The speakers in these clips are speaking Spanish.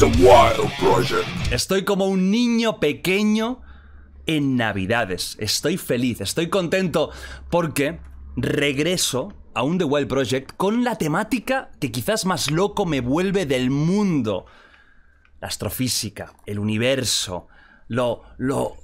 The Wild Project. Estoy como un niño pequeño en Navidades. Estoy feliz, estoy contento porque regreso a un The Wild Project con la temática que quizás más loco me vuelve del mundo. La astrofísica, el universo, lo, lo,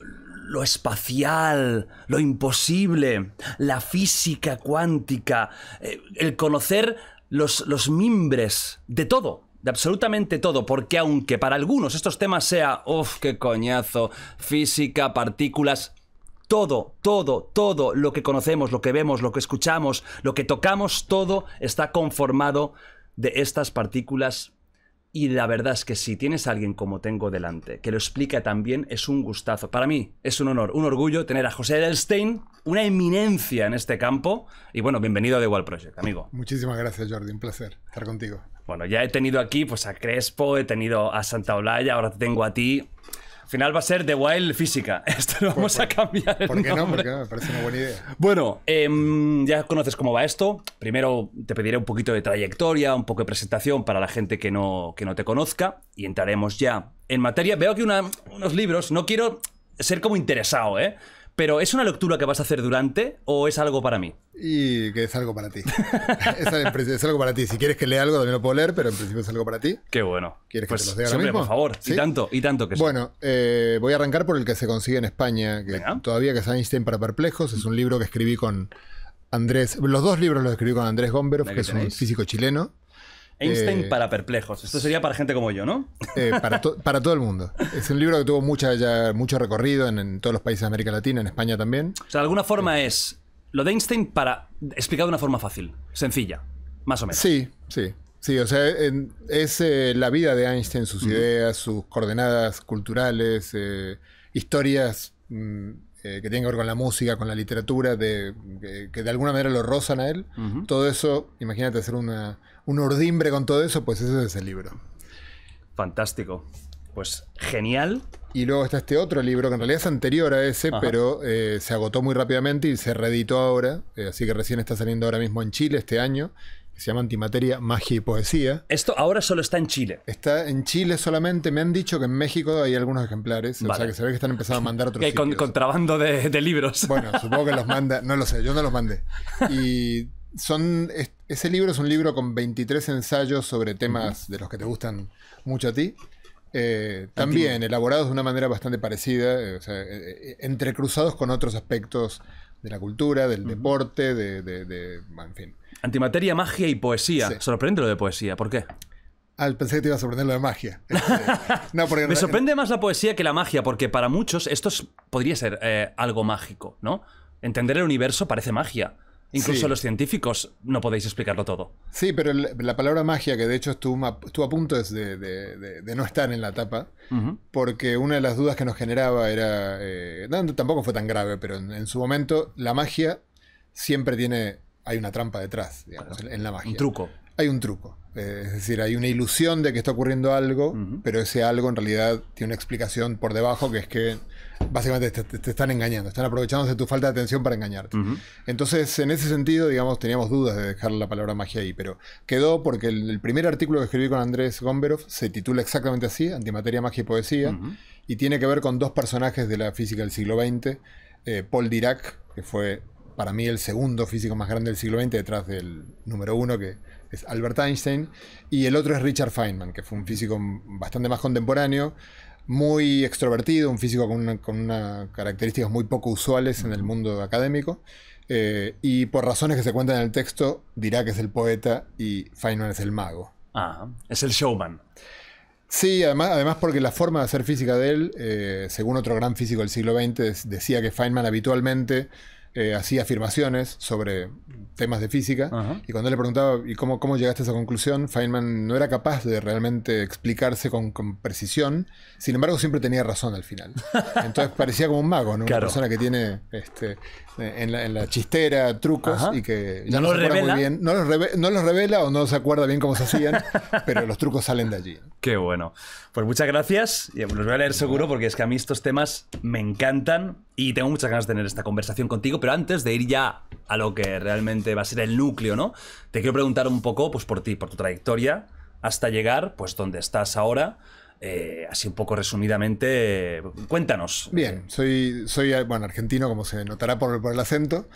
lo espacial, lo imposible, la física cuántica, eh, el conocer los, los mimbres de todo, de absolutamente todo, porque aunque para algunos estos temas sea, uff, qué coñazo, física, partículas, todo, todo, todo lo que conocemos, lo que vemos, lo que escuchamos, lo que tocamos, todo está conformado de estas partículas y la verdad es que si tienes a alguien como tengo delante, que lo explica tan bien, es un gustazo. Para mí es un honor, un orgullo tener a José Edelstein, una eminencia en este campo. Y bueno, bienvenido a The Wall Project, amigo. Muchísimas gracias, Jordi. Un placer estar contigo. Bueno, ya he tenido aquí pues a Crespo, he tenido a Santa Olaya, ahora te tengo a ti. Al final va a ser The Wild Física. Esto lo vamos a cambiar. El ¿Por qué no? me parece una buena idea. Bueno, em, ya conoces cómo va esto. Primero te pediré un poquito de trayectoria, un poco de presentación para la gente que no, que no te conozca y entraremos ya en materia. Veo que unos libros, no quiero ser como interesado, ¿eh? Pero ¿es una lectura que vas a hacer durante o es algo para mí? Y que es algo para ti. es, algo para ti. Si quieres que lea algo, también lo puedo leer, pero en principio es algo para ti. Qué bueno. ¿Quieres que pues te lo dé ahora por favor. ¿Sí? tanto, y tanto que Bueno, eh, voy a arrancar por el que se consigue en España, que todavía que es Einstein para perplejos. Es un libro que escribí con Andrés. Los dos libros los escribí con Andrés Gomberov, que, es un físico chileno. Einstein eh, para perplejos. Esto sería para gente como yo, ¿no? Eh, para, para, todo el mundo. Es un libro que tuvo mucha, mucho recorrido en, todos los países de América Latina, en España también. O sea, de alguna forma es lo de Einstein para explicado de una forma fácil, sencilla, más o menos. Sí, sí. Sí, o sea, es eh, la vida de Einstein, sus ideas, sus coordenadas culturales, eh, historias mm, eh, que tienen que ver con la música, con la literatura, de, que, de alguna manera lo rozan a él. Todo eso, imagínate hacer una, un urdimbre con todo eso, pues eso es el libro. Fantástico. Pues genial. Y luego está este otro libro que en realidad es anterior a ese, pero eh, se agotó muy rápidamente y se reeditó ahora. Eh, así que recién está saliendo ahora mismo en Chile este año. se llama Antimateria, Magia y Poesía. Esto ahora solo está en Chile. Está en Chile solamente. Me han dicho que en México hay algunos ejemplares. O sea que se ve que están empezando a mandar otros. que con, contrabando de, libros. Bueno, supongo que los manda. No lo sé, yo no los mandé. Y son ese libro es un libro con 23 ensayos sobre temas de los que te gustan mucho a ti. Eh, también elaborados de una manera bastante parecida, eh, eh, entrecruzados con otros aspectos de la cultura, del deporte, de, en fin. Antimateria, magia y poesía. Sorprende lo de poesía, ¿por qué? Ah, pensé que te iba a sorprender lo de magia. no, porque Me sorprende más la poesía que la magia, porque para muchos esto podría ser algo mágico, ¿no? Entender el universo parece magia Incluso los científicos no podéis explicarlo todo. Sí, pero la, palabra magia, que de hecho estuvo, estuvo a punto de, de, no estar en la tapa, porque una de las dudas que nos generaba era, eh, tampoco fue tan grave, pero en, su momento la magia siempre tiene, hay una trampa detrás, digamos, en, la magia. Un truco. Hay un truco. Eh, es decir, hay una ilusión de que está ocurriendo algo, pero ese algo en realidad tiene una explicación por debajo, que es que básicamente te, están engañando, están aprovechándose de tu falta de atención para engañarte. Entonces, en ese sentido, digamos, teníamos dudas de dejar la palabra magia ahí, pero quedó porque el, primer artículo que escribí con Andrés Gomberov se titula exactamente así, Antimateria, Magia y Poesía, y tiene que ver con dos personajes de la física del siglo XX, eh, Paul Dirac, que fue para mí el segundo físico más grande del siglo XX, detrás del número uno, que es Albert Einstein, y el otro es Richard Feynman, que fue un físico bastante más contemporáneo, muy extrovertido, un físico con, una, características muy poco usuales en el mundo académico. Eh, y por razones que se cuentan en el texto, dirá que es el poeta y Feynman es el mago. Ah, es el showman. Sí, además, porque la forma de hacer física de él, eh, según otro gran físico del siglo XX, decía que Feynman habitualmente eh, hacía afirmaciones sobre temas de física. Y cuando le preguntaba, ¿y cómo, cómo llegaste a esa conclusión? Feynman no era capaz de realmente explicarse con, precisión. Sin embargo, siempre tenía razón al final. Entonces parecía como un mago, ¿no? Una persona que tiene este, en la, chistera, trucos y que ya no, los revela. Muy bien. No, los no los revela o no se acuerda bien cómo se hacían, pero los trucos salen de allí. Qué bueno. Pues muchas gracias. Eh, los voy a leer seguro porque es que a mí estos temas me encantan y tengo muchas ganas de tener esta conversación contigo, pero antes de ir ya a lo que realmente va a ser el núcleo, ¿no? Te quiero preguntar un poco pues por ti, por tu trayectoria hasta llegar pues donde estás ahora eh, así un poco resumidamente, cuéntanos. Bien, soy, soy bueno, argentino, como se notará por, el acento.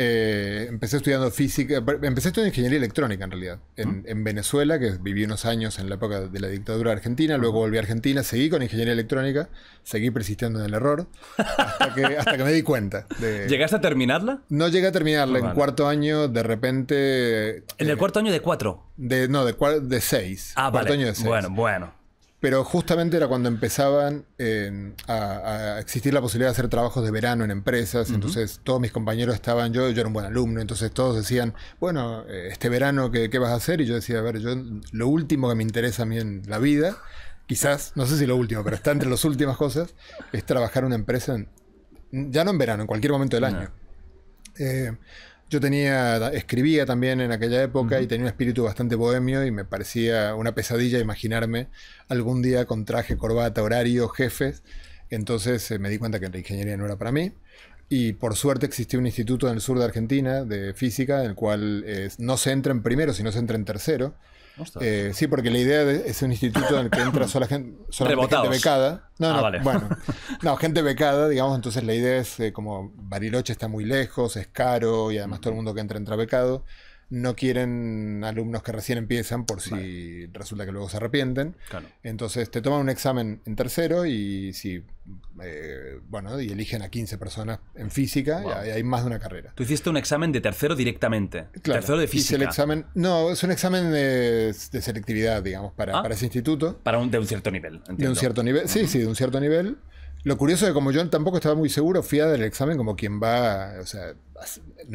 Eh, empecé estudiando física, empecé estudiando ingeniería electrónica en realidad, ¿Mm? en, Venezuela, que viví unos años en la época de la dictadura argentina, luego volví a Argentina, seguí con ingeniería electrónica, seguí persistiendo en el error, hasta que, hasta que me di cuenta. ¿Llegaste a terminarla? No llegué a terminarla, en cuarto año de repente... ¿En el eh, cuarto año de cuatro? De, no, de, de seis. Ah, de seis. Bueno, bueno. Pero justamente era cuando empezaban eh, a, existir la posibilidad de hacer trabajos de verano en empresas. Entonces todos mis compañeros estaban, yo, yo era un buen alumno, entonces todos decían, bueno, eh, este verano, ¿qué, ¿qué, vas a hacer? Y yo decía, a ver, yo lo último que me interesa a mí en la vida, quizás, no sé si lo último, pero está entre las últimas cosas, es trabajar en una empresa, ya no en verano, en cualquier momento del año. Eh, yo tenía, escribía también en aquella época y tenía un espíritu bastante bohemio y me parecía una pesadilla imaginarme algún día con traje, corbata, horario, jefes. Entonces eh, me di cuenta que la ingeniería no era para mí. Y por suerte existía un instituto en el sur de Argentina de física, en el cual eh, no se entra en primero, sino se entra en tercero. Eh, sí, porque la idea es un instituto en el que entra sola gente, solamente gente becada. No, ah, no, vale. bueno. No, gente becada, digamos, entonces la idea es eh, como Bariloche está muy lejos, es caro y además todo el mundo que entra entra becado no quieren alumnos que recién empiezan por si resulta que luego se arrepienten. Entonces te toman un examen en tercero y si eh, bueno, y eligen a 15 personas en física hay más de una carrera. Tú hiciste un examen de tercero directamente. Tercero de física. el examen, no, es un examen de, selectividad, digamos, para, ah. para ese instituto. Para un, de un cierto nivel. De un cierto nivel, sí, sí, de un cierto nivel. Lo curioso es que como yo tampoco estaba muy seguro, fui a dar examen como quien va, o sea...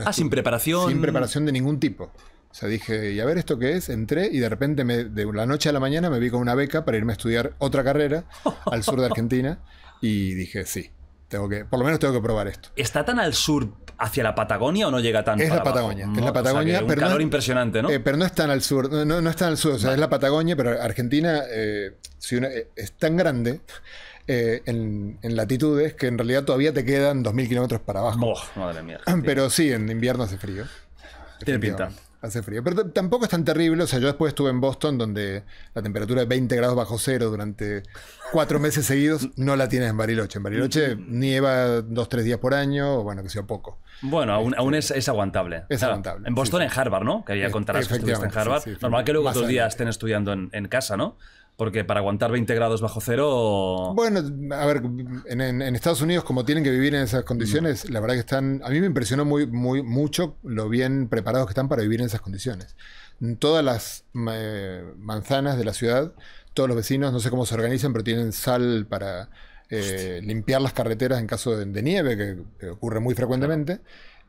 Ah, sin preparación. Sin preparación de ningún tipo. O sea, dije, y a ver esto qué es, entré y de repente de la noche a la mañana me vi con una beca para irme a estudiar otra carrera al sur de Argentina y dije, sí, tengo que, por lo menos tengo que probar esto. ¿Está tan al sur hacia la Patagonia o no llega tan Es la Patagonia, abajo? es la Patagonia, un calor impresionante, ¿no? Eh, pero no es tan al sur, no, no, es tan al sur, o sea, es la Patagonia, pero Argentina eh, eh, es tan grande eh, en, latitudes que en realidad todavía te quedan 2.000 kilómetros para abajo. Oh, madre mía. Pero sí, en invierno hace frío. Tiene pinta. Hace frío. Pero tampoco es tan terrible. O sea, yo después estuve en Boston, donde la temperatura de 20 grados bajo cero durante cuatro meses seguidos no la tienes en Bariloche. En Bariloche mm. nieva dos, tres días por año, o bueno, que sea poco. Bueno, aún, este, es, aguantable. Es aguantable. En Boston, en Harvard, ¿no? Que había eh, contarás que estuviste en Harvard. Normal que luego dos días estén estudiando en, en, casa, ¿no? Porque para aguantar 20 grados bajo cero. Bueno, a ver, en, Estados Unidos, como tienen que vivir en esas condiciones, mm. la verdad que están. A mí me impresionó muy, muy, mucho lo bien preparados que están para vivir en esas condiciones. Todas las eh, manzanas de la ciudad, todos los vecinos, no sé cómo se organizan, pero tienen sal para eh, limpiar las carreteras en caso de, nieve, que, ocurre muy frecuentemente.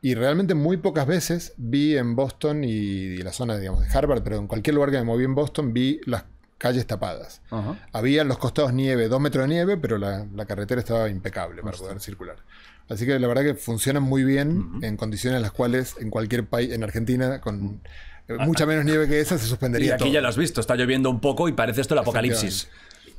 Y realmente muy pocas veces vi en Boston y, y, la zona, digamos, de Harvard, pero en cualquier lugar que me moví en Boston, vi las calles tapadas. Había en los costados nieve, dos metros de nieve, pero la, carretera estaba impecable para poder circular. Así que la verdad que funcionan muy bien en condiciones en las cuales en cualquier país, en Argentina, con eh, ah, mucha ah. menos nieve que esa, se suspendería. Y aquí ya lo has visto, está lloviendo un poco y parece esto el apocalipsis.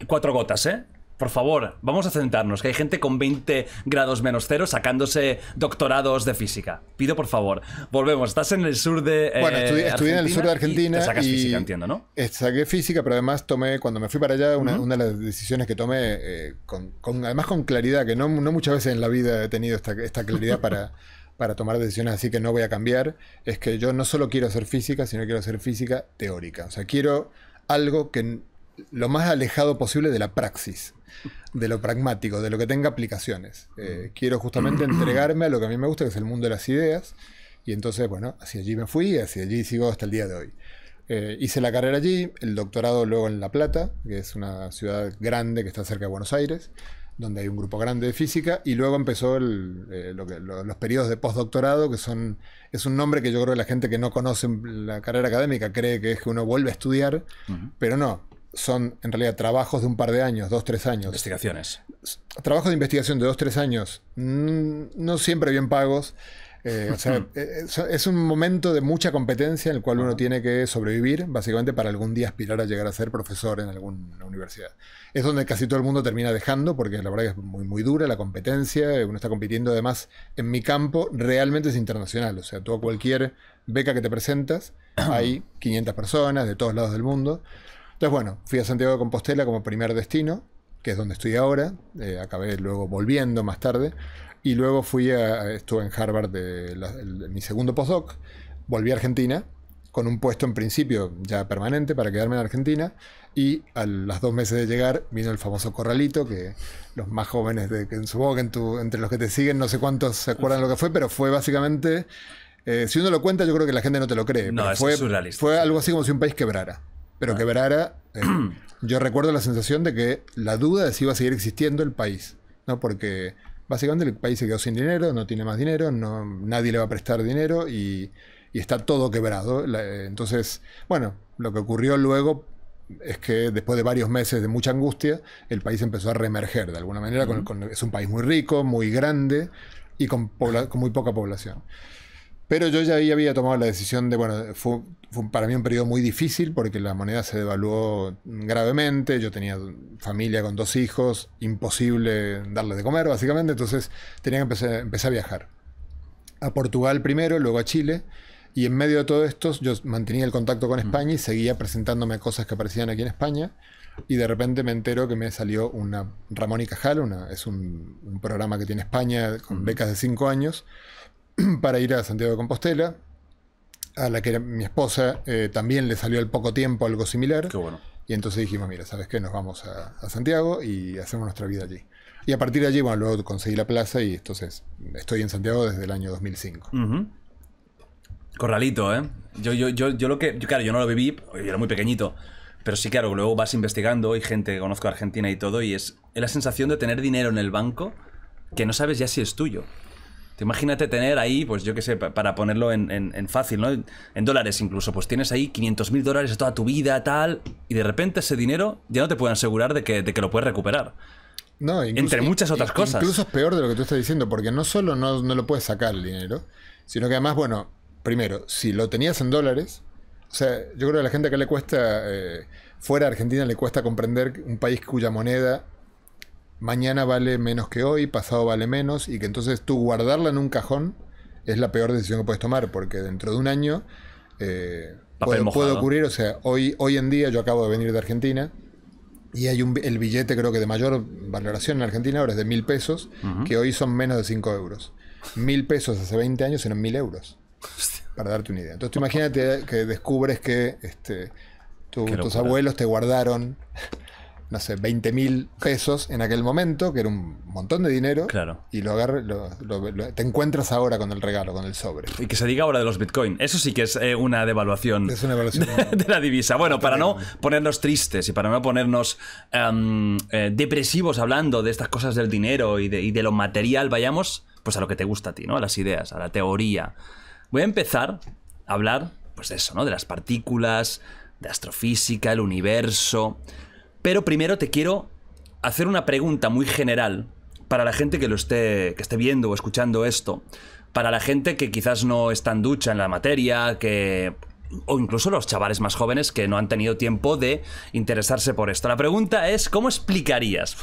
Cuatro gotas, ¿eh? por favor, vamos a centrarnos, que hay gente con 20 grados menos cero sacándose doctorados de física. Pido por favor, volvemos. Estás en el sur de. Argentina. Eh, bueno, estudié, en el sur de Argentina. Y sacas física, entiendo, ¿no? Eh, saqué física, pero además tomé, cuando me fui para allá, una, de las decisiones que tomé, eh, con, además con claridad, que no, muchas veces en la vida he tenido esta, esta claridad para. para tomar decisiones así que no voy a cambiar, es que yo no solo quiero hacer física, sino quiero hacer física teórica. O sea, quiero algo que lo más alejado posible de la praxis, de lo pragmático, de lo que tenga aplicaciones. Eh, quiero justamente mm. entregarme a lo que a mí me gusta, que es el mundo de las ideas. Y entonces, bueno, hacia allí me fui y hacia allí sigo hasta el día de hoy. Eh, hice la carrera allí, el doctorado luego en La Plata, que es una ciudad grande que está cerca de Buenos Aires, donde hay un grupo grande de física, y luego empezó eh, los periodos de postdoctorado, que son, es un nombre que yo creo que la gente que no conoce la carrera académica cree que es que uno vuelve a estudiar, pero no, son en realidad trabajos de un par de años, dos, tres años. Investigaciones. Trabajos de investigación de dos, tres años, mm, no siempre bien pagos. Eh, eh, eh, es un momento de mucha competencia en el cual uno tiene que sobrevivir, básicamente para algún día aspirar a llegar a ser profesor en alguna universidad. Es donde casi todo el mundo termina dejando, porque la verdad es muy, muy dura la competencia, uno está compitiendo además en mi campo, realmente es internacional, o sea, tú a cualquier beca que te presentas, hay 500 personas de todos lados del mundo. Entonces, bueno, fui a Santiago de Compostela como primer destino, que es donde estoy ahora. Eh, acabé luego volviendo más tarde. Y luego fui a, estuve en Harvard de, mi segundo postdoc. Volví a Argentina con un puesto en principio ya permanente para quedarme en Argentina. Y a las dos meses de llegar vino el famoso corralito, que los más jóvenes, de, que supongo que en entre los que te siguen, no sé cuántos se acuerdan lo que fue, pero fue básicamente... Eh, si uno lo cuenta, yo creo que la gente no te lo cree. fue, Fue algo así como si un país quebrara pero quebrara, eh, yo recuerdo la sensación de que la duda de si iba a seguir existiendo el país, ¿no? Porque básicamente el país se quedó sin dinero, no tiene más dinero, no, nadie le va a prestar dinero y, está todo quebrado. entonces, bueno, lo que ocurrió luego es que después de varios meses de mucha angustia, el país empezó a reemerger de alguna manera. es un país muy rico, muy grande y con, con muy poca población. Pero yo ya había tomado la decisión de, bueno, fue, para mí un periodo muy difícil porque la moneda se devaluó gravemente, yo tenía familia con dos hijos, imposible darle de comer básicamente, entonces tenía que empezar, a viajar. A Portugal primero, luego a Chile, y en medio de todo esto yo mantenía el contacto con España y seguía presentándome cosas que aparecían aquí en España, y de repente me entero que me salió una Ramón y Cajal, es un, un programa que tiene España con becas de cinco años para ir a Santiago de Compostela, a la que mi esposa eh, también le salió al poco tiempo algo similar. Y entonces dijimos, mira, ¿sabes qué? Nos vamos a, Santiago y hacemos nuestra vida allí. Y a partir de allí, bueno, luego conseguí la plaza y entonces estoy en Santiago desde el año 2005. Corralito, ¿eh? Yo, yo, yo, yo lo que... claro, yo no lo viví, yo era muy pequeñito. Pero sí, claro, luego vas investigando y gente que conozco Argentina y todo y es la sensación de tener dinero en el banco que no sabes ya si es tuyo. Te imagínate tener ahí, pues yo qué sé, para ponerlo en, fácil, ¿no? En dólares incluso, pues tienes ahí 500 mil dólares toda tu vida, tal, y de repente ese dinero ya no te pueden asegurar de que, de que lo puedes recuperar. No, entre muchas otras cosas. Incluso es peor de lo que tú estás diciendo, porque no solo no, lo puedes sacar el dinero, sino que además, bueno, primero, si lo tenías en dólares, o sea, yo creo que a la gente que le cuesta, eh, fuera de Argentina le cuesta comprender un país cuya moneda mañana vale menos que hoy, pasado vale menos, y que entonces tú guardarla en un cajón es la peor decisión que puedes tomar, porque dentro de un año eh, puede, ocurrir, o sea, hoy, hoy en día yo acabo de venir de Argentina. Y hay un, el billete creo que de mayor valoración en Argentina ahora es de mil pesos, que hoy son menos de cinco euros. Mil pesos hace 20 años eran mil euros. Para darte una idea. Entonces tú imagínate que descubres que este, tus abuelos te guardaron no sé, 20 mil pesos en aquel momento, que era un montón de dinero. Claro. Y lo, te encuentras ahora con el regalo, con el sobre. Y que se diga ahora de los Bitcoin. Eso sí que es eh, una devaluación. Es una devaluación. De, la divisa. Bueno, para no ponernos tristes y para no ponernos em, eh, depresivos hablando de estas cosas del dinero y de, lo material, vayamos pues a lo que te gusta a ti, ¿no? A las ideas, a la teoría. Voy a empezar a hablar, pues de eso, ¿no? De las partículas, de astrofísica, el universo. Pero primero te quiero hacer una pregunta muy general para la gente que lo esté, que esté viendo o escuchando esto, para la gente que quizás no está en ducha en la materia, que o incluso los chavales más jóvenes que no han tenido tiempo de interesarse por esto. La pregunta es, ¿cómo explicarías?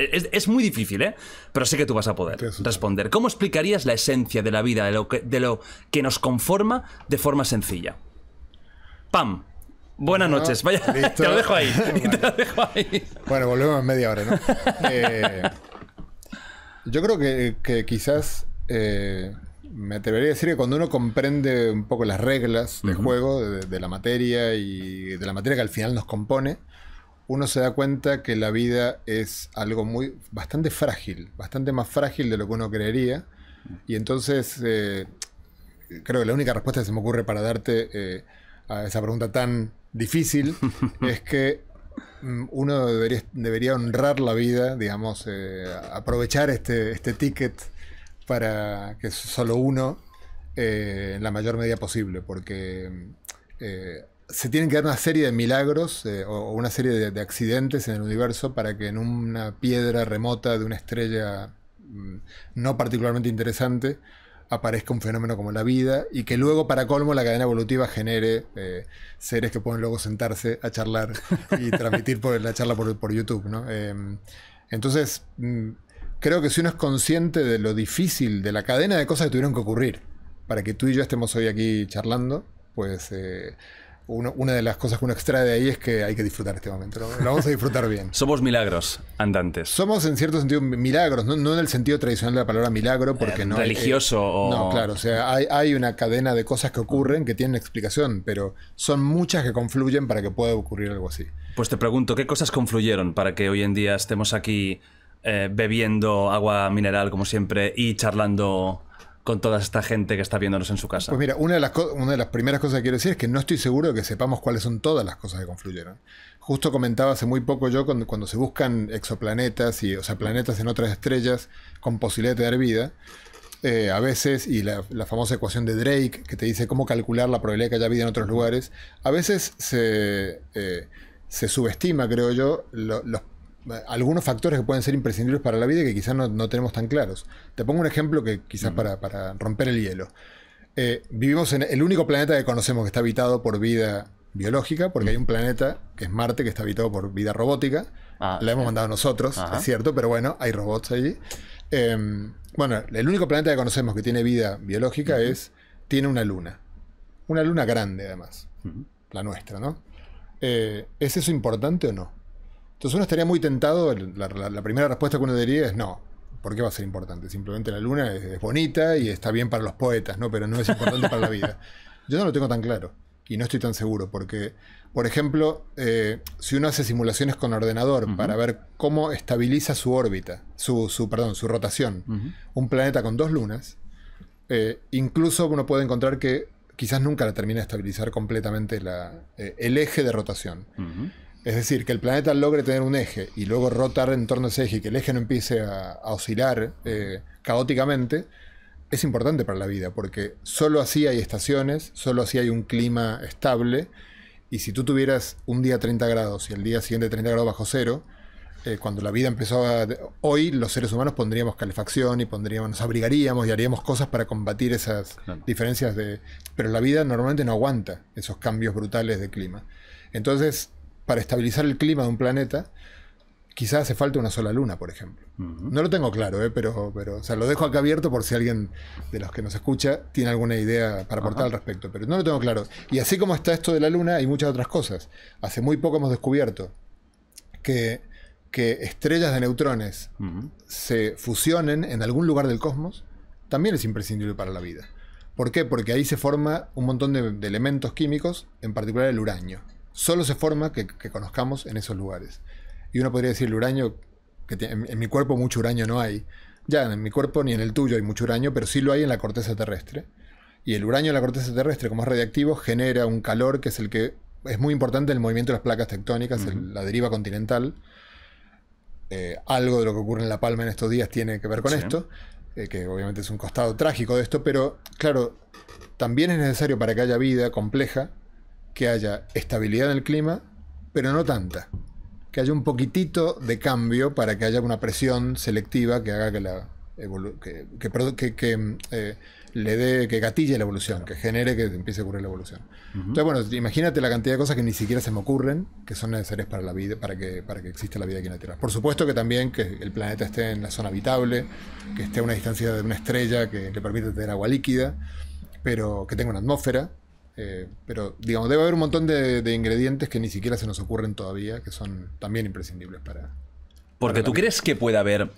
es, muy difícil, ¿eh? Pero sé que tú vas a poder responder. ¿Cómo explicarías la esencia de la vida, de lo que nos conforma de forma sencilla? Pam, Buenas noches. Vaya, te lo dejo ahí. Bueno, volvemos en media hora, ¿no? Eh, yo creo que, quizás eh, me atrevería a decir que cuando uno comprende un poco las reglas del juego, de, la materia y de la materia que al final nos compone, uno se da cuenta que la vida es algo muy bastante frágil, bastante más frágil de lo que uno creería. Y entonces eh, creo que la única respuesta que se me ocurre para darte a esa pregunta tan difícil es que mm, uno debería, honrar la vida, digamos, eh, aprovechar este, este, ticket para que solo uno eh, en la mayor medida posible, porque mm, eh, se tienen que dar una serie de milagros o una serie de, accidentes en el universo para que en una piedra remota de una estrella mm, no particularmente interesante aparezca un fenómeno como la vida y que luego, para colmo, la cadena evolutiva genere eh, seres que pueden luego sentarse a charlar y transmitir por, la charla por, YouTube. Em, entonces, mm, creo que si uno es consciente de lo difícil, de la cadena de cosas que tuvieron que ocurrir para que tú y yo estemos hoy aquí charlando, pues... Eh, una de las cosas que uno extrae de ahí es que hay que disfrutar este momento. Lo, vamos a disfrutar bien. Somos milagros andantes. Somos en cierto sentido milagros, no, en el sentido tradicional de la palabra milagro, porque eh, no. Eh, religioso eh, o. No, claro. O sea, hay, una cadena de cosas que ocurren que tienen explicación, pero son muchas que confluyen para que pueda ocurrir algo así. Pues te pregunto, ¿qué cosas confluyeron para que hoy en día estemos aquí? bebiendo agua mineral como siempre y charlando con toda esta gente que está viéndonos en su casa? Pues mira, una de las, una de las primeras cosas que quiero decir es que no estoy seguro de que sepamos cuáles son todas las cosas que confluyeron. Justo comentaba hace muy poco yo cuando, se buscan exoplanetas, y, o sea, planetas en otras estrellas con posibilidad de dar vida, eh, a veces, y la, famosa ecuación de Drake, que te dice cómo calcular la probabilidad ...de que haya vida en otros lugares, a veces se, eh, se subestima, creo yo, los algunos factores que pueden ser imprescindibles para la vida que quizás no, tenemos tan claros. Te pongo un ejemplo que quizás para, romper el hielo. Eh, vivimos en el único planeta que conocemos que está habitado por vida biológica, porque hay un planeta que es Marte que está habitado por vida robótica. Ah, la hemos mandado nosotros, es cierto, pero bueno, hay robots allí. Em, bueno, el único planeta que conocemos que tiene vida biológica es, tiene una luna. Una luna grande además, la nuestra, ¿no? Eh, ¿Es eso importante o no? Entonces uno estaría muy tentado, la, primera respuesta que uno diría es no, ¿por qué va a ser importante? Simplemente la luna es, bonita y está bien para los poetas, ¿no? Pero no es importante para la vida. Yo no lo tengo tan claro y no estoy tan seguro porque, por ejemplo, eh, si uno hace simulaciones con ordenador para ver cómo estabiliza su órbita, su, perdón, su rotación, un planeta con dos lunas, eh, incluso uno puede encontrar que quizás nunca la termina de estabilizar completamente eh, el eje de rotación. Es decir, que el planeta logre tener un eje y luego rotar en torno a ese eje y que el eje no empiece a, oscilar eh, caóticamente, es importante para la vida, porque solo así hay estaciones, solo así hay un clima estable, y si tú tuvieras un día 30 grados y el día siguiente 30 grados bajo cero, eh, cuando la vida empezó a... Hoy los seres humanos pondríamos calefacción y pondríamos, nos abrigaríamos y haríamos cosas para combatir esas diferencias de... Pero la vida normalmente no aguanta esos cambios brutales de clima. Entonces, para estabilizar el clima de un planeta, quizás hace falta una sola luna, por ejemplo. No lo tengo claro, ¿eh? pero, pero lo dejo acá abierto por si alguien de los que nos escucha tiene alguna idea para aportar al respecto, pero no lo tengo claro. Y así como está esto de la luna, hay muchas otras cosas. Hace muy poco hemos descubierto que, que estrellas de neutrones se fusionen en algún lugar del cosmos, también es imprescindible para la vida. ¿Por qué? Porque ahí se forma un montón de elementos químicos, en particular el uranio solo se forma que, conozcamos en esos lugares. Y uno podría decir, el uranio, que en, mi cuerpo mucho uranio no hay. Ya, en mi cuerpo ni en el tuyo hay mucho uranio, pero sí lo hay en la corteza terrestre. Y el uranio en la corteza terrestre, como es radiactivo, genera un calor que es el que es muy importante en el movimiento de las placas tectónicas, la deriva continental. Eh, algo de lo que ocurre en La Palma en estos días tiene que ver con esto, eh, que obviamente es un costado trágico de esto, pero claro, también es necesario para que haya vida compleja que haya estabilidad en el clima, pero no tanta. Que haya un poquitito de cambio para que haya una presión selectiva que haga que la que, eh, le dé, que gatille la evolución, que genere que empiece a ocurrir la evolución. Entonces, bueno, imagínate la cantidad de cosas que ni siquiera se me ocurren, que son necesarias para la vida, para que, para que exista la vida aquí en la Tierra. Por supuesto que también que el planeta esté en la zona habitable, que esté a una distancia de una estrella que le permita tener agua líquida, pero que tenga una atmósfera, eh, pero, digamos, debe haber un montón de, ingredientes que ni siquiera se nos ocurren todavía, que son también imprescindibles para. Porque tú crees que puede haber,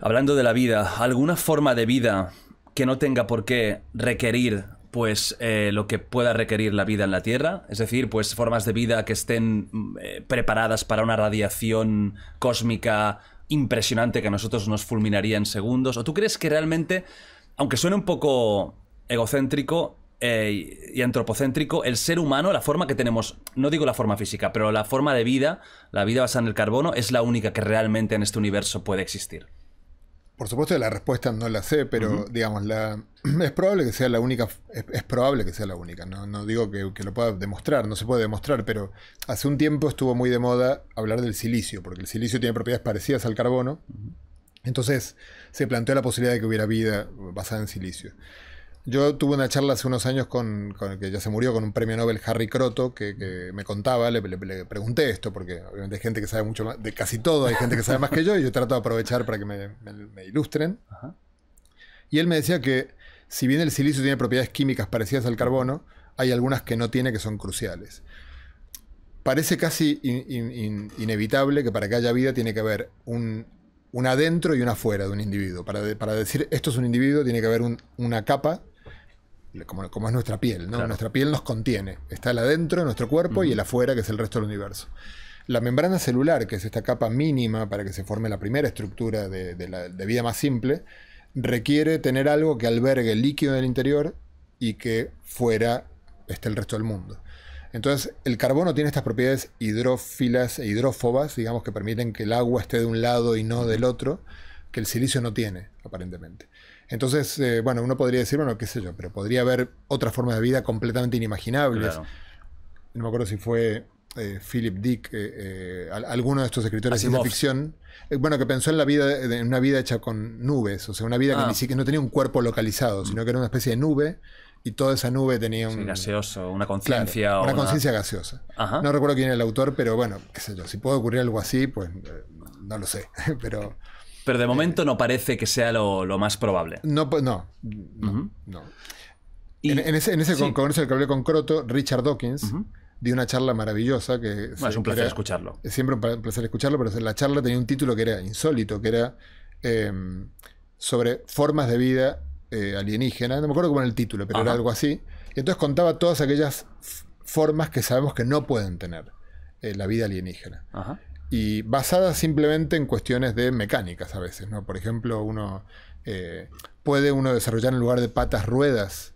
hablando de la vida, alguna forma de vida que no tenga por qué requerir pues eh, lo que pueda requerir la vida en la Tierra, es decir, pues formas de vida que estén mm, eh, preparadas para una radiación cósmica impresionante que a nosotros nos fulminaría en segundos? ¿O tú crees que realmente, aunque suene un poco egocéntrico, eh, y antropocéntrico, el ser humano, la forma que tenemos, no digo la forma física, pero la forma de vida, la vida basada en el carbono, es la única que realmente en este universo puede existir. Por supuesto la respuesta no la sé, pero digamos, la, es probable que sea la única, es, probable que sea la única, no, no digo que, lo pueda demostrar, no se puede demostrar, pero hace un tiempo estuvo muy de moda hablar del silicio, porque el silicio tiene propiedades parecidas al carbono, entonces se planteó la posibilidad de que hubiera vida basada en silicio. Yo tuve una charla hace unos años con, el que ya se murió, con un premio Nobel Harry Croto, que, me contaba, le, pregunté esto, porque obviamente hay gente que sabe mucho más, de casi todo, hay gente que sabe más que yo, y yo trato de aprovechar para que me, ilustren. Y él me decía que si bien el silicio tiene propiedades químicas parecidas al carbono, hay algunas que no tiene que son cruciales. Parece casi inevitable que para que haya vida tiene que haber un un adentro y una afuera de un individuo. Para, para decir esto es un individuo, tiene que haber una capa, como, es nuestra piel, ¿no? Nuestra piel nos contiene. Está el adentro de nuestro cuerpo y el afuera, que es el resto del universo. La membrana celular, que es esta capa mínima para que se forme la primera estructura de, vida más simple, requiere tener algo que albergue el líquido del interior y que fuera esté el resto del mundo. Entonces, el carbono tiene estas propiedades hidrófilas e hidrófobas, digamos, que permiten que el agua esté de un lado y no del otro, que el silicio no tiene, aparentemente. Entonces, eh, bueno, uno podría decir, bueno, qué sé yo, pero podría haber otras formas de vida completamente inimaginables. No me acuerdo si fue eh, Philip Dick, eh, alguno de estos escritores de ciencia ficción, bueno, que pensó en la vida, en una vida hecha con nubes, o sea, una vida que ah. no tenía un cuerpo localizado, sino que era una especie de nube y toda esa nube tenía un... gaseoso, una conciencia. una, conciencia gaseosa. No recuerdo quién era el autor, pero bueno, qué sé yo, si puede ocurrir algo así, pues eh, no lo sé, pero... Pero de eh, momento no parece que sea lo, más probable. No, pues, no, no. en, ese, en del que hablé con Croto, Richard Dawkins dio una charla maravillosa que... es un placer escucharlo. Es siempre un placer escucharlo, pero la charla tenía un título que era insólito, que era em, sobre formas de vida eh, alienígena, no me acuerdo cómo era el título, pero era algo así. Y entonces contaba todas aquellas formas que sabemos que no pueden tener eh, la vida alienígena. Y basadas simplemente en cuestiones de mecánicas a veces, ¿no? Por ejemplo, uno eh, puede uno desarrollar en lugar de patas ruedas.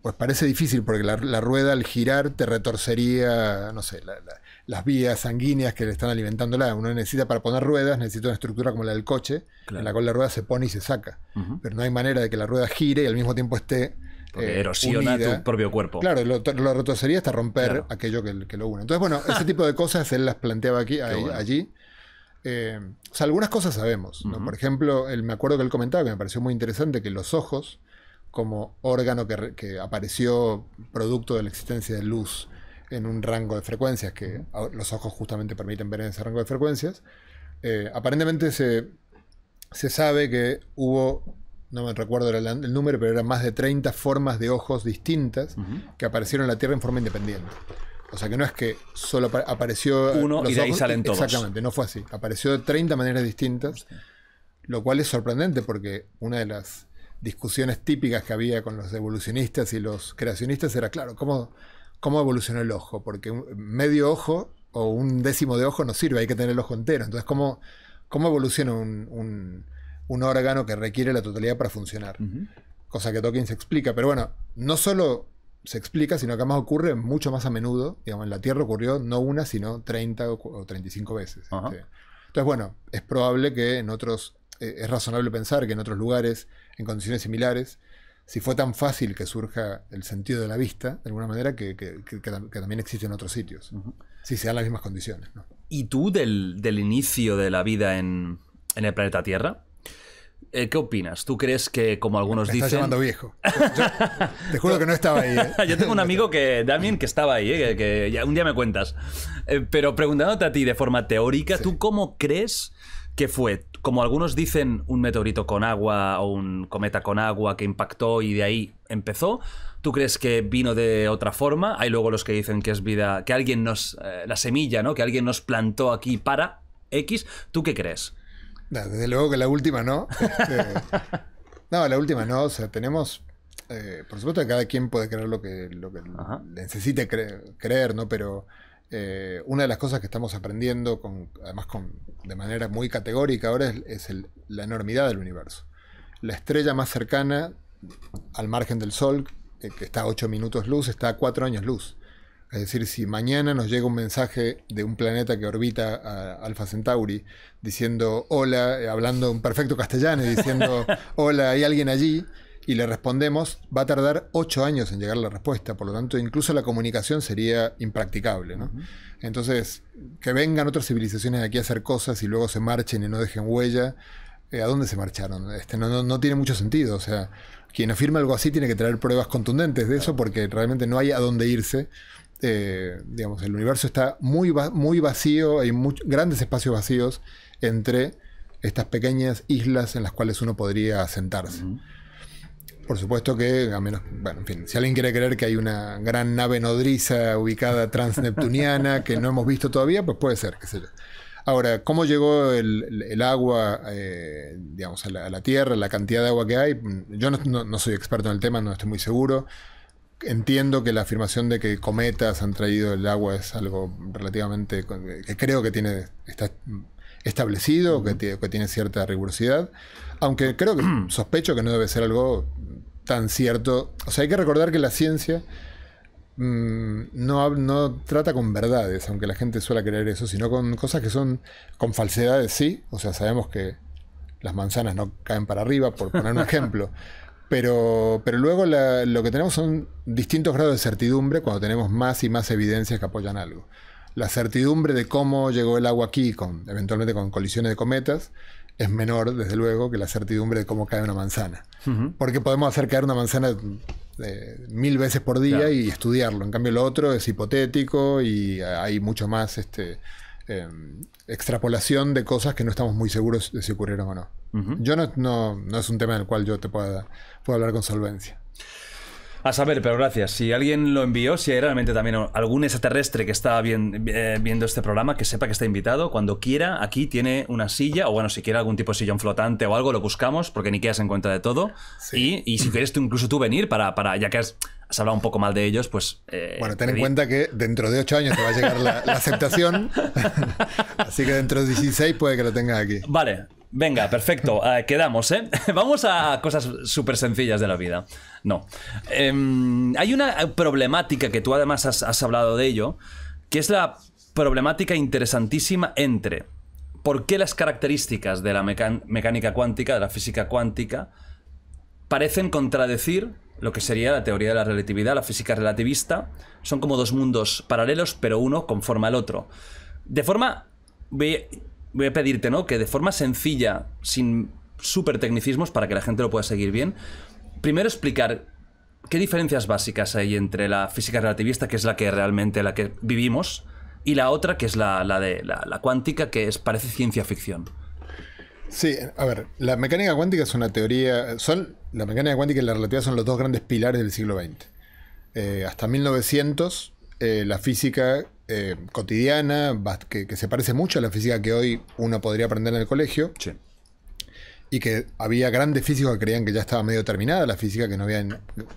pues parece difícil porque la, rueda al girar te retorcería, no sé, la, las vías sanguíneas que le están alimentando la Uno necesita para poner ruedas, necesita una estructura como la del coche, en la cual la rueda se pone y se saca. Pero no hay manera de que la rueda gire y al mismo tiempo esté eh, erosiona tu propio cuerpo. Claro, lo, lo sería hasta romper aquello que, lo une. Entonces, bueno, ese ah. tipo de cosas él las planteaba aquí, allí. Eh, o sea, algunas cosas sabemos. Por ejemplo, me acuerdo que él comentaba, que me pareció muy interesante, que los ojos, como órgano que apareció producto de la existencia de luz en un rango de frecuencias que los ojos justamente permiten ver en ese rango de frecuencias. Eh, aparentemente se, sabe que hubo no me recuerdo el, número, pero eran más de 30 formas de ojos distintas que aparecieron en la Tierra en forma independiente. O sea que no es que solo apareció uno y de salen todos. Exactamente, no fue así. Apareció de 30 maneras distintas, lo cual es sorprendente porque una de las discusiones típicas que había con los evolucionistas y los creacionistas era, claro, ¿cómo cómo evolucionó el ojo, porque medio ojo o un décimo de ojo no sirve, hay que tener el ojo entero. Entonces, ¿cómo, cómo evoluciona un, un, órgano que requiere la totalidad para funcionar? Cosa que Tolkien se explica, pero bueno, no solo se explica, sino que además ocurre mucho más a menudo. Digamos, en la Tierra ocurrió no una, sino 30 o 35 veces. Este. Entonces, bueno, es probable que en otros, eh, es razonable pensar que en otros lugares, en condiciones similares, si fue tan fácil que surja el sentido de la vista, de alguna manera, que, que, que, también existe en otros sitios, si se dan las mismas condiciones. ¿Y tú del, del, inicio de la vida en, en el planeta Tierra? Eh, ¿Qué opinas? ¿Tú crees que, como algunos Me estás llamando viejo. te juro que no estaba ahí. ¿eh? Yo tengo un amigo que, Damien, que estaba ahí, eh, que, ya, un día me cuentas. pero preguntándote a ti de forma teórica, ¿tú cómo crees que fue como algunos dicen, un meteorito con agua o un cometa con agua que impactó y de ahí empezó. ¿Tú crees que vino de otra forma? Hay luego los que dicen que es vida, que alguien nos, eh, la semilla, ¿no? Que alguien nos plantó aquí para X. ¿Tú qué crees? Desde luego que la última no. Este, no, la última no. O sea, tenemos, eh, por supuesto que cada quien puede creer lo que, lo necesite creer, ¿no? Pero eh, una de las cosas que estamos aprendiendo, además de manera muy categórica ahora, es, la enormidad del universo. La estrella más cercana al margen del Sol, eh, que está a 8 minutos luz, está a 4 años luz. Es decir, si mañana nos llega un mensaje de un planeta que orbita a Alpha Centauri diciendo hola, eh, hablando un perfecto castellano y diciendo hola, hay alguien allí, y le respondemos, va a tardar ocho años en llegar la respuesta, por lo tanto incluso la comunicación sería impracticable. Entonces, que vengan otras civilizaciones aquí a hacer cosas y luego se marchen y no dejen huella, eh, ¿a dónde se marcharon? Este, no, no, tiene mucho sentido, o sea, quien afirma algo así tiene que traer pruebas contundentes de eso porque realmente no hay a dónde irse. Eh, digamos, el universo está muy, muy vacío, hay grandes espacios vacíos entre estas pequeñas islas en las cuales uno podría sentarse. Por supuesto que, a menos, bueno, en fin, si alguien quiere creer que hay una gran nave nodriza ubicada transneptuniana que no hemos visto todavía, pues puede ser, qué sé yo. Ahora, ¿cómo llegó el, agua, eh, digamos, a la, Tierra, la cantidad de agua que hay? Yo no, soy experto en el tema, no estoy muy seguro. Entiendo que la afirmación de que cometas han traído el agua es algo relativamente, que creo que tiene, está establecido, que, que tiene cierta rigurosidad. Aunque creo que sospecho que no debe ser algo tan cierto. O sea, hay que recordar que la ciencia mm, no, trata con verdades, aunque la gente suele creer eso, sino con cosas que son con falsedades, sí. O sea, sabemos que las manzanas no caen para arriba, por poner un ejemplo. Pero, luego lo que tenemos son distintos grados de certidumbre cuando tenemos más y más evidencias que apoyan algo. La certidumbre de cómo llegó el agua aquí, con, eventualmente con colisiones de cometas, es menor, desde luego, que la certidumbre de cómo cae una manzana. Porque podemos hacer caer una manzana eh, mil veces por día y estudiarlo. En cambio, lo otro es hipotético y eh, hay mucho más este, em, extrapolación de cosas que no estamos muy seguros de si ocurrieron o no. Yo no, no, es un tema del cual yo te pueda, pueda hablar con solvencia. A saber, pero gracias. Si alguien lo envió, si hay realmente también algún extraterrestre que está eh, viendo este programa, que sepa que está invitado, cuando quiera, aquí tiene una silla, o bueno, si quiere algún tipo de sillón flotante o algo, lo buscamos, porque ni quedas en cuenta de todo. Y, si quieres tú, incluso tú venir para, para ya que has, hablado un poco mal de ellos, pues... Eh, bueno, ten en cuenta que dentro de ocho años te va a llegar la, aceptación, así que dentro de 16 puede que lo tengas aquí. Vale, Venga, perfecto. Eh, quedamos, ¿eh? Vamos a cosas súper sencillas de la vida. No. Em, hay una problemática que tú además has, has hablado de ello, que es la problemática interesantísima entre por qué las características de la mecánica cuántica, de la física cuántica, parecen contradecir lo que sería la teoría de la relatividad, la física relativista. Son como dos mundos paralelos, pero uno conforma al otro. De forma voy a pedirte, ¿no? Que de forma sencilla, sin súper tecnicismos, para que la gente lo pueda seguir bien, primero explicar qué diferencias básicas hay entre la física relativista, que es la que realmente la que vivimos, y la otra, que es la, de cuántica, que es, parece ciencia ficción. Sí, a ver, la mecánica cuántica es una teoría, son, la mecánica cuántica y la relatividad son los dos grandes pilares del siglo XX. Eh, hasta 1900, eh, la física eh, cotidiana, que, se parece mucho a la física que hoy uno podría aprender en el colegio. Y que había grandes físicos que creían que ya estaba medio terminada la física, que no había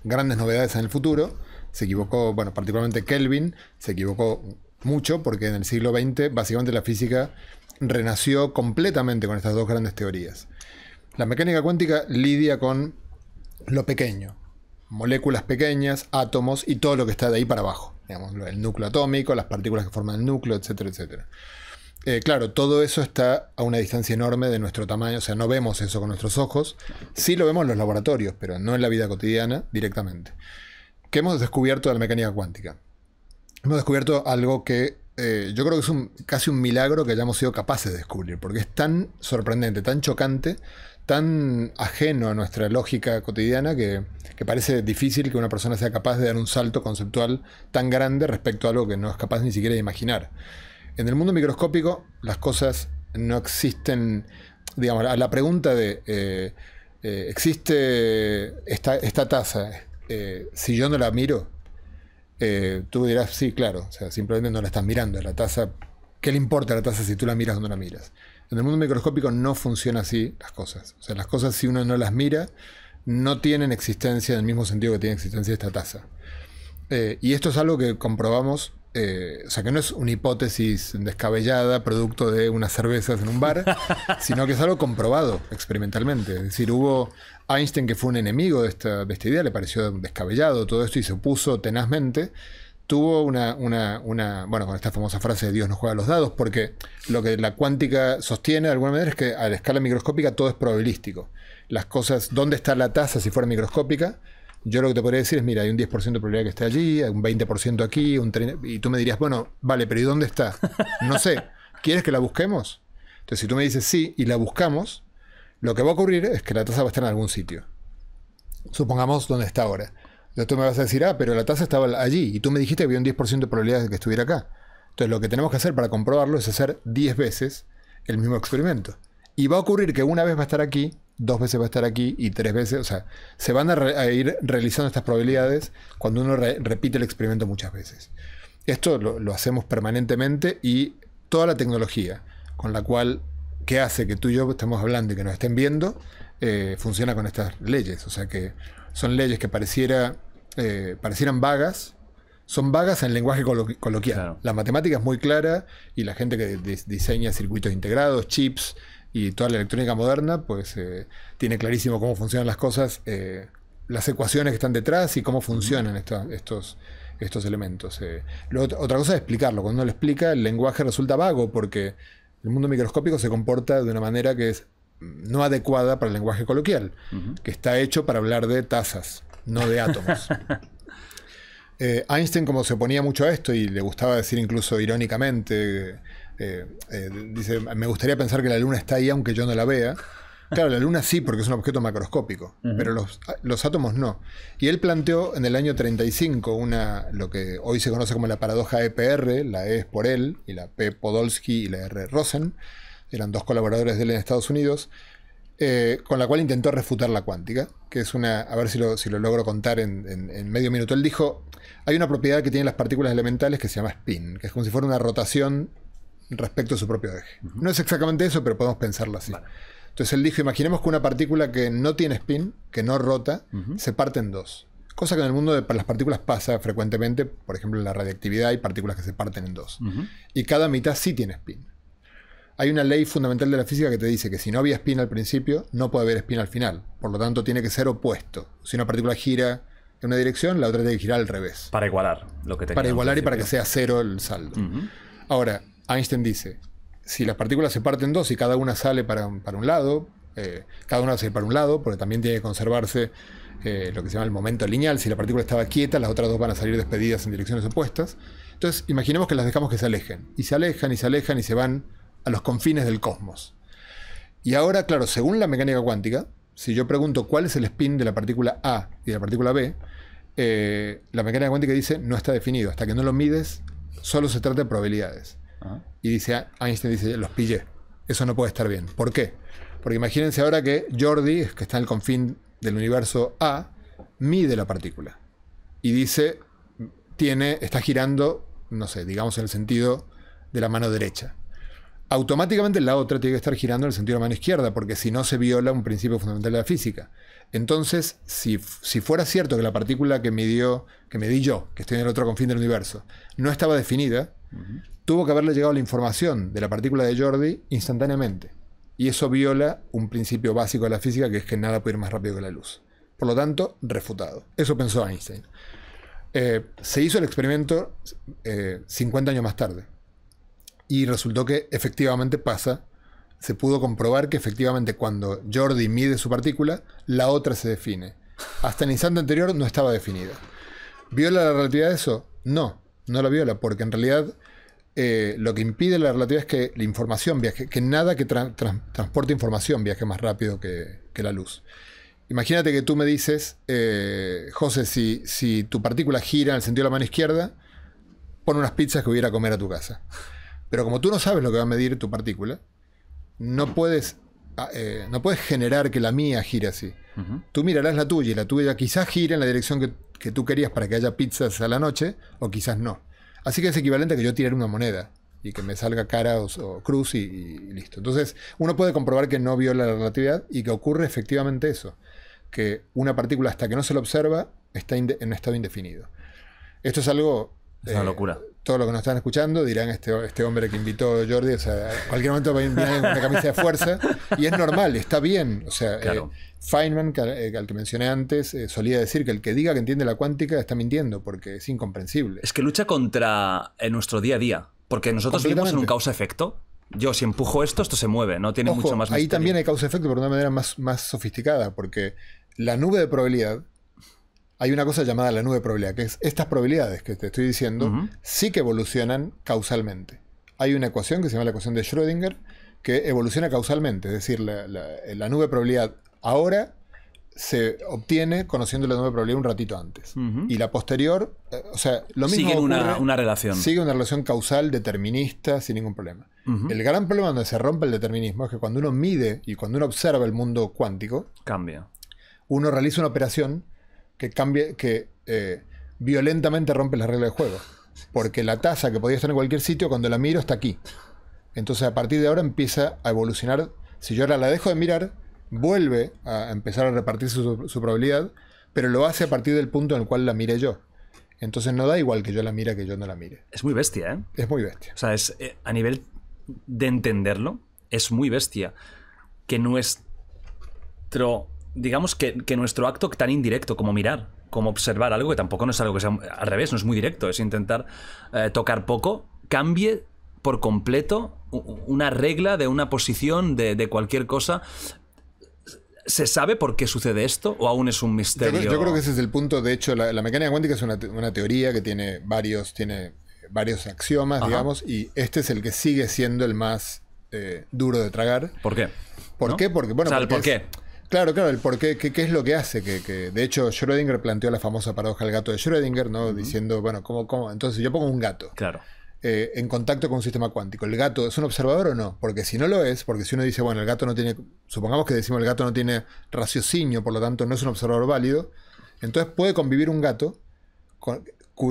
grandes novedades en el futuro. Se equivocó, bueno, particularmente Kelvin, se equivocó mucho porque en el siglo XX básicamente la física renació completamente con estas dos grandes teorías. La mecánica cuántica lidia con lo pequeño, moléculas pequeñas, átomos y todo lo que está de ahí para abajo el núcleo atómico, las partículas que forman el núcleo, etcétera, etcétera. Eh, claro, todo eso está a una distancia enorme de nuestro tamaño, o sea, no vemos eso con nuestros ojos. Sí lo vemos en los laboratorios, pero no en la vida cotidiana directamente. ¿Qué hemos descubierto de la mecánica cuántica? Hemos descubierto algo que eh, yo creo que es casi un milagro que hayamos sido capaces de descubrir, porque es tan sorprendente, tan chocante, tan ajeno a nuestra lógica cotidiana que, parece difícil que una persona sea capaz de dar un salto conceptual tan grande respecto a algo que no es capaz ni siquiera de imaginar. En el mundo microscópico las cosas no existen, digamos, a la pregunta de, eh, eh, ¿existe esta, tasa? taza? Eh, si yo no la miro, tú dirás, sí, claro, o sea, simplemente no la estás mirando, la taza, ¿qué le importa a la taza si tú la miras o no la miras? En el mundo microscópico no funcionan así las cosas. O sea, las cosas si uno no las mira, no tienen existencia en el mismo sentido que tiene existencia esta taza. Eh, y esto es algo que comprobamos, eh, o sea, que no es una hipótesis descabellada, producto de unas cervezas en un bar, sino que es algo comprobado experimentalmente. Es decir, hubo Einstein que fue un enemigo de esta, de idea, le pareció descabellado todo esto y se opuso tenazmente tuvo una, una, una, bueno, con esta famosa frase de Dios no juega los dados, porque lo que la cuántica sostiene de alguna manera es que a la escala microscópica todo es probabilístico. Las cosas, ¿dónde está la tasa si fuera microscópica? Yo lo que te podría decir es, mira, hay un 10% de probabilidad que esté allí, hay un 20% aquí, un 30%, y tú me dirías, bueno, vale, pero ¿y dónde está? No sé, ¿quieres que la busquemos? Entonces, si tú me dices sí y la buscamos, lo que va a ocurrir es que la tasa va a estar en algún sitio. Supongamos dónde está ahora. Entonces tú me vas a decir, ah, pero la tasa estaba allí y tú me dijiste que había un 10% de probabilidades de que estuviera acá. Entonces lo que tenemos que hacer para comprobarlo es hacer 10 veces el mismo experimento. Y va a ocurrir que una vez va a estar aquí, dos veces va a estar aquí y tres veces, o sea, se van a, ir realizando estas probabilidades cuando uno repite el experimento muchas veces. Esto lo, hacemos permanentemente y toda la tecnología con la cual que hace que tú y yo estemos hablando y que nos estén viendo, eh, funciona con estas leyes. O sea que son leyes que pareciera eh, parecieran vagas, son vagas en lenguaje coloquial. La matemática es muy clara y la gente que diseña circuitos integrados, chips y toda la electrónica moderna, pues eh, tiene clarísimo cómo funcionan las cosas, eh, las ecuaciones que están detrás y cómo funcionan estos, elementos. otra cosa es explicarlo. Cuando uno lo explica, el lenguaje resulta vago porque el mundo microscópico se comporta de una manera que es mm, no adecuada para el lenguaje coloquial, que está hecho para hablar de tasas no de átomos. Eh, Einstein como se oponía mucho a esto y le gustaba decir incluso irónicamente, eh, eh, dice, me gustaría pensar que la luna está ahí aunque yo no la vea. Claro, la luna sí, porque es un objeto macroscópico, pero los, los, átomos no. Y él planteó en el año 35 una, lo que hoy se conoce como la paradoja EPR, la E es por él, y la P Podolsky y la R Rosen, eran dos colaboradores de él en Estados Unidos, eh, con la cual intentó refutar la cuántica, que es una, a ver si lo, si lo logro contar en, medio minuto. Él dijo, hay una propiedad que tienen las partículas elementales que se llama spin, que es como si fuera una rotación respecto a su propio eje. No es exactamente eso, pero podemos pensarlo así. Entonces él dijo, imaginemos que una partícula que no tiene spin, que no rota, se parte en dos. Cosa que en el mundo de las partículas pasa frecuentemente, por ejemplo en la radiactividad hay partículas que se parten en dos. Y cada mitad sí tiene spin hay una ley fundamental de la física que te dice que si no había spin al principio, no puede haber espina al final. Por lo tanto, tiene que ser opuesto. Si una partícula gira en una dirección, la otra tiene que girar al revés. Para igualar lo que Para igualar y para que sea cero el saldo. Ahora, Einstein dice, si las partículas se parten dos y cada una sale para, un lado, eh, cada una sale para un lado, porque también tiene que conservarse eh, lo que se llama el momento lineal. Si la partícula estaba quieta, las otras dos van a salir despedidas en direcciones opuestas. Entonces, imaginemos que las dejamos que se alejen. Y se alejan y se alejan y se van a los confines del cosmos. Y ahora, claro, según la mecánica cuántica, si yo pregunto cuál es el spin de la partícula A y de la partícula B, eh, la mecánica cuántica dice no está definido. Hasta que no lo mides, solo se trata de probabilidades. Ah. Y dice Einstein dice, los pillé. Eso no puede estar bien. ¿Por qué? Porque imagínense ahora que Jordi, que está en el confín del universo A, mide la partícula. Y dice, tiene, está girando, no sé, digamos en el sentido de la mano derecha automáticamente la otra tiene que estar girando en el sentido de la mano izquierda, porque si no se viola un principio fundamental de la física. Entonces, si, fuera cierto que la partícula que me, que me di yo, que estoy en el otro confín del universo, no estaba definida, tuvo que haberle llegado la información de la partícula de Jordi instantáneamente. Y eso viola un principio básico de la física, que es que nada puede ir más rápido que la luz. Por lo tanto, refutado. Eso pensó Einstein. Eh, se hizo el experimento 50 eh, años más tarde, y resultó que efectivamente pasa. Se pudo comprobar que efectivamente cuando Jordi mide su partícula, la otra se define. Hasta el instante anterior no estaba definida. ¿Viola la relatividad de eso? No, no la viola, porque en realidad eh, lo que impide la relatividad es que la información viaje, que nada que transporte información viaje más rápido que, la luz. Imagínate que tú me dices, eh, José, si, si tu partícula gira en el sentido de la mano izquierda, pon unas pizzas que hubiera a a comer a tu casa. Pero como tú no sabes lo que va a medir tu partícula, no puedes, ah, eh, no puedes generar que la mía gire así. Tú mirarás la tuya y la tuya quizás gire en la dirección que, tú querías para que haya pizzas a la noche o quizás no. Así que es equivalente a que yo tire una moneda y que me salga cara o, cruz y, listo. Entonces uno puede comprobar que no viola la relatividad y que ocurre efectivamente eso, que una partícula hasta que no se la observa está en estado indefinido. Esto es algo... Es una eh, locura todo lo que nos están escuchando dirán, este, este hombre que invitó Jordi, o sea, cualquier momento va a en una camisa de fuerza, y es normal, está bien. O sea, eh, Feynman, eh, al que mencioné antes, eh, solía decir que el que diga que entiende la cuántica está mintiendo, porque es incomprensible. Es que lucha contra en nuestro día a día, porque nosotros vivimos en un causa-efecto. Yo, si empujo esto, esto se mueve, no tiene mucho más. Ahí también hay causa-efecto, pero de una manera más, más sofisticada, porque la nube de probabilidad hay una cosa llamada la nube de probabilidad, que es estas probabilidades que te estoy diciendo, sí que evolucionan causalmente. Hay una ecuación que se llama la ecuación de Schrödinger, que evoluciona causalmente, es decir, la, nube de probabilidad ahora se obtiene conociendo la nube de probabilidad un ratito antes. Y la posterior, eh, o sea, lo mismo. Sigue una, relación. Sigue una relación causal, determinista, sin ningún problema. El gran problema donde se rompe el determinismo es que cuando uno mide y cuando uno observa el mundo cuántico. Cambia. Uno realiza una operación que, cambie, que eh, violentamente rompe la regla de juego. Porque la tasa que podía estar en cualquier sitio, cuando la miro, está aquí. Entonces a partir de ahora empieza a evolucionar. Si yo ahora la dejo de mirar, vuelve a empezar a repartir su, probabilidad, pero lo hace a partir del punto en el cual la mire yo. Entonces no da igual que yo la mire que yo no la mire. Es muy bestia, ¿eh? Es muy bestia. O sea, es, eh, a nivel de entenderlo, es muy bestia que nuestro digamos que, nuestro acto tan indirecto como mirar, como observar algo, que tampoco no es algo que sea al revés, no es muy directo, es intentar eh, tocar poco, cambie por completo una regla de una posición, de, cualquier cosa. ¿Se sabe por qué sucede esto o aún es un misterio? Yo creo, que ese es el punto. De hecho, la, mecánica cuántica es una, teoría que tiene varios, tiene varios axiomas, digamos, y este es el que sigue siendo el más eh, duro de tragar. ¿Por qué? ¿Por qué? Porque, bueno, ¿por qué? Claro, claro, el por qué, es lo que hace. Que, que, de hecho, Schrödinger planteó la famosa paradoja del gato de Schrödinger, ¿no? Diciendo, bueno, ¿cómo, ¿cómo? Entonces yo pongo un gato. Claro. Eh, en contacto con un sistema cuántico. ¿El gato es un observador o no? Porque si no lo es, porque si uno dice, bueno, el gato no tiene, supongamos que decimos el gato no tiene raciocinio, por lo tanto no es un observador válido, entonces puede convivir un gato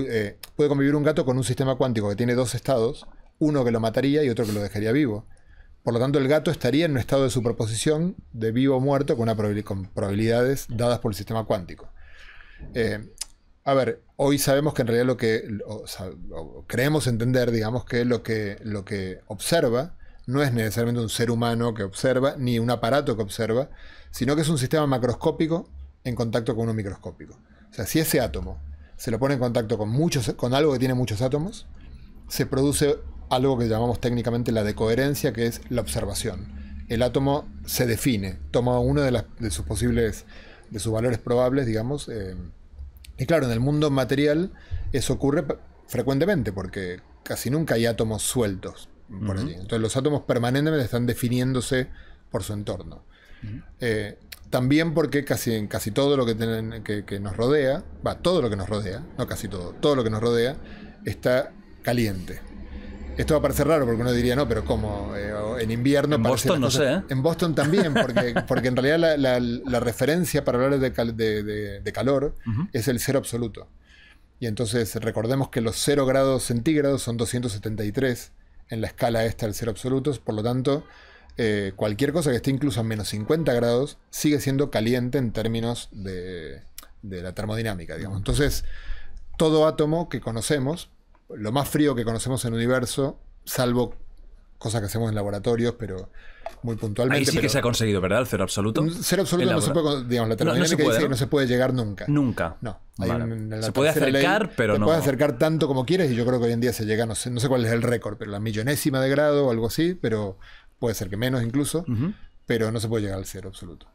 eh, puede convivir un gato con un sistema cuántico que tiene dos estados, uno que lo mataría y otro que lo dejaría vivo. Por lo tanto, el gato estaría en un estado de superposición de vivo o muerto con, probabilidades dadas por el sistema cuántico. Eh, a ver, hoy sabemos que en realidad lo que creemos entender, digamos, que lo, que lo que observa no es necesariamente un ser humano que observa, ni un aparato que observa, sino que es un sistema macroscópico en contacto con uno microscópico. O sea, si ese átomo se lo pone en contacto con, muchos, con algo que tiene muchos átomos, se produce algo que llamamos técnicamente la decoherencia, que es la observación. El átomo se define, toma uno de, sus posibles, de sus valores probables, digamos. Eh, y claro, en el mundo material eso ocurre frecuentemente, porque casi nunca hay átomos sueltos por allí. Entonces los átomos permanentemente están definiéndose por su entorno. Eh, también porque casi en casi todo lo que, nos rodea, va, todo lo que nos rodea, no casi todo, todo lo que nos rodea está caliente. Esto va a parecer raro porque uno diría, no, pero ¿cómo? Eh, en invierno... En Boston no sé. ¿eh? En Boston también, porque, porque en realidad la, referencia para hablar de, calor es el cero absoluto. Y entonces recordemos que los 0 grados centígrados son 273 en la escala esta del cero absoluto, por lo tanto, eh, cualquier cosa que esté incluso a menos 50 grados sigue siendo caliente en términos de, de la termodinámica, digamos. Entonces, todo átomo que conocemos lo más frío que conocemos en el universo, salvo cosas que hacemos en laboratorios, pero muy puntualmente. Ahí sí que se ha conseguido, ¿verdad? El cero absoluto. Mm, cero absoluto no se puede, digamos, la termodinámica dice que no se puede llegar nunca. Nunca. No. se puede acercar, pero no. Se puede acercar tanto como quieres y yo creo que hoy en día se llega, no sé, no sé cuál es el récord, pero la millonésima de grado o algo así, pero puede ser que menos incluso, pero no se puede llegar al cero absoluto.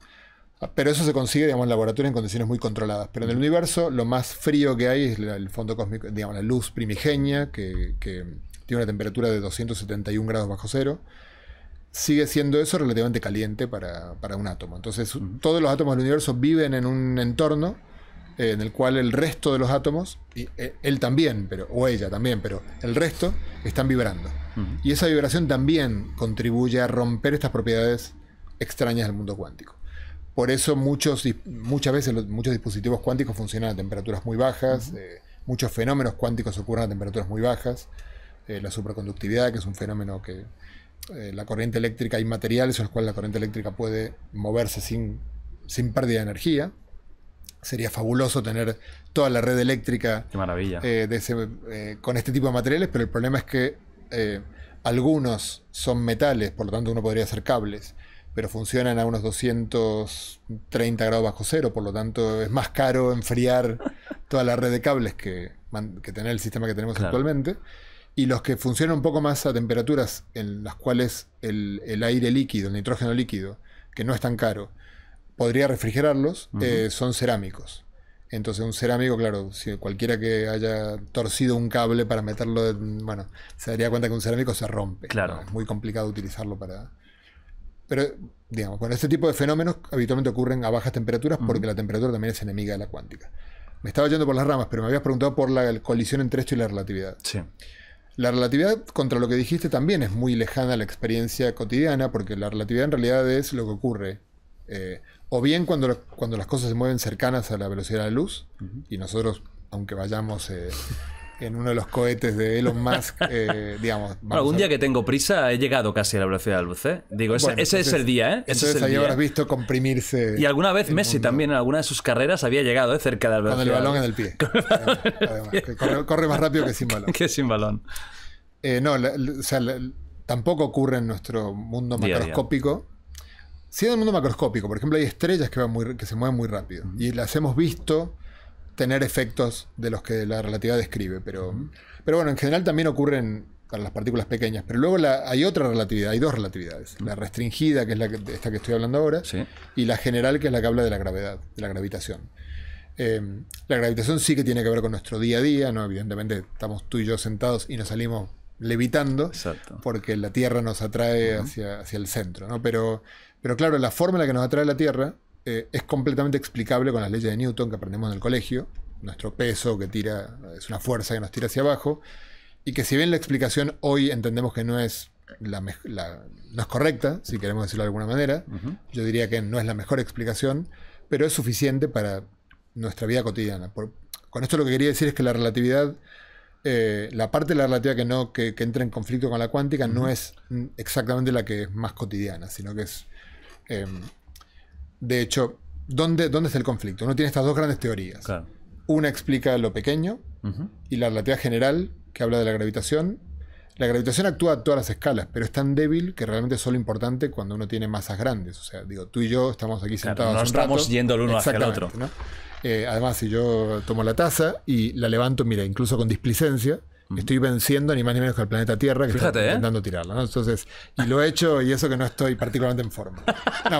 Pero eso se consigue, en laboratorio en condiciones muy controladas. Pero en el universo, lo más frío que hay es el fondo cósmico, digamos, la luz primigenia, que, tiene una temperatura de 271 grados bajo cero. Sigue siendo eso relativamente caliente para, un átomo. Entonces, todos los átomos del universo viven en un entorno eh, en el cual el resto de los átomos, y, eh, él también, pero, o ella también, pero el resto están vibrando. Y esa vibración también contribuye a romper estas propiedades extrañas del mundo cuántico. Por eso muchos, muchas veces los, muchos dispositivos cuánticos funcionan a temperaturas muy bajas, eh, muchos fenómenos cuánticos ocurren a temperaturas muy bajas, eh, la superconductividad, que es un fenómeno que eh, la corriente eléctrica, hay materiales en los cuales la corriente eléctrica puede moverse sin, pérdida de energía. Sería fabuloso tener toda la red eléctrica Qué maravilla. con este tipo de materiales, pero el problema es que algunos son metales, por lo tanto uno podría hacer cables pero funcionan a unos 230 grados bajo cero, por lo tanto es más caro enfriar toda la red de cables que, tener el sistema que tenemos actualmente. Y los que funcionan un poco más a temperaturas en las cuales el, aire líquido, el nitrógeno líquido, que no es tan caro, podría refrigerarlos, eh, son cerámicos. Entonces un cerámico, claro, si cualquiera que haya torcido un cable para meterlo, bueno, se daría cuenta que un cerámico se rompe. Claro. Es muy complicado utilizarlo para, pero, digamos, bueno, este tipo de fenómenos habitualmente ocurren a bajas temperaturas porque la temperatura también es enemiga de la cuántica. Me estaba yendo por las ramas, pero me habías preguntado por la colisión entre esto y la relatividad. Sí. La relatividad, contra lo que dijiste, también es muy lejana a la experiencia cotidiana, porque la relatividad en realidad es lo que ocurre. Eh, o bien cuando, cuando las cosas se mueven cercanas a la velocidad de la luz, y nosotros, aunque vayamos eh, en uno de los cohetes de Elon Musk, eh, digamos. algún día que tengo prisa, he llegado casi a la velocidad de la luz, ¿eh? Digo, ese, es el día, ¿eh? Ese es el ahí día. habrás visto comprimirse. Y alguna vez Messi también en alguna de sus carreras había llegado, ¿eh? Cerca de la velocidad. Con el balón en el pie. corre, más rápido que sin balón. que sin balón. no, tampoco ocurre en nuestro mundo macroscópico. Si en el mundo macroscópico. Por ejemplo, hay estrellas que, van se mueven muy rápido. Y las hemos visto tener efectos de los que la relatividad describe. Pero, pero bueno, en general también ocurren para las partículas pequeñas. Pero luego hay otra relatividad, hay dos relatividades. La restringida, que es la que, esta que estoy hablando ahora, y la general, que es la que habla de la gravedad, de la gravitación. Eh, la gravitación sí que tiene que ver con nuestro día a día, ¿no? Evidentemente estamos tú y yo sentados y nos salimos levitando, porque la Tierra nos atrae hacia, hacia el centro, ¿no? Pero, pero claro, la forma en la que nos atrae la Tierra eh, es completamente explicable con las leyes de Newton que aprendemos en el colegio. Nuestro peso que tira es una fuerza que nos tira hacia abajo. Y que si bien la explicación hoy entendemos que no es la, correcta, si queremos decirlo de alguna manera, yo diría que no es la mejor explicación, pero es suficiente para nuestra vida cotidiana. con esto lo que quería decir es que la relatividad eh, la parte de la relatividad que no que, entra en conflicto con la cuántica no es mm, exactamente la que es más cotidiana, sino que es em, de hecho, ¿dónde, ¿dónde está el conflicto? Uno tiene estas dos grandes teorías. Una explica lo pequeño y la relatividad general, que habla de la gravitación. La gravitación actúa a todas las escalas, pero es tan débil que realmente es solo importante cuando uno tiene masas grandes. O sea, digo, tú y yo estamos aquí sentados. no estamos yendo el uno hacia el otro. Eh, además, si yo tomo la taza y la levanto, mira, incluso con displicencia, Estoy venciendo ni más ni menos que al planeta Tierra que Fíjate, está ¿eh? intentando tirarla. Entonces, y lo he hecho y eso que no estoy particularmente en forma.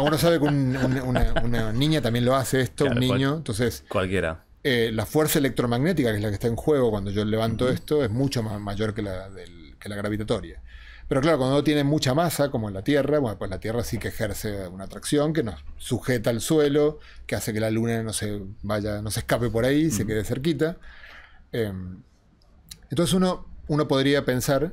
uno sabe que una, niña también lo hace esto, un niño. entonces. Cualquiera. Eh, la fuerza electromagnética, que es la que está en juego cuando yo levanto esto, es mucho más mayor que la, la gravitatoria. Pero claro, cuando no tiene mucha masa, como en la Tierra, bueno, pues la Tierra sí que ejerce una atracción que nos sujeta al suelo, que hace que la Luna no se vaya, no se escape por ahí, se quede cerquita. Em, entonces uno, uno podría pensar,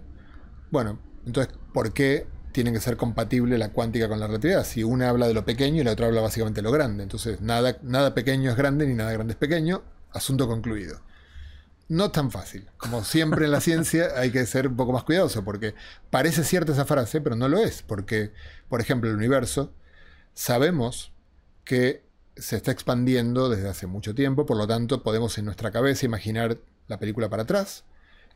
bueno, entonces, ¿por qué tienen que ser compatible la cuántica con la relatividad? Si una habla de lo pequeño y la otra habla básicamente de lo grande. Entonces, nada, nada pequeño es grande ni nada grande es pequeño. Asunto concluido. No es tan fácil. Como siempre en la ciencia hay que ser un poco más cuidadoso porque parece cierta esa frase, pero no lo es. Porque, por ejemplo, el universo, sabemos que se está expandiendo desde hace mucho tiempo, por lo tanto podemos en nuestra cabeza imaginar la película para atrás,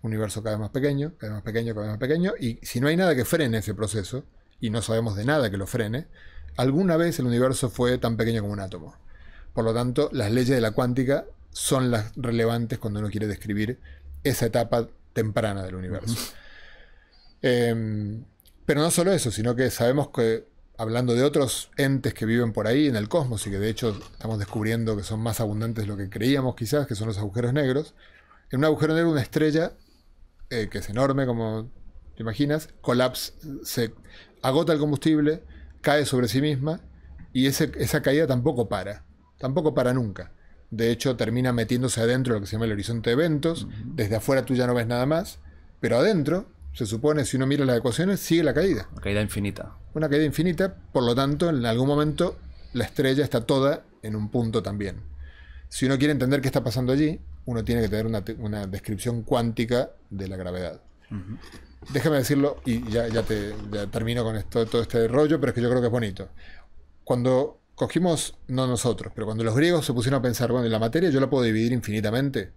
universo cada vez más pequeño, cada vez más pequeño, cada vez más pequeño, y si no hay nada que frene ese proceso, y no sabemos de nada que lo frene, alguna vez el universo fue tan pequeño como un átomo. Por lo tanto, las leyes de la cuántica son las relevantes cuando uno quiere describir esa etapa temprana del universo. Em, pero no solo eso, sino que sabemos que, hablando de otros entes que viven por ahí en el cosmos y que de hecho estamos descubriendo que son más abundantes de lo que creíamos quizás, que son los agujeros negros, en un agujero negro una estrella eh, que es enorme, como te imaginas, colapsa, se agota el combustible, cae sobre sí misma y esa caída tampoco para, tampoco para nunca. De hecho, termina metiéndose adentro lo que se llama el horizonte de eventos, desde afuera tú ya no ves nada más, pero adentro, se supone, si uno mira las ecuaciones, sigue la caída. Una caída infinita. Una caída infinita, por lo tanto, en algún momento la estrella está toda en un punto también. Si uno quiere entender qué está pasando allí, uno tiene que tener una, descripción cuántica de la gravedad. Déjame decirlo, y ya, te, termino con esto, todo este rollo, pero es que yo creo que es bonito. Cuando cogimos, no nosotros, pero cuando los griegos se pusieron a pensar, bueno, en la materia yo la puedo dividir infinitamente.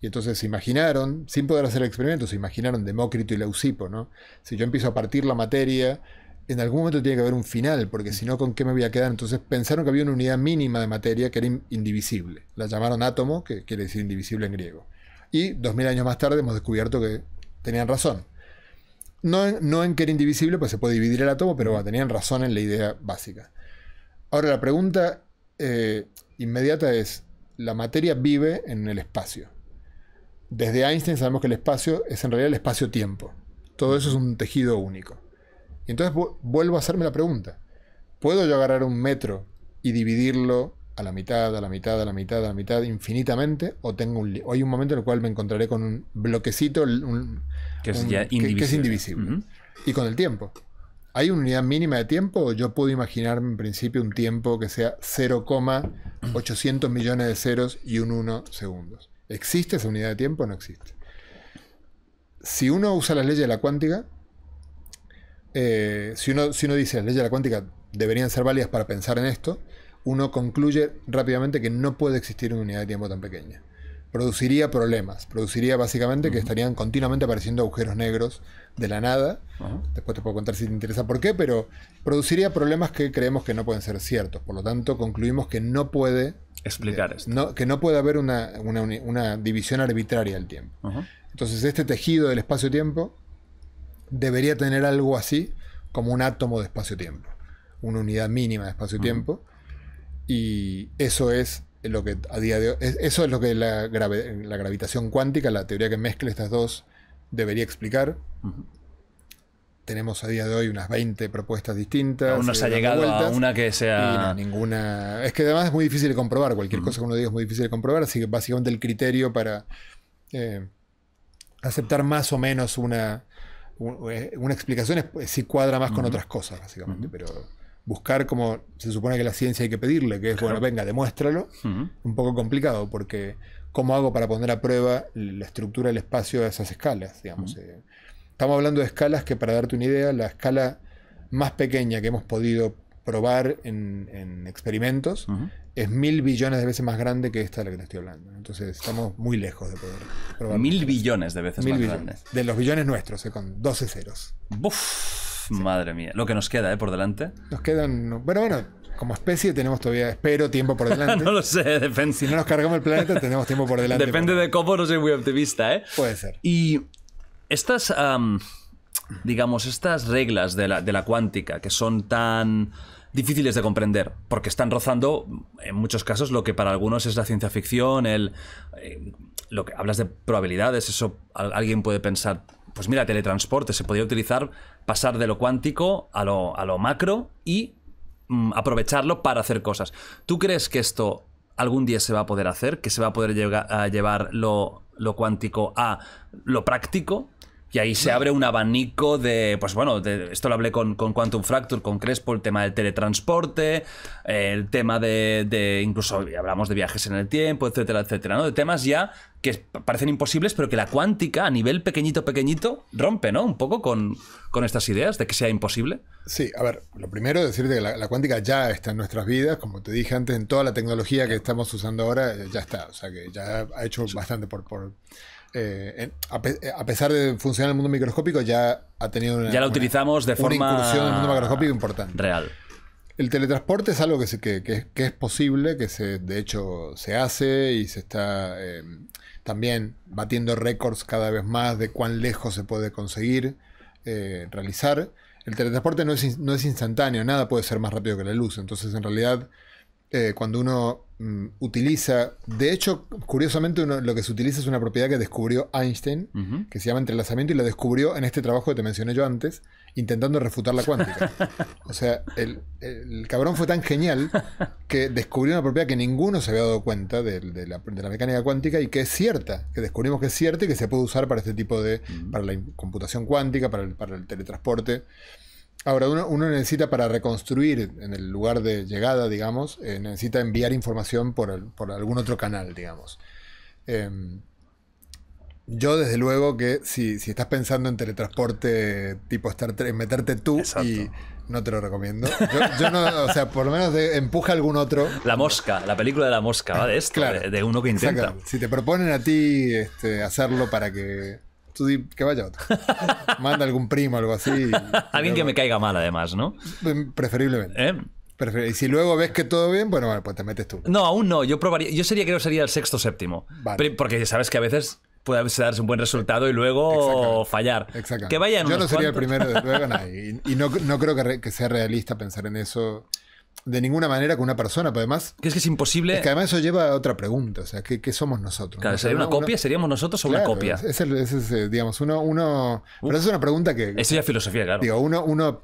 Y entonces se imaginaron, sin poder hacer experimentos, se imaginaron Demócrito y Leucipo, ¿no? Si yo empiezo a partir la materia en algún momento tiene que haber un final, porque si no, ¿con qué me voy a quedar? Entonces pensaron que había una unidad mínima de materia que era indivisible. La llamaron átomo, que quiere decir indivisible en griego. Y dos mil años más tarde hemos descubierto que tenían razón. No, no en que era indivisible, pues se puede dividir el átomo, pero tenían razón en la idea básica. Ahora la pregunta eh, inmediata es, la materia vive en el espacio. Desde Einstein sabemos que el espacio es en realidad el espacio-tiempo. Todo eso es un tejido único. Y entonces vuelvo a hacerme la pregunta. ¿Puedo yo agarrar un metro y dividirlo a la mitad, a la mitad, a la mitad, a la mitad, infinitamente, o tengo un hay un momento en el cual me encontraré con un bloquecito que, es indivisible. Y con el tiempo. ¿Hay una unidad mínima de tiempo o yo puedo imaginarme en principio un tiempo que sea 0,800 millones de ceros y un 1 segundos? ¿Existe esa unidad de tiempo o no existe? Si uno usa las leyes de la cuántica, eh, si, uno, si dice las leyes de la cuántica deberían ser válidas para pensar en esto, uno concluye rápidamente que no puede existir una unidad de tiempo tan pequeña. Produciría problemas, produciría básicamente que estarían continuamente apareciendo agujeros negros de la nada. Después te puedo contar si te interesa por qué, pero produciría problemas que creemos que no pueden ser ciertos. Por lo tanto, concluimos que no puede... Eh, Explicar que no puede haber una, división arbitraria del tiempo. Entonces, este tejido del espacio-tiempo debería tener algo así como un átomo de espacio-tiempo, una unidad mínima de espacio-tiempo. Y eso es lo que a día de hoy, eso es lo que la, gravitación cuántica, la teoría que mezcla estas dos, debería explicar. Tenemos a día de hoy unas 20 propuestas distintas. Aún no eh, se ha llegado a una que sea. ninguna. Es que además es muy difícil de comprobar. Cualquier cosa que uno diga es muy difícil de comprobar. Así que básicamente el criterio para eh, aceptar más o menos una, eh, una explicación eh, sí cuadra más con otras cosas, básicamente, pero buscar como se supone que la ciencia hay que pedirle, que es, bueno, venga, demuéstralo, un poco complicado, porque ¿cómo hago para poner a prueba la estructura del espacio de esas escalas? Digamos, eh, estamos hablando de escalas que, para darte una idea, la escala más pequeña que hemos podido probar en experimentos es mil billones de veces más grande que esta de la que te estoy hablando. Entonces estamos muy lejos de poder probar. Mil billones de veces mil más De los billones nuestros, eh, con 12 ceros. Buf, madre mía. Lo que nos queda, ¿eh? Por delante. Nos quedan. Bueno, bueno, como especie tenemos todavía, espero, tiempo por delante. no lo sé, depende. Si no nos cargamos el planeta, tenemos tiempo por delante. Depende de cómo, no soy muy optimista, ¿eh? Puede ser. Y estas, digamos, estas reglas de la, de la cuántica que son tan difíciles de comprender, porque están rozando en muchos casos lo que para algunos es la ciencia ficción, el eh, lo que hablas de probabilidades, eso alguien puede pensar, pues mira, teletransporte se podría utilizar pasar de lo cuántico a lo, a lo macro y mm, aprovecharlo para hacer cosas. ¿Tú crees que esto algún día se va a poder hacer, que se va a poder llegar a llevar lo, lo cuántico a lo práctico? Y ahí se abre un abanico de, pues bueno, esto lo hablé con, con, Quantum Fracture, con Crespo, el tema del teletransporte, el tema de, de, incluso hablamos de viajes en el tiempo, etcétera, etcétera, ¿no? De temas ya que parecen imposibles, pero que la cuántica a nivel pequeñito, pequeñito, rompe, ¿no? Un poco con, con estas ideas de que sea imposible. Sí, a ver, lo primero es decirte que la, cuántica ya está en nuestras vidas, como te dije antes, en toda la tecnología que estamos usando ahora, ya está, o sea que ya ha hecho bastante por eh, eh, a, pesar de funcionar en el mundo microscópico, ya ha tenido una, ya la utilizamos de forma incursión en el mundo macroscópico importante. Real. El teletransporte es algo que, es posible, que se, de hecho se hace y se está em, también batiendo récords cada vez más de cuán lejos se puede conseguir eh, realizar. El teletransporte no es, instantáneo, nada puede ser más rápido que la luz. Entonces, en realidad, cuando uno Mm, utiliza, de hecho, curiosamente lo que se utiliza es una propiedad que descubrió Einstein, que se llama entrelazamiento, y la descubrió en este trabajo que te mencioné yo antes, intentando refutar la cuántica. o sea, el, cabrón fue tan genial que descubrió una propiedad que ninguno se había dado cuenta de, la, mecánica cuántica y que es cierta, que descubrimos que es cierta y que se puede usar para este tipo de, para la computación cuántica, para para el teletransporte. Ahora, uno, necesita para reconstruir en el lugar de llegada, digamos, eh, necesita enviar información por, por, algún otro canal, digamos. Em, yo, desde luego, que si, estás pensando en teletransporte tipo Star meterte tú y no te lo recomiendo. Yo, no, o sea, por lo menos de, empuja algún otro. La mosca, la película de la mosca, va de esto, de, uno que intenta. Si te proponen a ti este, hacerlo para que Tú que vaya otro. Manda algún primo, algo así. Alguien que me caiga mal, además, ¿no? Em, preferiblemente. ¿Eh? y si luego ves que todo bien, bueno, pues te metes tú. No, aún no. Yo probaría. Yo sería, sería el sexto séptimo. Porque sabes que a veces puede darse un buen resultado y luego fallar. Exactamente. Que vayan Yo no sería el primero, de luego, nadie. y, no, creo que sea realista pensar en eso de ninguna manera con una persona, pero además... Que es que es imposible... Es que además eso lleva a otra pregunta, o sea, ¿qué, somos nosotros? Claro, ¿sería una copia? ¿Seríamos nosotros o una copia? es, digamos, uno... Uh. pero es una pregunta que... Eso ya es filosofía, claro. Digo, uno, uno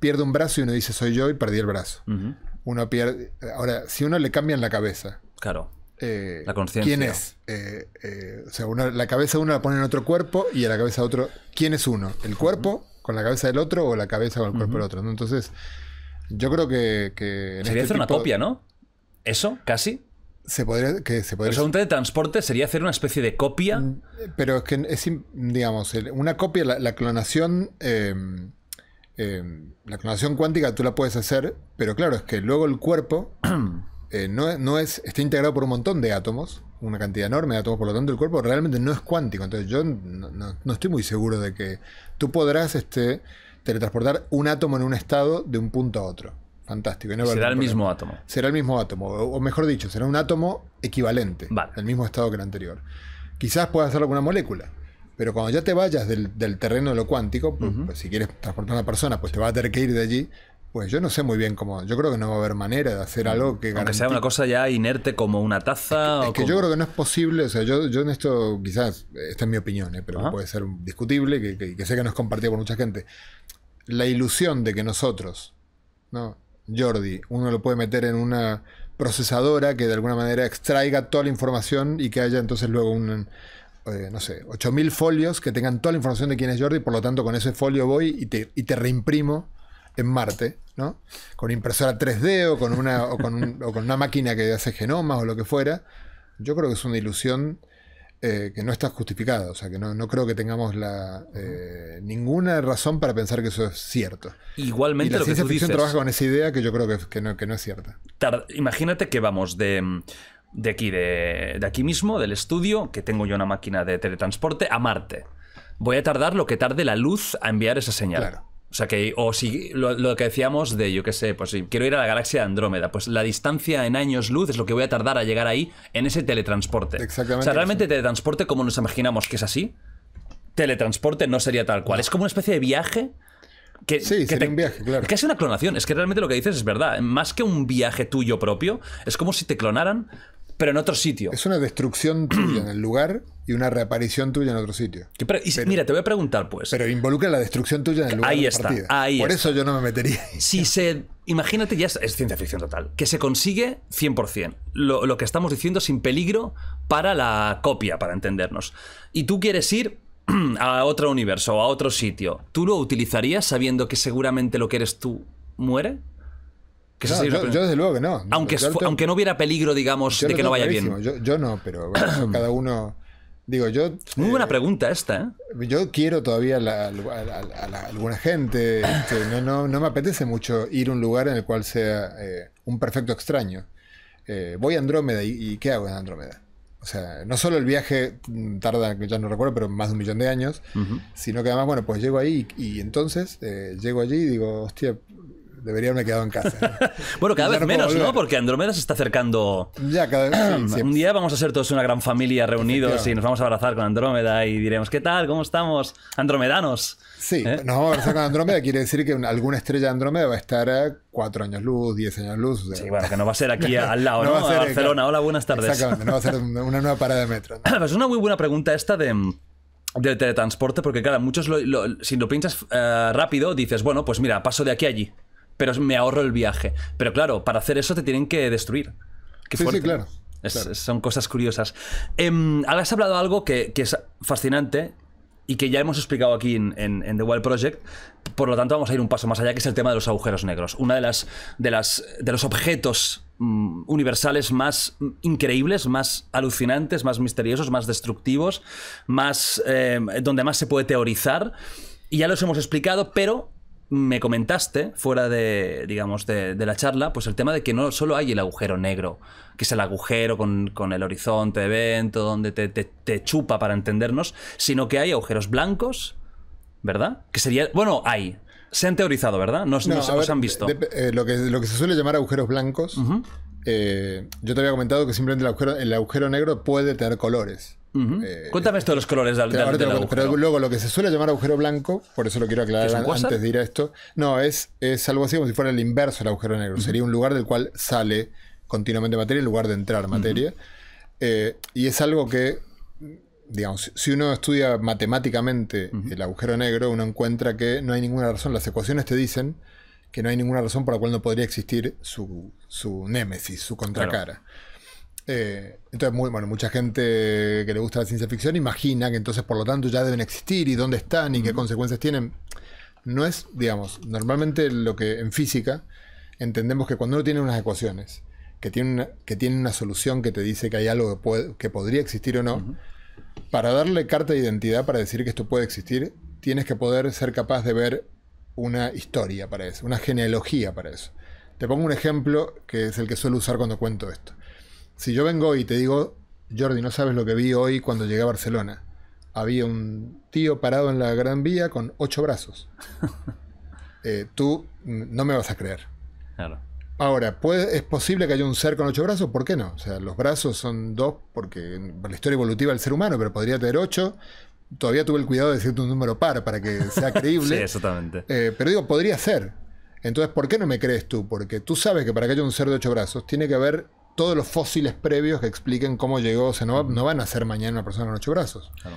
pierde un brazo y uno dice, soy yo y perdí el brazo. Uno pierde... Ahora, si uno le cambian la cabeza... Claro. Eh, la conciencia. ¿Quién es? Eh, eh, o sea, la cabeza uno la pone en otro cuerpo y a la cabeza de otro... ¿Quién es uno? ¿El cuerpo con la cabeza del otro o la cabeza con el cuerpo del otro? Entonces... Yo creo que. Sería este hacer una copia, ¿no? ¿Eso? ¿Casi? Se podría, que se podría... transporte un teletransporte sería hacer una especie de copia. Mm, pero es que es, digamos, una copia, la, clonación. Em, em, la clonación cuántica tú la puedes hacer, pero claro, es que luego el cuerpo eh, no, es, está integrado por un montón de átomos, una cantidad enorme de átomos, por lo tanto el cuerpo realmente no es cuántico. Entonces yo no, no estoy muy seguro de que tú podrás este, teletransportar un átomo en un estado de un punto a otro. Fantástico. será el mismo átomo. Será el mismo átomo, o mejor dicho, será un átomo equivalente, el mismo estado que el anterior. Quizás puedas hacerlo alguna molécula, pero cuando ya te vayas del, terreno de lo cuántico, pues, pues, si quieres transportar a una persona, pues te va a tener que ir de allí. Pues yo no sé muy bien cómo. Yo creo que no va a haber manera de hacer algo que. Aunque sea una cosa ya inerte como una taza. Es que, yo creo que no es posible. O sea, yo, en esto, quizás, esta es mi opinión, ¿eh? pero puede ser discutible, que, que sé que no es compartido por mucha gente la ilusión de que nosotros, ¿no? Jordi, uno lo puede meter en una procesadora que de alguna manera extraiga toda la información y que haya entonces luego un, eh, no sé, 8000 folios que tengan toda la información de quién es Jordi, por lo tanto con ese folio voy y te, te reimprimo en Marte, ¿no? Con impresora 3D o con, una, o con, o con una máquina que hace genomas o lo que fuera. Yo creo que es una ilusión eh, que no está justificado. o sea, que no, creo que tengamos la, eh, ninguna razón para pensar que eso es cierto. Igualmente, la lo que ficción trabaja con esa idea que yo creo que, no, es cierta. imagínate que vamos de, aquí, de, de aquí mismo, del estudio, que tengo yo una máquina de teletransporte, a Marte. Voy a tardar lo que tarde la luz a enviar esa señal. O sea que, o si lo, que decíamos de, yo qué sé, pues si quiero ir a la galaxia de Andrómeda, pues la distancia en años luz es lo que voy a tardar a llegar ahí en ese teletransporte. Exactamente. O sea, realmente teletransporte como nos imaginamos que es así, teletransporte no sería tal cual. Es como una especie de viaje. Que, sí, que un viaje, claro. Es casi una clonación. Es que realmente lo que dices es verdad. Más que un viaje tuyo propio, es como si te clonaran pero en otro sitio. Es una destrucción tuya en el lugar y una reaparición tuya en otro sitio. mira, te voy a preguntar pues. Pero involucra la destrucción tuya en el lugar. Ahí está. Partida. Ahí Por eso yo no me metería. Ahí. Si se. Imagínate, ya es, ciencia ficción total, que se consigue 100%. Lo, lo que estamos diciendo sin peligro para la copia, para entendernos. Y tú quieres ir a otro universo o a otro sitio. ¿Tú lo utilizarías sabiendo que seguramente lo que eres tú muere? yo, desde luego que no. Aunque, aunque no hubiera peligro, digamos, de que no vaya bien. Yo, no, pero cada uno... Digo, yo... Muy buena eh, pregunta esta, ¿eh? Yo quiero todavía a, la alguna gente. no, me apetece mucho ir a un lugar en el cual sea eh, un perfecto extraño. voy a Andrómeda y, ¿qué hago en Andrómeda? O sea, no solo el viaje mm, tarda, ya no recuerdo, pero más de un millón de años, sino que además, bueno, pues llego ahí y, entonces llego allí y digo, hostia, debería haberme quedado en casa. ¿eh? bueno, cada vez menos, ¿no? Porque Andrómeda se está acercando. Ya, cada vez. Un día vamos a ser todos una gran familia reunidos y nos vamos a abrazar con Andrómeda y diremos, ¿qué tal? ¿Cómo estamos? Andromedanos. Sí, ¿Eh? nos vamos a abrazar con Andrómeda, quiere decir que alguna estrella de Andrómeda va a estar eh, a años luz, diez años luz. sí, bueno, que no va a ser aquí al lado, ¿no? a Barcelona, hola, buenas tardes. Exactamente, no va a ser una nueva parada de metro. es una muy buena pregunta esta de de teletransporte, porque claro, muchos, si lo piensas rápido, dices, bueno, pues mira, paso de aquí a allí pero me ahorro el viaje. Pero claro, para hacer eso te tienen que destruir. sí, claro. Son cosas curiosas. Eh, has hablado algo que, es fascinante y que ya hemos explicado aquí en, The Wild Project. Por lo tanto, vamos a ir un paso más allá, que es el tema de los agujeros negros. Una de las, de las de los objetos mm, universales más increíbles, más alucinantes, más misteriosos, más destructivos, más eh, donde más se puede teorizar. Y ya los hemos explicado, pero me comentaste, fuera de, digamos, de, la charla, pues el tema de que no solo hay el agujero negro, que es el agujero con, el horizonte de evento, donde te, chupa para entendernos, sino que hay agujeros blancos, ¿verdad? Que sería. Bueno, hay. Se han teorizado, ¿verdad? No, se han visto. Eh, lo, que, se suele llamar agujeros blancos. Eh, yo te había comentado que simplemente el agujero negro puede tener colores. Eh, Cuéntame esto de los colores del, del, agujero. Pero luego lo que se suele llamar agujero blanco, por eso lo quiero aclarar antes de ir a esto, no, es, es algo así como si fuera el inverso del agujero negro. Sería un lugar del cual sale continuamente materia en lugar de entrar materia. Eh, y es algo que, digamos, si uno estudia matemáticamente el agujero negro, uno encuentra que no hay ninguna razón. Las ecuaciones te dicen que no hay ninguna razón por la cual no podría existir su, su némesis, su contracara. Eh, entonces, bueno, mucha gente que le gusta la ciencia ficción imagina que entonces, por lo tanto, ya deben existir y dónde están y qué consecuencias tienen. No es, digamos, normalmente lo que en física entendemos que cuando uno tiene unas ecuaciones que tiene que tiene una solución que te dice que hay algo que, podría existir o no, para darle carta de identidad para decir que esto puede existir, tienes que poder ser capaz de ver una historia para eso, una genealogía para eso. Te pongo un ejemplo que es el que suelo usar cuando cuento esto si yo vengo y te digo, Jordi, no sabes lo que vi hoy cuando llegué a Barcelona. Había un tío parado en la Gran Vía con ocho brazos. Eh, tú no me vas a creer. Claro. Ahora, ¿es posible que haya un ser con ocho brazos? ¿Por qué no? O sea, los brazos son dos porque por la historia evolutiva del ser humano, pero podría tener ocho. Todavía tuve el cuidado de decirte un número par para que sea creíble. sí, exactamente. Eh, pero digo, podría ser. Entonces, ¿por qué no me crees tú? Porque tú sabes que para que haya un ser de ocho brazos tiene que haber todos los fósiles previos que expliquen cómo llegó. O sea, no, van a ser mañana una persona con ocho brazos. todo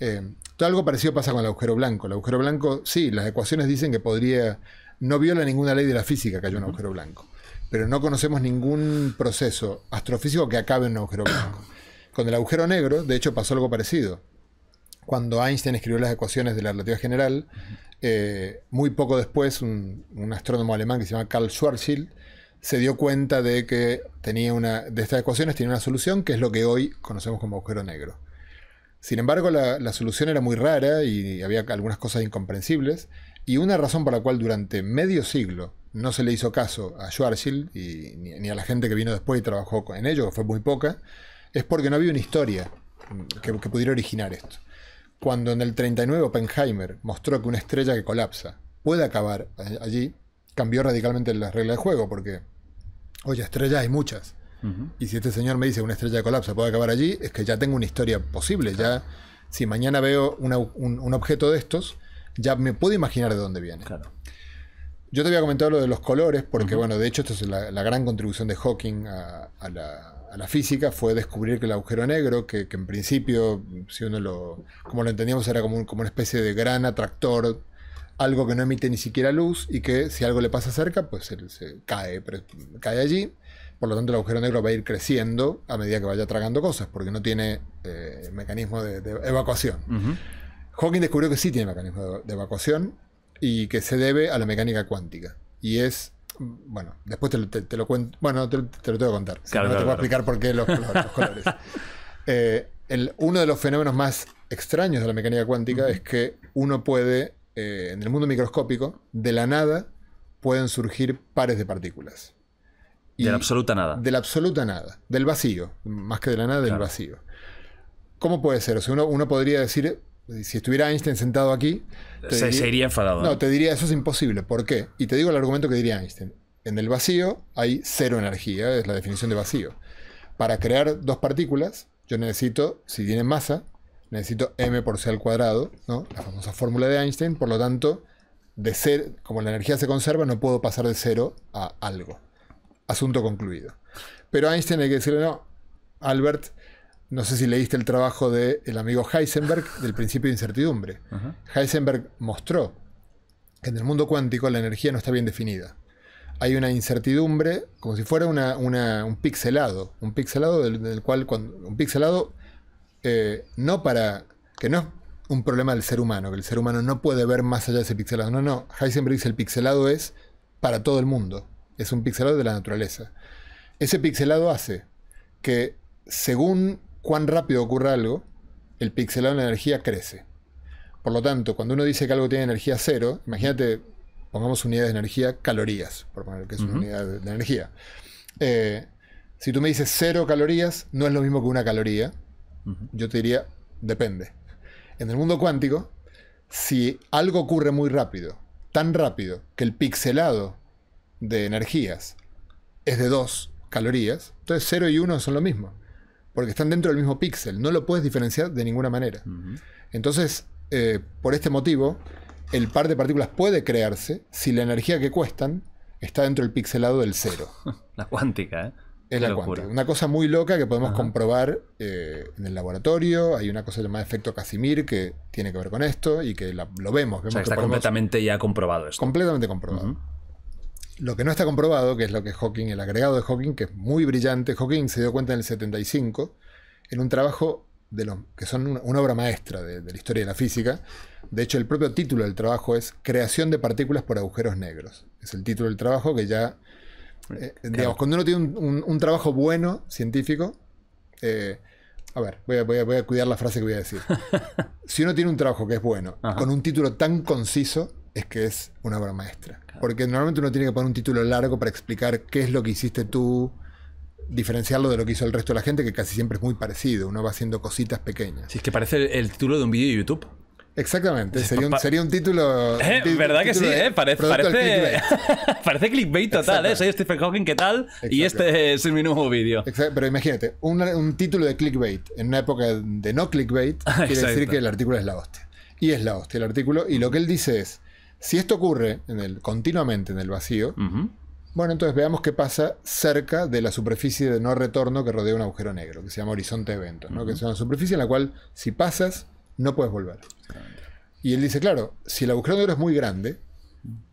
eh, algo parecido pasa con el agujero blanco. El agujero blanco, sí, las ecuaciones dicen que podría. No viola ninguna ley de la física que haya un agujero blanco. Pero no conocemos ningún proceso astrofísico que acabe en un agujero blanco. con el agujero negro, de hecho, pasó algo parecido. Cuando Einstein escribió las ecuaciones de la relatividad general, eh, muy poco después, un, un, astrónomo alemán que se llama Karl Schwarzschild se dio cuenta de que tenía una, de estas ecuaciones tenía una solución que es lo que hoy conocemos como agujero negro. Sin embargo, la, solución era muy rara y había algunas cosas incomprensibles, y una razón por la cual durante medio siglo no se le hizo caso a Schwarzschild y, ni, a la gente que vino después y trabajó en ello, fue muy poca, es porque no había una historia mm, que, pudiera originar esto. Cuando en el 39 Oppenheimer mostró que una estrella que colapsa puede acabar eh, allí, cambió radicalmente las reglas del juego, porque oye, estrellas hay muchas. Y si este señor me dice una estrella de colapsa, puede acabar allí, es que ya tengo una historia posible. Ya, si mañana veo un, objeto de estos, ya me puedo imaginar de dónde viene. Claro. Yo te había comentado lo de los colores, porque, bueno, de hecho, esta es la, gran contribución de Hawking a, la, física, fue descubrir que el agujero negro, que, en principio, si uno lo, como lo entendíamos, era como, como una especie de gran atractor algo que no emite ni siquiera luz y que si algo le pasa cerca, pues se, cae, cae allí. Por lo tanto, el agujero negro va a ir creciendo a medida que vaya tragando cosas, porque no tiene eh, mecanismo de, evacuación. Hawking descubrió que sí tiene mecanismo de, evacuación y que se debe a la mecánica cuántica. Y es, bueno, después te, lo cuento, bueno, te, te, lo tengo que contar. Claro, te voy a explicar por qué los, colores. Eh, uno de los fenómenos más extraños de la mecánica cuántica es que uno puede eh, en el mundo microscópico, de la nada pueden surgir pares de partículas. de la absoluta nada. De la absoluta nada, del vacío, más que de la nada, del vacío. ¿Cómo puede ser? O uno, podría decir, si estuviera Einstein sentado aquí... Se, sería enfadado. No, te diría, eso es imposible. ¿Por qué? Y te digo el argumento que diría Einstein. En el vacío hay cero energía, es la definición de vacío. Para crear dos partículas, yo necesito, si tienen masa, necesito m por c al cuadrado, ¿no? la famosa fórmula de Einstein, por lo tanto, de ser, como la energía se conserva, no puedo pasar de cero a algo. Asunto concluido. Pero Einstein hay que decirle, no, Albert, no sé si leíste el trabajo del amigo Heisenberg del principio de incertidumbre. Heisenberg mostró que en el mundo cuántico la energía no está bien definida. Hay una incertidumbre, como si fuera un pixelado, un pixelado del, del cual cuando, un pixelado eh, no para. que no es un problema del ser humano, que el ser humano no puede ver más allá de ese pixelado. No, no. Heisenberg dice el pixelado es para todo el mundo. Es un pixelado de la naturaleza. Ese pixelado hace que según cuán rápido ocurra algo, el pixelado de la energía crece. Por lo tanto, cuando uno dice que algo tiene energía cero, imagínate, pongamos unidades de energía, calorías, por poner que es una unidad de, energía. Eh, si tú me dices cero calorías, no es lo mismo que una caloría, yo te diría, depende. En el mundo cuántico, si algo ocurre muy rápido, tan rápido que el pixelado de energías es de 2 calorías, entonces 0 y 1 son lo mismo, porque están dentro del mismo píxel, no lo puedes diferenciar de ninguna manera. Entonces, eh, por este motivo, el par de partículas puede crearse si la energía que cuestan está dentro del pixelado del cero. la cuántica, ¿eh? Es la cuántica. Una cosa muy loca que podemos comprobar eh, en el laboratorio. Hay una cosa llamada efecto Casimir que tiene que ver con esto y que lo vemos. vemos está completamente ya comprobado esto. Completamente comprobado. Lo que no está comprobado, que es lo que Hawking, el agregado de Hawking, que es muy brillante, Hawking se dio cuenta en el 75, en un trabajo de lo, que son una, obra maestra de la historia de la física. De hecho, el propio título del trabajo es Creación de partículas por agujeros negros. Es el título del trabajo que ya eh, digamos, cuando uno tiene un, trabajo bueno, científico, eh, a ver, voy a, cuidar la frase que voy a decir. si uno tiene un trabajo que es bueno, con un título tan conciso, es que es una obra maestra. Porque normalmente uno tiene que poner un título largo para explicar qué es lo que hiciste tú, diferenciarlo de lo que hizo el resto de la gente, que casi siempre es muy parecido. Uno va haciendo cositas pequeñas. Si es que parece el, título de un vídeo de YouTube. Exactamente, sería un, sería un título. ¿Eh? ¿Verdad que sí? Eh? Parece, clickbait total, ¿eh? Soy Stephen Hawking, ¿qué tal? Y este es mi nuevo vídeo. Pero imagínate, un, título de clickbait en una época de no clickbait quiere decir que el artículo es la hostia. Y es la hostia el artículo. Y lo que él dice es: si esto ocurre continuamente en el vacío, bueno, entonces veamos qué pasa cerca de la superficie de no retorno que rodea un agujero negro, que se llama horizonte de eventos, ¿no? que es una superficie en la cual, si pasas no puedes volver. Y él dice, claro, si el agujero negro es muy grande,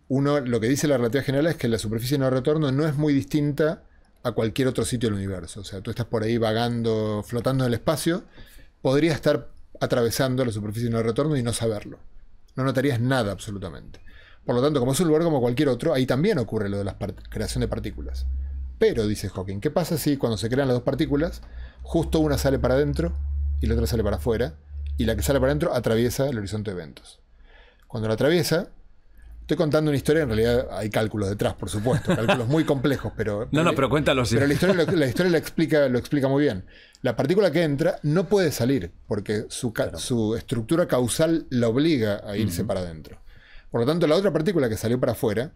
uno, lo que dice la relatividad general es que la superficie de no retorno no es muy distinta a cualquier otro sitio del universo. O sea, tú estás por ahí vagando, flotando en el espacio, podrías estar atravesando la superficie de no retorno y no saberlo. No notarías nada absolutamente. Por lo tanto, como es un lugar como cualquier otro, ahí también ocurre lo de la creación de partículas. Pero, dice Hawking, ¿qué pasa si cuando se crean las dos partículas, justo una sale para adentro y la otra sale para afuera? y la que sale para adentro atraviesa el horizonte de eventos. Cuando la atraviesa, estoy contando una historia, en realidad hay cálculos detrás, por supuesto, cálculos muy complejos, pero... no, no, pero cuéntalo Pero la historia, la historia lo, explica, muy bien. La partícula que entra no puede salir, porque su, su estructura causal la obliga a irse para adentro. Por lo tanto, la otra partícula que salió para afuera,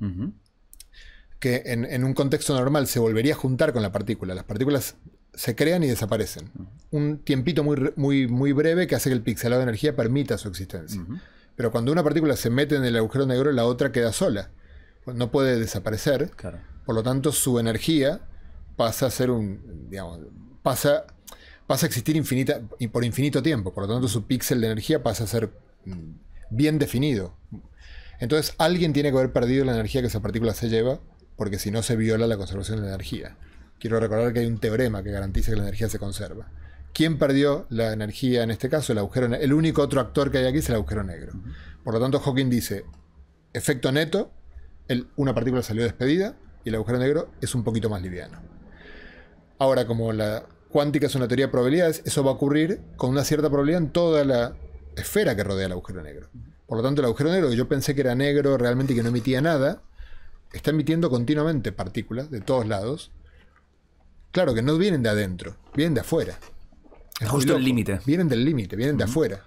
que en, en, un contexto normal se volvería a juntar con la partícula. Las partículas se crean y desaparecen. Un tiempito muy, muy, muy breve que hace que el pixelado de energía permita su existencia. Pero cuando una partícula se mete en el agujero negro, la otra queda sola. No puede desaparecer. Por lo tanto, su energía pasa a ser un. digamos, pasa, pasa a existir infinita, por infinito tiempo. Por lo tanto, su píxel de energía pasa a ser mm, bien definido. Entonces, alguien tiene que haber perdido la energía que esa partícula se lleva, porque si no se viola la conservación de la energía. Quiero recordar que hay un teorema que garantiza que la energía se conserva. ¿Quién perdió la energía en este caso? El agujero El único otro actor que hay aquí es el agujero negro. Por lo tanto, Hawking dice, efecto neto, una partícula salió despedida y el agujero negro es un poquito más liviano. Ahora, como la cuántica es una teoría de probabilidades, eso va a ocurrir con una cierta probabilidad en toda la esfera que rodea el agujero negro. Por lo tanto, el agujero negro, que yo pensé que era negro realmente y que no emitía nada, está emitiendo continuamente partículas de todos lados Claro, que no vienen de adentro, vienen de afuera. Justo el límite. Vienen del límite, vienen de afuera.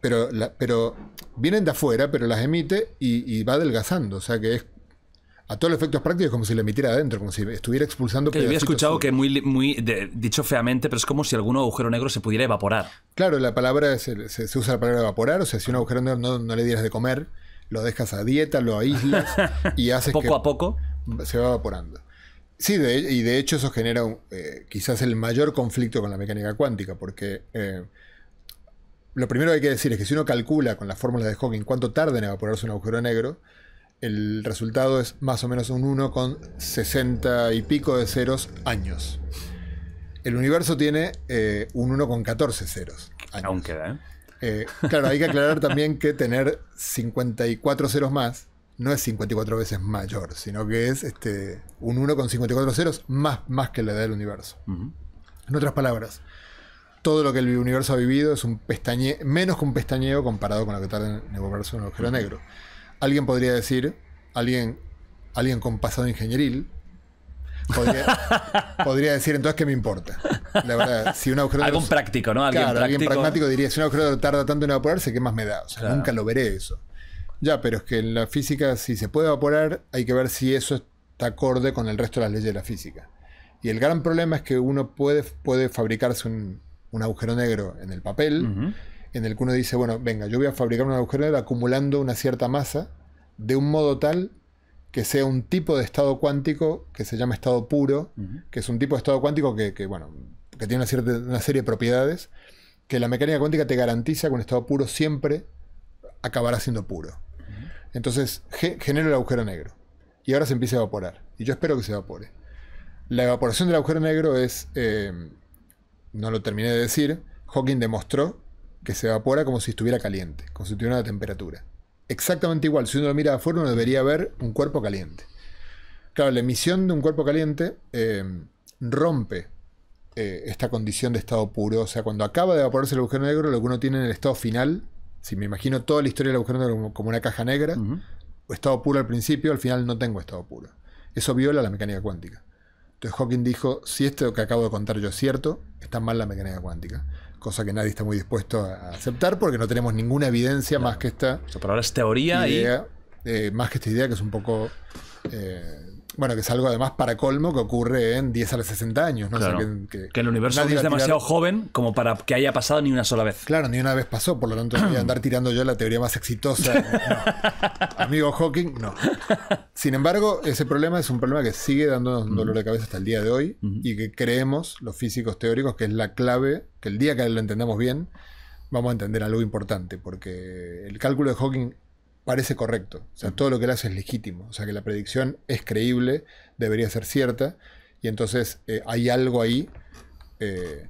Pero, pero vienen de afuera, pero las emite y, va adelgazando. O sea que es a todos los efectos prácticos como si la emitiera adentro, como si estuviera expulsando que había escuchado que muy, muy dicho feamente, pero es como si algún agujero negro se pudiera evaporar. Claro, la palabra se, usa la palabra evaporar, o sea, si un agujero negro no, le dieras de comer, lo dejas a dieta, lo aíslas y haces poco a poco se va evaporando. Sí, y de hecho eso genera eh, quizás el mayor conflicto con la mecánica cuántica, porque eh, lo primero que hay que decir es que si uno calcula con las fórmulas de Hawking cuánto tarda en evaporarse un agujero negro, el resultado es más o menos un 1 con 60 y pico de ceros años. El universo tiene eh, un 1 con 14 ceros. Años. Aún queda, Eh, claro, hay que aclarar también que tener 54 ceros más no es 54 veces mayor, sino que es este, un 1 con 54 ceros más, más que la edad del universo. En otras palabras, todo lo que el universo ha vivido es un pestañe menos que un pestañeo comparado con lo que tarda en evaporarse un agujero negro. Alguien podría decir, alguien, alguien con pasado ingenieril, Podría, decir entonces que me importa. La verdad, si un agujero Algún práctico, ¿no? ¿Alguien, pragmático diría, si un agujero tarda tanto en evaporarse, ¿qué más me da? O sea, nunca lo veré eso. Ya, pero es que en la física, si se puede evaporar, hay que ver si eso está acorde con el resto de las leyes de la física. Y el gran problema es que uno puede, puede fabricarse un, agujero negro en el papel, en el que uno dice, bueno, venga, yo voy a fabricar un agujero negro acumulando una cierta masa, de un modo tal que sea un tipo de estado cuántico que se llama estado puro, que es un tipo de estado cuántico que, que bueno, que tiene una, cierta, una serie de propiedades, que la mecánica cuántica te garantiza que un estado puro siempre acabará siendo puro. Entonces genera genero el agujero negro. Y ahora se empieza a evaporar. Y yo espero que se evapore. La evaporación del agujero negro es, em, no lo terminé de decir, Hawking demostró que se evapora como si estuviera caliente, como si tuviera una temperatura. Exactamente igual, si uno lo mira afuera uno debería ver un cuerpo caliente. Claro, la emisión de un cuerpo caliente em, rompe eh, esta condición de estado puro. O sea, cuando acaba de evaporarse el agujero negro, lo que uno tiene en el estado final si me imagino toda la historia del agujero como, una caja negra, o estado puro al principio, al final no tengo estado puro. Eso viola la mecánica cuántica. Entonces Hawking dijo, si esto que acabo de contar yo es cierto, está mal la mecánica cuántica. Cosa que nadie está muy dispuesto a aceptar porque no tenemos ninguna evidencia más que esta... O sea, ahora es teoría y... Eh, más que esta idea que es un poco... Eh, bueno, que es algo además para colmo que ocurre en 10 a los 60 años, que, el universo es demasiado joven como para que haya pasado ni una sola vez. Claro, ni una vez pasó, por lo tanto voy a andar tirando yo la teoría más exitosa. Amigo Hawking, no. Sin embargo, ese problema es un problema que sigue dándonos dolor de cabeza hasta el día de hoy y que creemos los físicos teóricos que es la clave, que el día que lo entendamos bien, vamos a entender algo importante, porque el cálculo de Hawking parece correcto. O sea, todo lo que él hace es legítimo. O sea, que la predicción es creíble, debería ser cierta. Y entonces eh, hay algo ahí, eh,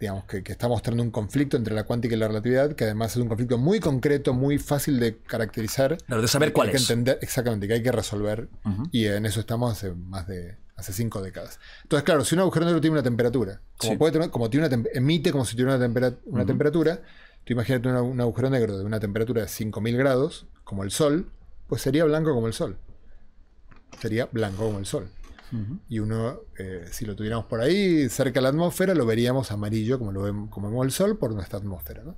digamos, que, está mostrando un conflicto entre la cuántica y la relatividad, que además es un conflicto muy concreto, muy fácil de caracterizar. de saber cuál es. Que entender, exactamente, que hay que resolver. Y en eso estamos hace más de hace cinco décadas. Entonces, claro, si un agujero negro tiene una temperatura, como, puede tener, como tiene una emite como si tuviera una, una temperatura, Tú imagínate un, agujero negro de una temperatura de 5000 grados, como el Sol, pues sería blanco como el Sol. Sería blanco como el Sol. Y uno, eh, si lo tuviéramos por ahí, cerca de la atmósfera, lo veríamos amarillo como lo vemos, como vemos el Sol por nuestra atmósfera. ¿no?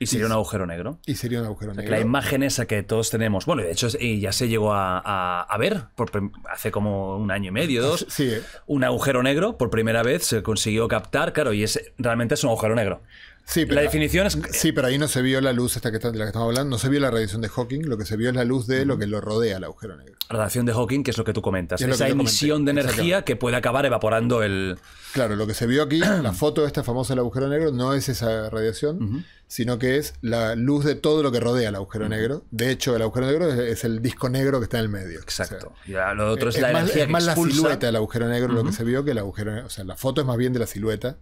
Y sería un agujero negro. Y sería un agujero negro. La imagen esa que todos tenemos. Bueno, de hecho ya se llegó a, ver hace como un año y medio, dos. Un agujero negro por primera vez se consiguió captar, claro, y es, realmente es un agujero negro. Sí, pero, la definición Sí, pero ahí no se vio la luz esta que de la que estamos hablando, no se vio la radiación de Hawking, lo que se vio es la luz de lo que lo rodea el agujero negro. La radiación de Hawking, que es lo que tú comentas, esa emisión de energía que puede acabar evaporando el. Claro, lo que se vio aquí, la foto de esta famosa del agujero negro, no es esa radiación, sino que es la luz de todo lo que rodea el agujero negro. De hecho, el agujero negro es, el disco negro que está en el medio. Exacto. lo otro eh, es, la más, es más la silueta del agujero negro lo que se vio que el agujero negro. O sea, la foto es más bien de la silueta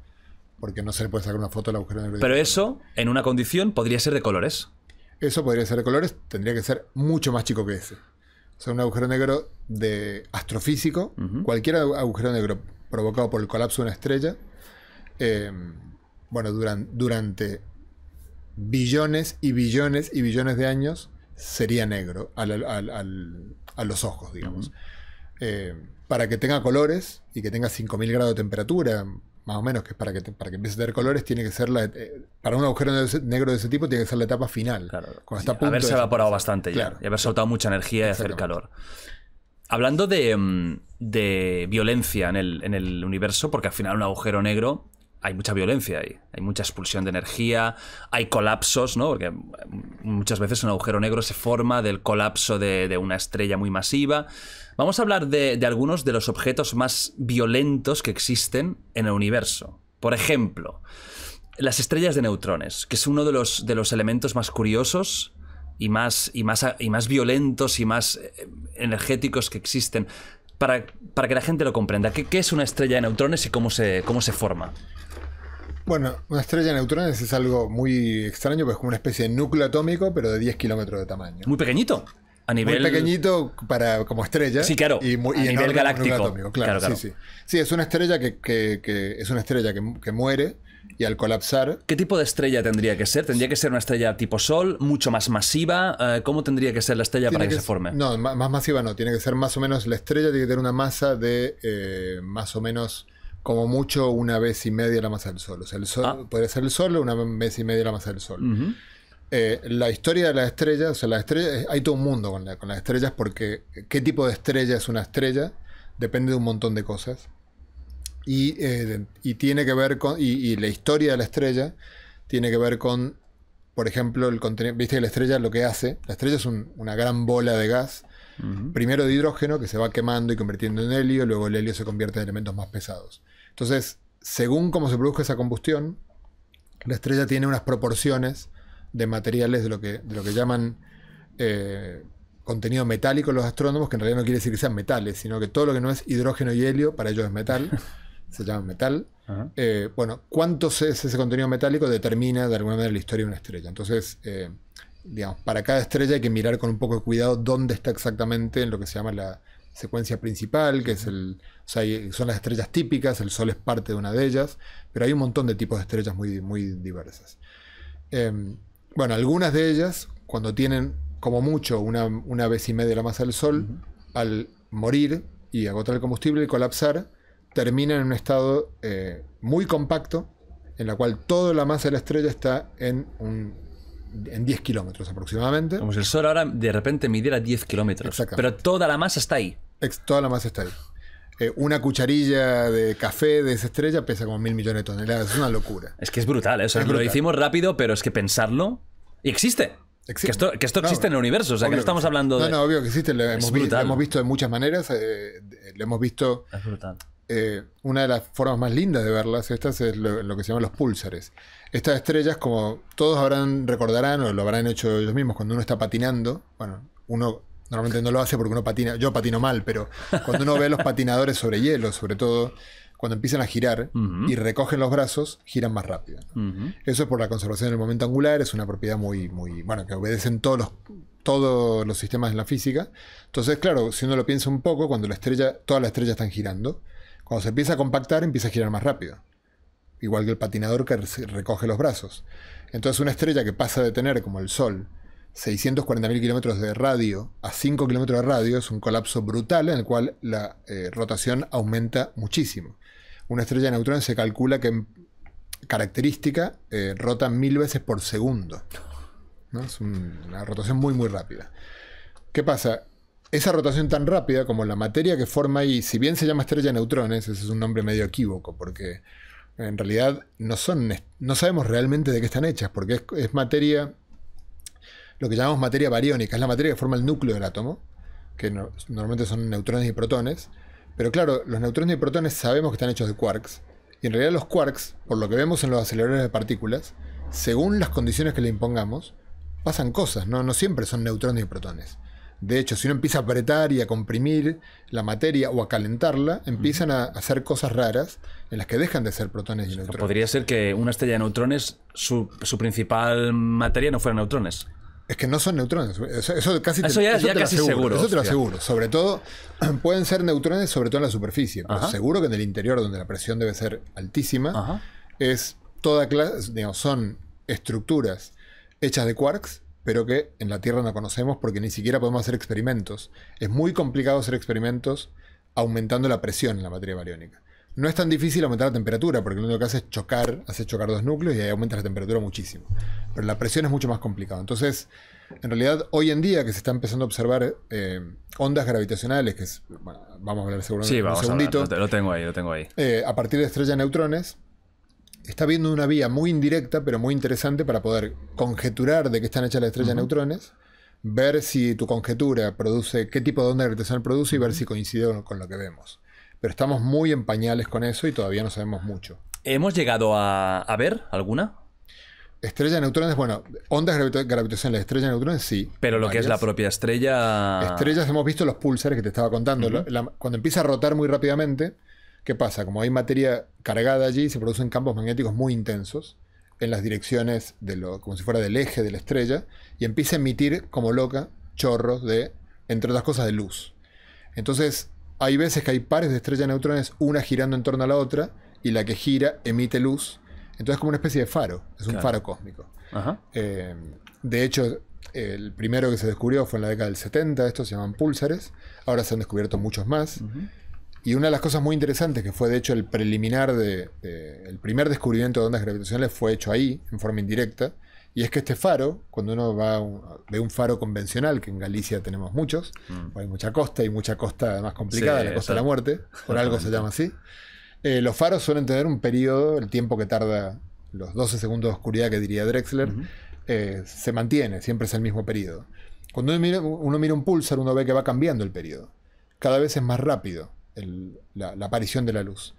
porque no se le puede sacar una foto del agujero negro. Pero eso, en una condición, podría ser de colores. Eso podría ser de colores, tendría que ser mucho más chico que ese. O sea, un agujero negro de astrofísico, cualquier agujero negro provocado por el colapso de una estrella, em, bueno, durante billones y billones y billones de años sería negro a los ojos, digamos. Eh, para que tenga colores y que tenga 5.000 grados de temperatura, más o menos, que para que, para que empiece a tener colores, tiene que ser la. Eh, para un agujero negro de ese tipo, tiene que ser la etapa final. a haberse evaporado bastante ya. Y haber soltado mucha energía y hacer calor. Hablando de, mm, de violencia en el, en el universo, porque al final un agujero negro hay mucha violencia ahí, hay mucha expulsión de energía, hay colapsos, ¿no? Porque mm, muchas veces un agujero negro se forma del colapso de, de una estrella muy masiva. Vamos a hablar de, algunos de los objetos más violentos que existen en el universo. Por ejemplo, las estrellas de neutrones, que es uno de los, de los elementos más curiosos y más, y, más, y más violentos y más eh, energéticos que existen. Para, para que la gente lo comprenda, ¿qué, es una estrella de neutrones y cómo se, cómo se forma? Bueno, una estrella de neutrones es algo muy extraño, pues es como una especie de núcleo atómico, pero de 10 kilómetros de tamaño. Muy pequeñito a nivel... pequeñito para, como estrella. Sí, claro. Y, a nivel galáctico. claro, Sí, es una estrella que, es una estrella que, muere y al colapsar... ¿Qué tipo de estrella tendría que ser? ¿Tendría que ser una estrella tipo Sol, mucho más masiva? Eh, ¿Cómo tendría que ser la estrella para que, se forme? No, más, masiva no. Tiene que ser más o menos... La estrella tiene que tener una masa de eh, más o menos como mucho una vez y media la masa del Sol. O sea, el Sol ah. puede ser el Sol una vez y media la masa del Sol. Eh, la historia de las estrellas, o sea, las estrellas, eh, hay todo un mundo con, las estrellas porque eh, qué tipo de estrella es una estrella depende de un montón de cosas. Y, tiene que ver con, y, la historia de la estrella tiene que ver con, por ejemplo, el contenido, viste la estrella lo que hace, la estrella es una gran bola de gas, primero de hidrógeno que se va quemando y convirtiendo en helio, luego el helio se convierte en elementos más pesados. Entonces, según cómo se produzca esa combustión, la estrella tiene unas proporciones de materiales de lo que, lo que llaman eh, contenido metálico los astrónomos, que en realidad no quiere decir que sean metales, sino que todo lo que no es hidrógeno y helio, para ellos es metal, se llama metal. Eh, bueno, cuánto es ese contenido metálico determina de alguna manera la historia de una estrella. Entonces, eh, digamos, para cada estrella hay que mirar con un poco de cuidado dónde está exactamente en lo que se llama la secuencia principal, que es el, son las estrellas típicas, el Sol es parte de una de ellas, pero hay un montón de tipos de estrellas muy, muy diversas. Em, bueno, algunas de ellas, cuando tienen como mucho una, vez y media la masa del Sol, al morir y agotar el combustible y colapsar, terminan en un estado eh, muy compacto, en la cual toda la masa de la estrella está en un en 10 kilómetros aproximadamente. Como si el Sol ahora de repente midiera 10 kilómetros. Pero toda la masa está ahí. toda la masa está ahí. Eh, una cucharilla de café de esa estrella pesa como mil millones de toneladas. Es una locura. Es que es brutal, eso. ¿eh? lo hicimos rápido, pero es que pensarlo. Y existe. Que esto, existe en el universo, o sea, que no estamos hablando de... No, no, obvio que existe, lo, hemos, lo hemos, visto de muchas maneras, eh, lo hemos visto... Es brutal. una de las formas más lindas de verlas, estas, es lo, que se llaman los púlsares. Estas estrellas, como todos habrán, recordarán o lo habrán hecho ellos mismos, cuando uno está patinando, bueno, uno Normalmente no lo hace porque uno patina, yo patino mal, pero cuando uno ve los patinadores sobre hielo, sobre todo, cuando empiezan a girar y recogen los brazos, giran más rápido. Eso es por la conservación del momento angular, es una propiedad muy, muy, bueno, que obedecen todos los, todos los sistemas de la física. Entonces, claro, si uno lo piensa un poco, cuando la estrella, todas las estrellas están girando, cuando se empieza a compactar, empieza a girar más rápido. Igual que el patinador que recoge los brazos. Entonces, una estrella que pasa de tener como el Sol 640.000 kilómetros de radio a 5 kilómetros de radio es un colapso brutal en el cual la eh, rotación aumenta muchísimo. Una estrella de neutrones se calcula que en característica eh, rota mil veces por segundo. Es una rotación muy, muy rápida. ¿Qué pasa? Esa rotación tan rápida como la materia que forma ahí, si bien se llama estrella de neutrones, ese es un nombre medio equívoco, porque en realidad no, son, no sabemos realmente de qué están hechas, porque es materia lo que llamamos materia bariónica, es la materia que forma el núcleo del átomo, que normalmente son neutrones y protones. Pero claro, los neutrones y protones sabemos que están hechos de quarks, y en realidad los quarks, por lo que vemos en los aceleradores de partículas, según las condiciones que le impongamos, pasan cosas, no, no siempre son neutrones y protones. De hecho, si uno empieza a apretar y a comprimir la materia o a calentarla, empiezan a hacer cosas raras en las que dejan de ser protones y neutrones. Podría ser que una estrella de neutrones, su, su principal materia no fuera neutrones es que no son neutrones. Eso, casi te, lo aseguro. eso te lo aseguro. Sobre todo, pueden ser neutrones, sobre todo en la superficie. Pero seguro que en el interior, donde la presión debe ser altísima, es toda clase, son estructuras hechas de quarks, pero que en la Tierra no conocemos porque ni siquiera podemos hacer experimentos. Es muy complicado hacer experimentos aumentando la presión en la materia bariónica. No es tan difícil aumentar la temperatura, porque lo único que hace es chocar, hace chocar dos núcleos y ahí aumenta la temperatura muchísimo. Pero la presión es mucho más complicado. Entonces, en realidad, hoy en día que se está empezando a observar eh, ondas gravitacionales, que es, vamos a hablar seguramente sí, un segundito. A lo tengo ahí, lo tengo ahí. Eh, a partir de estrellas de neutrones, está viendo una vía muy indirecta, pero muy interesante para poder conjeturar de qué están hechas las estrellas de neutrones, ver si tu conjetura produce, qué tipo de onda gravitacional produce y ver si coincide con lo que vemos pero estamos muy en pañales con eso y todavía no sabemos mucho. ¿Hemos llegado a, ver alguna? Estrella de neutrones, bueno, ondas en gravitacionales, estrella de neutrones, sí. Pero lo que es la propia estrella. Estrellas hemos visto los pulsares que te estaba contando. cuando empieza a rotar muy rápidamente, ¿qué pasa? Como hay materia cargada allí, se producen campos magnéticos muy intensos en las direcciones de lo, como si fuera del eje de la estrella, y empieza a emitir como loca chorros de, entre otras cosas, de luz. Entonces, hay veces que hay pares de estrellas de neutrones, una girando en torno a la otra, y la que gira emite luz. Entonces es como una especie de faro, es un faro cósmico. Eh, de hecho, el primero que se descubrió fue en la década del 70, estos se llaman púlsares, ahora se han descubierto muchos más. Y una de las cosas muy interesantes, que fue de hecho el preliminar de, el primer descubrimiento de ondas gravitacionales, fue hecho ahí, en forma indirecta, y es que este faro, cuando uno va un, ve un faro convencional, que en Galicia tenemos muchos, mm. hay mucha costa y mucha costa más complicada, la costa de la muerte, por algo se llama así, eh, los faros suelen tener un periodo, el tiempo que tarda, los 12 segundos de oscuridad que diría Drexler, eh, se mantiene, siempre es el mismo periodo. Cuando uno mira, un pulsar, uno ve que va cambiando el periodo. Cada vez es más rápido la, la aparición de la luz.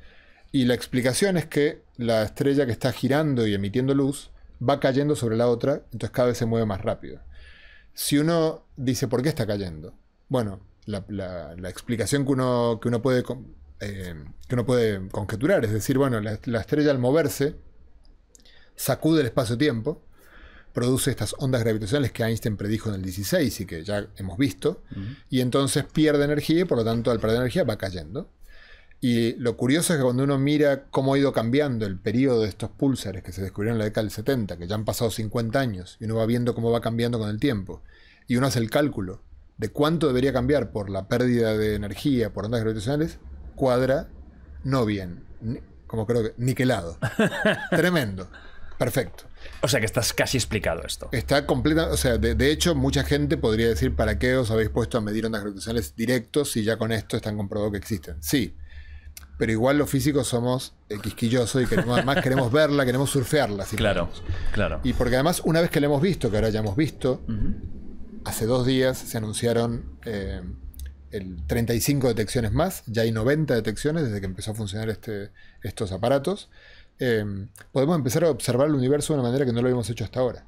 Y la explicación es que la estrella que está girando y emitiendo luz, va cayendo sobre la otra, entonces cada vez se mueve más rápido. Si uno dice, ¿por qué está cayendo? Bueno, la, explicación que uno, que uno puede eh, que uno puede conjeturar. Es decir, bueno, la, estrella al moverse sacude el espacio-tiempo, produce estas ondas gravitacionales que Einstein predijo en el 16 y que ya hemos visto, y entonces pierde energía y por lo tanto al perder energía va cayendo. Y lo curioso es que cuando uno mira cómo ha ido cambiando el periodo de estos pulsares que se descubrieron en la década del 70, que ya han pasado 50 años, y uno va viendo cómo va cambiando con el tiempo, y uno hace el cálculo de cuánto debería cambiar por la pérdida de energía por ondas gravitacionales, cuadra no bien, como creo que niquelado. Tremendo. Perfecto. O sea que estás casi explicado esto. Está completa, o sea, de, hecho mucha gente podría decir, ¿para qué os habéis puesto a medir ondas gravitacionales directos si ya con esto están comprobado que existen? Sí, pero igual los físicos somos eh, quisquillosos y queremos, además queremos verla, queremos surfearla. claro, claro. Y porque además, una vez que la hemos visto, que ahora ya hemos visto, hace dos días se anunciaron eh, el 35 detecciones más, ya hay 90 detecciones desde que empezó a funcionar este, estos aparatos. Em, podemos empezar a observar el universo de una manera que no lo habíamos hecho hasta ahora.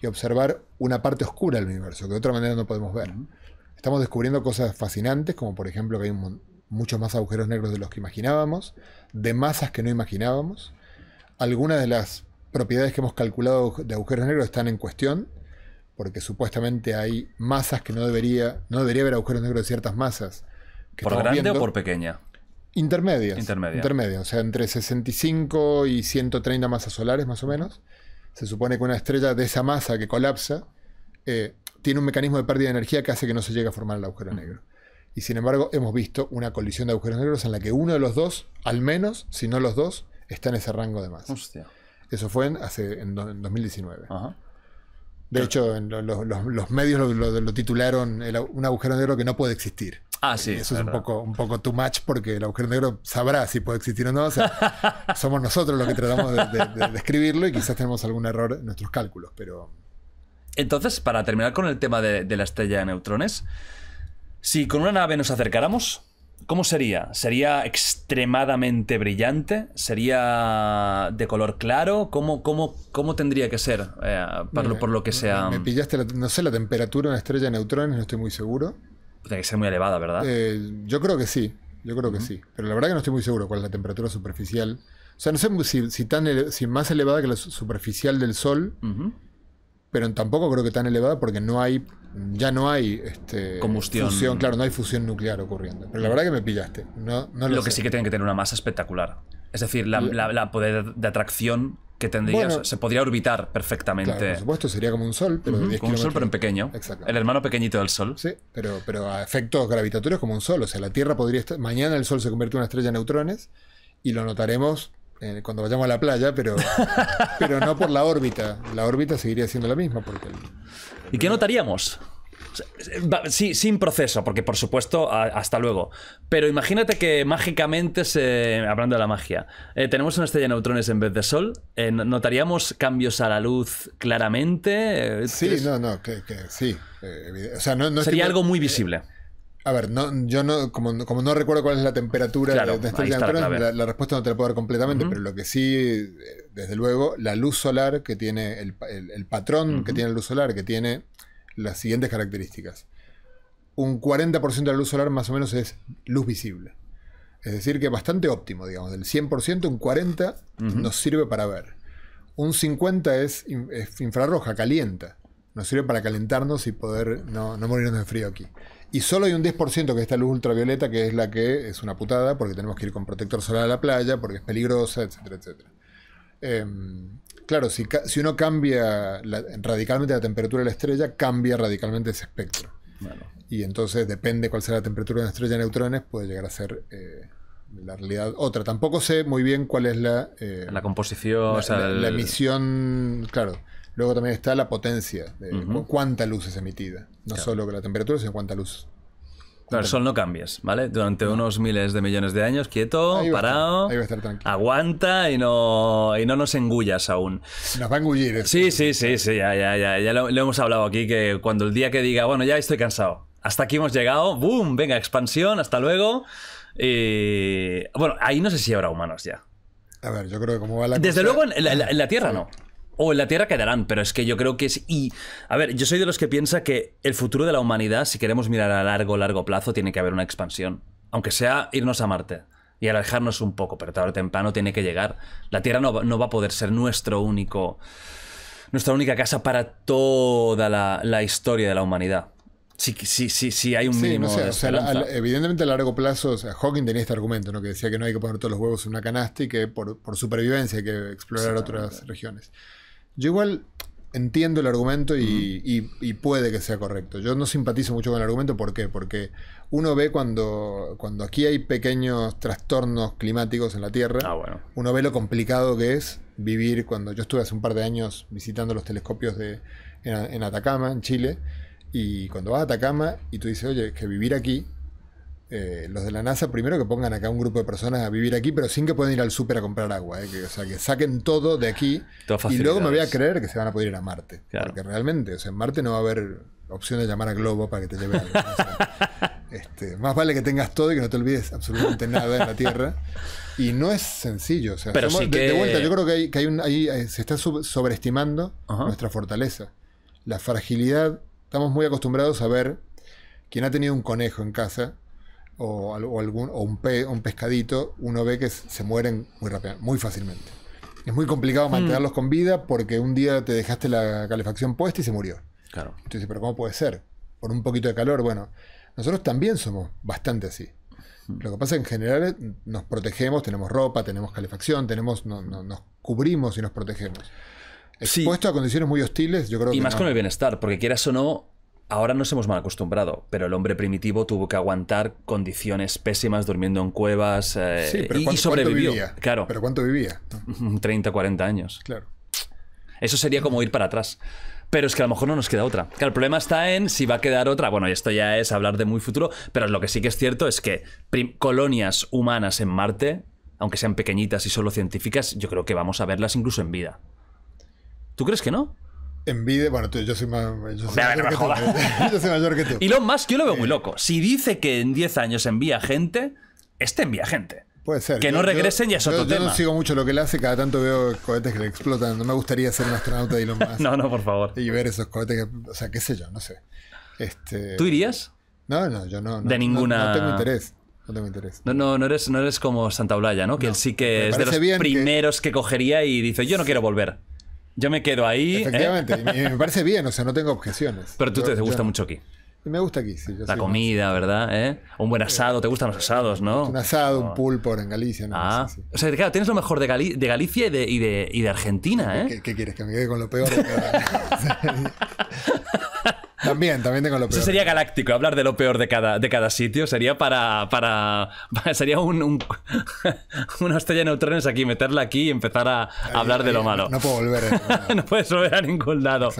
Y observar una parte oscura del universo, que de otra manera no podemos ver. Estamos descubriendo cosas fascinantes, como por ejemplo que hay un, muchos más agujeros negros de los que imaginábamos, de masas que no imaginábamos. Algunas de las propiedades que hemos calculado de agujeros negros están en cuestión, porque supuestamente hay masas que no debería, no debería haber agujeros negros de ciertas masas. Que ¿Por grande o por pequeña? Intermedias. Intermedia. O sea, entre 65 y 130 masas solares, más o menos. Se supone que una estrella de esa masa que colapsa eh, tiene un mecanismo de pérdida de energía que hace que no se llegue a formar el agujero mm. negro y sin embargo hemos visto una colisión de agujeros negros en la que uno de los dos, al menos, si no los dos, está en ese rango de masa. Eso fue en, hace, en, 2019. De hecho, los, medios lo, titularon un agujero negro que no puede existir. Ah, eso es, un poco, un poco too much porque el agujero negro sabrá si puede existir o no. somos nosotros los que tratamos de, describirlo y quizás tenemos algún error en nuestros cálculos, pero... Entonces, para terminar con el tema de, de la estrella de neutrones, si con una nave nos acercáramos, ¿cómo sería? ¿Sería extremadamente brillante? ¿Sería de color claro? ¿Cómo, cómo, cómo tendría que ser? Eh, por, lo, que sea... Me pillaste, no sé, la temperatura de una estrella de neutrones, no estoy muy seguro. Tiene que ser muy elevada, ¿verdad? Eh, yo creo que sí, yo creo que sí. Pero la verdad que no estoy muy seguro cuál es la temperatura superficial. O sea, no sé si, tan más elevada que la superficial del Sol, pero tampoco creo que tan elevada porque no hay, ya no hay este, combustión. Fusión, claro, no hay fusión nuclear ocurriendo. Pero la verdad que me pillaste. No, no lo, que sí que tiene que tener una masa espectacular. Es decir, la, poder de atracción que tendría, se podría orbitar perfectamente. por supuesto, sería como un sol, pero un sol, pero en pequeño. El hermano pequeñito del sol. Sí, pero, pero a efectos gravitatorios como un sol. O sea, la Tierra podría estar. Mañana el sol se convierte en una estrella de neutrones y lo notaremos eh, cuando vayamos a la playa, pero, pero no por la órbita. La órbita seguiría siendo la misma. ¿Y qué notaríamos? Sí, sin proceso, porque por supuesto, hasta luego. Pero imagínate que mágicamente, hablando de la magia, eh, tenemos una estrella de neutrones en vez de sol. Eh, ¿Notaríamos cambios a la luz claramente? Sí, no, no, que, sí. Sería algo muy visible a ver, yo no, como, no recuerdo cuál es la temperatura de este la, la, respuesta no te la puedo dar completamente, pero lo que sí, eh, desde luego, la luz solar que tiene, el, patrón que tiene la luz solar, que tiene las siguientes características. Un 40% de la luz solar más o menos es luz visible. Es decir, que bastante óptimo, digamos, del 100%, un 40% nos sirve para ver. Un 50% es, infrarroja, calienta. Nos sirve para calentarnos y poder no morirnos de frío aquí. Y solo hay un 10% que es esta luz ultravioleta, que es la que es una putada, porque tenemos que ir con protector solar a la playa, porque es peligrosa, etcétera, etcétera. Em, claro, si, si, uno cambia radicalmente la temperatura de la estrella, cambia radicalmente ese espectro. Y entonces, depende cuál sea la temperatura de una estrella de neutrones, puede llegar a ser eh, la realidad otra. Tampoco sé muy bien cuál es la... Eh, composición, la emisión, claro. Luego también está la potencia, de cuánta luz es emitida. No solo solo la temperatura, sino cuánta luz. el sol no cambias, ¿vale? Durante unos miles de millones de años, quieto, parado, aguanta y no, no nos engullas aún. Nos va a engullir. Sí, sí, sí, sí, ya, ya, ya, ya lo, hemos hablado aquí, que cuando el día que diga, bueno, ya estoy cansado, hasta aquí hemos llegado, ¡boom! Venga, expansión, hasta luego. Y... Bueno, ahí no sé si habrá humanos ya. A ver, yo creo que como va la... Desde luego en la Tierra no o en la Tierra quedarán, pero es que yo creo que es... Y, a ver, yo soy de los que piensa que el futuro de la humanidad, si queremos mirar a largo, largo plazo, tiene que haber una expansión. Aunque sea irnos a Marte y alejarnos un poco, pero tarde o temprano tiene que llegar. La Tierra no, va a poder ser nuestro único... Nuestra única casa para toda la, historia de la humanidad. si sí, sí, hay un mínimo. evidentemente a largo plazo, Hawking tenía este argumento, ¿no? Que decía que no hay que poner todos los huevos en una canasta y que por, por supervivencia hay que explorar otras regiones. Yo igual entiendo el argumento y, puede que sea correcto. Yo no simpatizo mucho con el argumento, ¿por qué? Porque uno ve cuando, cuando aquí hay pequeños trastornos climáticos en la Tierra, ah, uno ve lo complicado que es vivir cuando yo estuve hace un par de años visitando los telescopios de, en Atacama, en Chile, y cuando vas a Atacama y tú dices, oye, que vivir aquí eh, los de la NASA primero que pongan acá un grupo de personas a vivir aquí, pero sin que puedan ir al súper a comprar agua. Eh, que, o sea, que saquen todo de aquí y luego me voy a creer que se van a poder ir a Marte. Porque realmente, o sea, en Marte no va a haber opción de llamar a Globo para que te lleve algo. Este, más vale que tengas todo y que no te olvides absolutamente nada en la Tierra. Y no es sencillo. de, vuelta, yo creo que, hay, que hay ahí eh, se está sobreestimando nuestra fortaleza. La fragilidad, estamos muy acostumbrados a ver quien ha tenido un conejo en casa o, algún, o un, un, pescadito, uno ve que se mueren muy rápido, muy fácilmente. Es muy complicado mm. mantenerlos con vida porque un día te dejaste la calefacción puesta y se murió. Claro. Entonces, pero ¿cómo puede ser? Por un poquito de calor, bueno, nosotros también somos bastante así. Mm. Lo que pasa es que en general eh, nos protegemos, tenemos ropa, tenemos calefacción, tenemos, nos cubrimos y nos protegemos. Expuesto a condiciones muy hostiles, yo creo que. Y más con el bienestar, porque quieras o no, Ahora nos hemos mal acostumbrado, pero el hombre primitivo tuvo que aguantar condiciones pésimas durmiendo en cuevas eh, y, sobrevivió. Claro. ¿Pero cuánto vivía? 30, mm, 40 años. Claro. Eso sería como ir para atrás. Pero es que a lo mejor no nos queda otra. el problema está en si va a quedar otra. Bueno, esto ya es hablar de muy futuro, pero lo que sí que es cierto es que colonias humanas en Marte, aunque sean pequeñitas y solo científicas, yo creo que vamos a verlas incluso en vida. ¿Tú crees que no? Envidia, bueno, yo soy, más, yo, soy mayor que, que que tú. Elon Musk yo lo veo muy eh, loco. Si dice que en 10 años envía gente, este envía gente. Puede ser. Que no regresen y ya es otro yo, tema. Yo no sigo mucho lo que le hace, cada tanto veo cohetes que le explotan. No me gustaría ser un astronauta de Elon Musk. no, no, por favor. Y ver esos cohetes que, o sea, qué sé yo, no sé. Este, ¿Tú irías? No, no, yo no. no de ninguna. No, tengo interés. No tengo interés. No, no, no eres, no eres como Santa Blaya, ¿no? Que él sí que es de los primeros que cogería y dice, yo no quiero volver. Yo me quedo ahí. ¿eh? Efectivamente, me parece bien, o sea, no tengo objeciones. Pero tú te gusta mucho aquí. Me gusta aquí, sí. la comida, ¿verdad? ¿Eh? Un buen asado, te gustan los asados, ¿no? Un asado, un ah. pulpo en Galicia, ¿no? Ah. O sea, claro, tienes lo mejor de, de Galicia y de, y de, y de Argentina, ¿eh? ¿Qué, quieres? ¿Que me quede con lo peor de cada... También, también tengo lo peor. Eso sería galáctico, hablar de lo peor de cada, de cada sitio. Sería para. para, sería un, una estrella de neutrones aquí, meterla aquí y empezar a, hablar de lo malo. No, puedo volver. Eh. no puedes volver a ningún lado.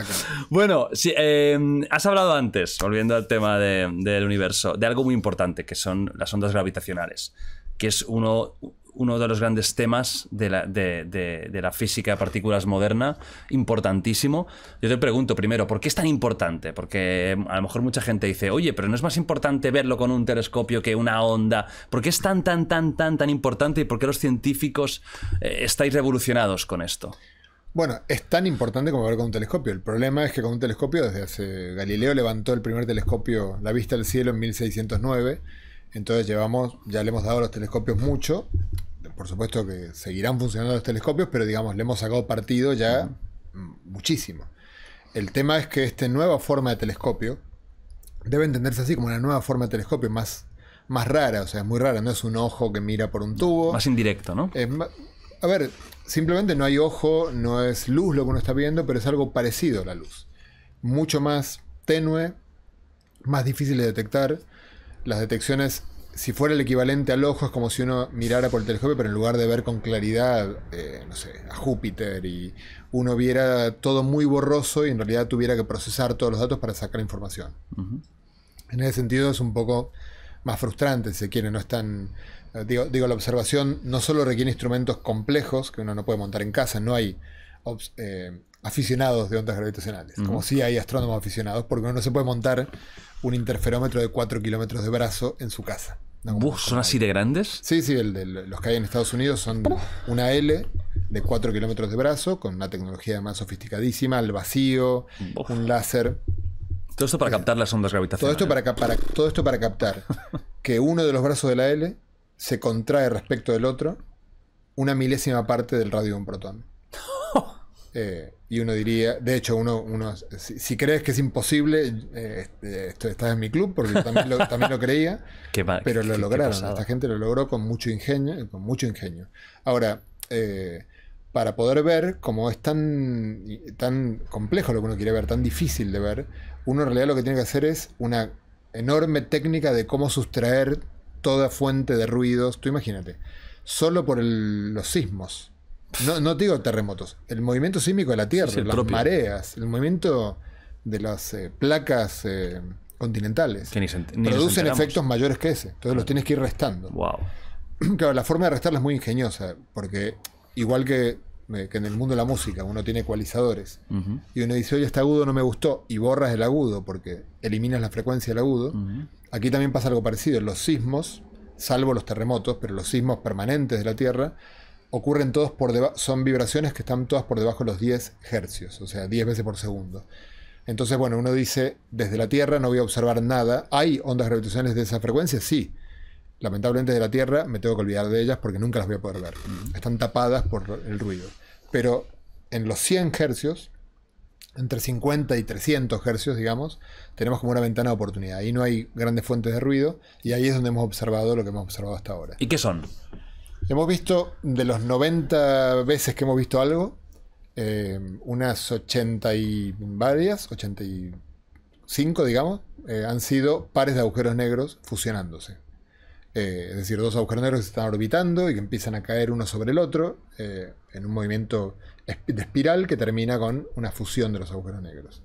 Bueno, eh, has hablado antes, volviendo al tema del universo, de algo muy importante, que son las ondas gravitacionales, que es uno uno de los grandes temas de la, física de partículas moderna, importantísimo. Yo te pregunto primero, ¿por qué es tan importante? Porque mm, a lo mejor mucha gente dice, oye, pero no es más importante verlo con un telescopio que una onda. ¿Por qué es tan, tan, tan, tan, tan importante y por qué los científicos eh, estáis revolucionados con esto? Bueno, es tan importante como ver con un telescopio. El problema es que con un telescopio, desde hace. Galileo levantó el primer telescopio, la vista del cielo, en 1609. Entonces llevamos, ya le hemos dado a los telescopios mucho, por supuesto que seguirán funcionando los telescopios, pero digamos, le hemos sacado partido ya mm, muchísimo. El tema es que esta nueva forma de telescopio debe entenderse así como una nueva forma de telescopio más, más rara, o sea, es muy rara, no es un ojo que mira por un tubo. Más indirecto, ¿no? a ver, simplemente no hay ojo, no es luz lo que uno está viendo, pero es algo parecido a la luz. Mucho más tenue, más difícil de detectar. Las detecciones si fuera el equivalente al ojo, es como si uno mirara por el telescopio, pero en lugar de ver con claridad, eh, no sé, a Júpiter y uno viera todo muy borroso y en realidad tuviera que procesar todos los datos para sacar información. En ese sentido es un poco más frustrante, si se no es eh, Digo, digo, la observación no solo requiere instrumentos complejos que uno no puede montar en casa, no hay eh, aficionados de ondas gravitacionales, como si hay astrónomos aficionados, porque uno no se puede montar un interferómetro de 4 kilómetros de brazo en su casa. Bus ¿Son así de grandes? Sí, sí, el de los que hay en Estados Unidos son una L de 4 kilómetros de brazo, con una tecnología más sofisticadísima, al vacío, un láser. Todo esto para eh, captar las ondas gravitacionales. Todo esto para, para, todo esto para captar que uno de los brazos de la L se contrae respecto del otro una milésima parte del radio de un protón. Eh, y uno diría, de hecho, uno, si, crees que es imposible, eh, este, estás en mi club, porque también lo, también lo creía, pero lo lograron. Esta gente lo logró con mucho ingenio. Con mucho ingenio. Ahora, eh, para poder ver, como es tan, tan complejo lo que uno quiere ver, tan difícil de ver, uno en realidad lo que tiene que hacer es una enorme técnica de cómo sustraer toda fuente de ruidos. Tú imagínate, solo por los sismos no, no digo terremotos, el movimiento sísmico de la Tierra, las mareas, el movimiento de las eh, placas eh, continentales producen efectos mayores que ese. Entonces los tienes que ir restando. Claro, la forma de restarla es muy ingeniosa, porque igual que, eh, en el mundo de la música, uno tiene ecualizadores y uno dice, oye, este agudo no me gustó, y borras el agudo porque eliminas la frecuencia del agudo. Aquí también pasa algo parecido. Los sismos, salvo los terremotos, pero los sismos permanentes de la Tierra, ocurren todos por debajo, son vibraciones que están todas por debajo de los 10 hercios, o sea, 10 veces por segundo. Entonces, bueno, uno dice, desde la Tierra no voy a observar nada. ¿Hay ondas gravitacionales de esa frecuencia? Sí. Lamentablemente desde la Tierra me tengo que olvidar de ellas porque nunca las voy a poder ver. Mm. Están tapadas por el ruido. Pero en los 100 hercios, entre 50 y 300 hercios, digamos, tenemos como una ventana de oportunidad. Ahí no hay grandes fuentes de ruido y ahí es donde hemos observado lo que hemos observado hasta ahora. ¿Y qué son? Hemos visto, de los 90 veces que hemos visto algo, eh, unas 80 y varias, 85 digamos, eh, han sido pares de agujeros negros fusionándose. Eh, es decir, dos agujeros negros que se están orbitando y que empiezan a caer uno sobre el otro en un movimiento de espiral que termina con una fusión de los agujeros negros.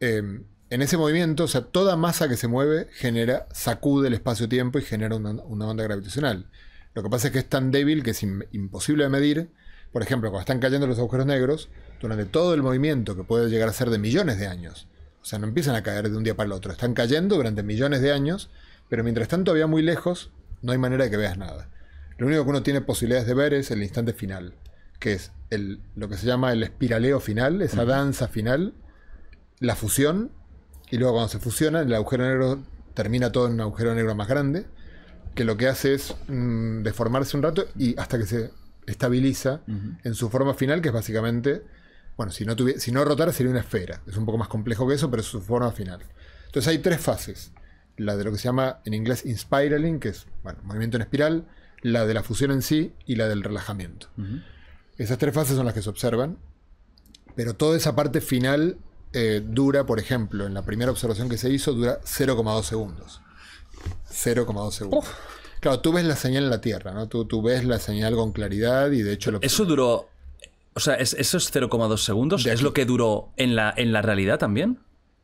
en ese movimiento, o sea, toda masa que se mueve genera, sacude el espacio-tiempo y genera una onda gravitacional. Lo que pasa es que es tan débil que es imposible de medir. Por ejemplo, cuando están cayendo los agujeros negros, durante todo el movimiento, que puede llegar a ser de millones de años, o sea, no empiezan a caer de un día para el otro, están cayendo durante millones de años, pero mientras tanto todavía muy lejos, no hay manera de que veas nada. Lo único que uno tiene posibilidades de ver es el instante final, que es lo que se llama el espiraleo final, esa danza final, la fusión, y luego cuando se fusiona, el agujero negro termina todo en un agujero negro más grande, que lo que hace es mm, deformarse un rato y hasta que se estabiliza en su forma final, que es básicamente, bueno, si no, si no rotara sería una esfera. Es un poco más complejo que eso, pero es su forma final. Entonces hay tres fases. La de lo que se llama en inglés inspiraling, que es bueno, movimiento en espiral, la de la fusión en sí y la del relajamiento. Esas tres fases son las que se observan, pero toda esa parte final eh, dura, por ejemplo, en la primera observación que se hizo, dura 0,2 segundos. 0,2 segundos. Claro, tú ves la señal en la Tierra, ¿no? Tú, tú ves la señal con claridad y de hecho lo Eso duró... O sea, ¿eso es 0,2 segundos? ¿Es lo que duró en la, en la realidad también?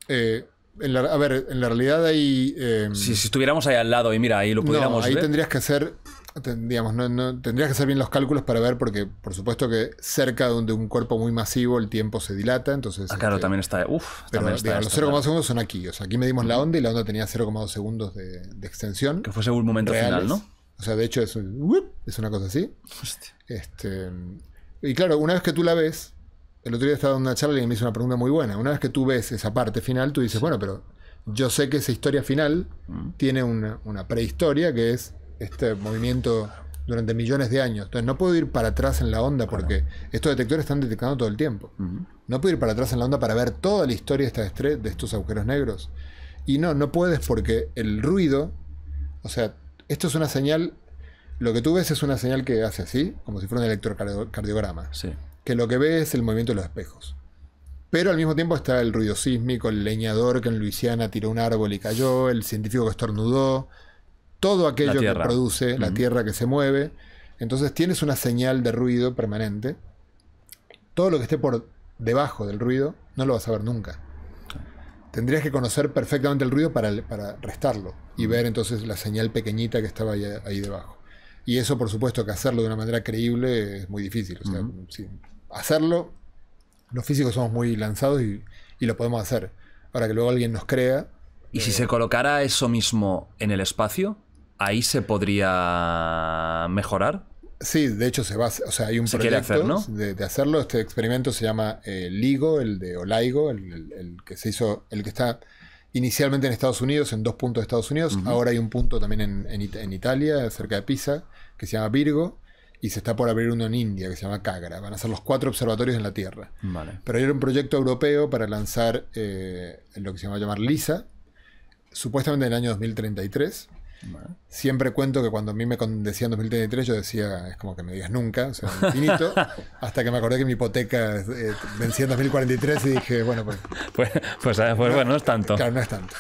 Eh, a ver, en la realidad ahí eh, si, estuviéramos ahí al lado y mira, ahí lo pudiéramos ver ahí tendrías que hacer digamos, no, tendrías que hacer bien los cálculos para ver, porque por supuesto que cerca de un, un cuerpo muy masivo el tiempo se dilata, entonces... Ah, claro, este, también está... Uf, también los 0,2 segundos son aquí, o sea, aquí medimos la onda y la onda tenía 0,2 segundos de, extensión. Que fue según momento final, ¿no? O sea, de hecho es, es una cosa así. Este, y claro, una vez que tú la ves, el otro día estaba dando una charla y me hizo una pregunta muy buena. Una vez que tú ves esa parte final, tú dices, bueno, pero yo sé que esa historia final tiene una, una prehistoria que es este movimiento durante millones de años. Entonces no puedo ir para atrás en la onda porque estos detectores están detectando todo el tiempo. No puedo ir para atrás en la onda para ver toda la historia de, de estos agujeros negros. Y no, no puedes porque el ruido, o sea, esto es una señal, lo que tú ves es una señal que hace así, como si fuera un electrocardiograma. Que lo que ve es el movimiento de los espejos. Pero al mismo tiempo está el ruido sísmico, el leñador que en Luisiana tiró un árbol y cayó, el científico que estornudó, todo aquello que produce, la tierra que se mueve. Entonces tienes una señal de ruido permanente. Todo lo que esté por debajo del ruido no lo vas a ver nunca. Tendrías que conocer perfectamente el ruido para, restarlo y ver entonces la señal pequeñita que estaba ahí, debajo. Y eso, por supuesto, que hacerlo de una manera creíble es muy difícil. O hacerlo, los físicos somos muy lanzados y, lo podemos hacer. Para que luego alguien nos crea. ¿Y si eh, se colocara eso mismo en el espacio? ahí se podría mejorar. Sí, de hecho se va, o sea, hay un proyecto de, hacerlo. Este experimento se llama eh, LIGO, el de Olaigo, el, que se hizo, el que está inicialmente en Estados Unidos, en dos puntos de Estados Unidos. Ahora hay un punto también en, Italia, cerca de Pisa, que se llama Virgo. Y se está por abrir uno en India, que se llama Cagra. Van a ser los cuatro observatorios en la Tierra. Vale. Pero hay un proyecto europeo para lanzar eh, lo que se va a llamar LISA, supuestamente en el año 2033 Siempre cuento que cuando a mí me decían 2033, yo decía, es como que me digas nunca, o sea, infinito, hasta que me acordé que mi hipoteca eh, vencía en 2043 y dije, bueno, pues. Pues, pues, ah, pues, bueno, no es tanto. no es tanto.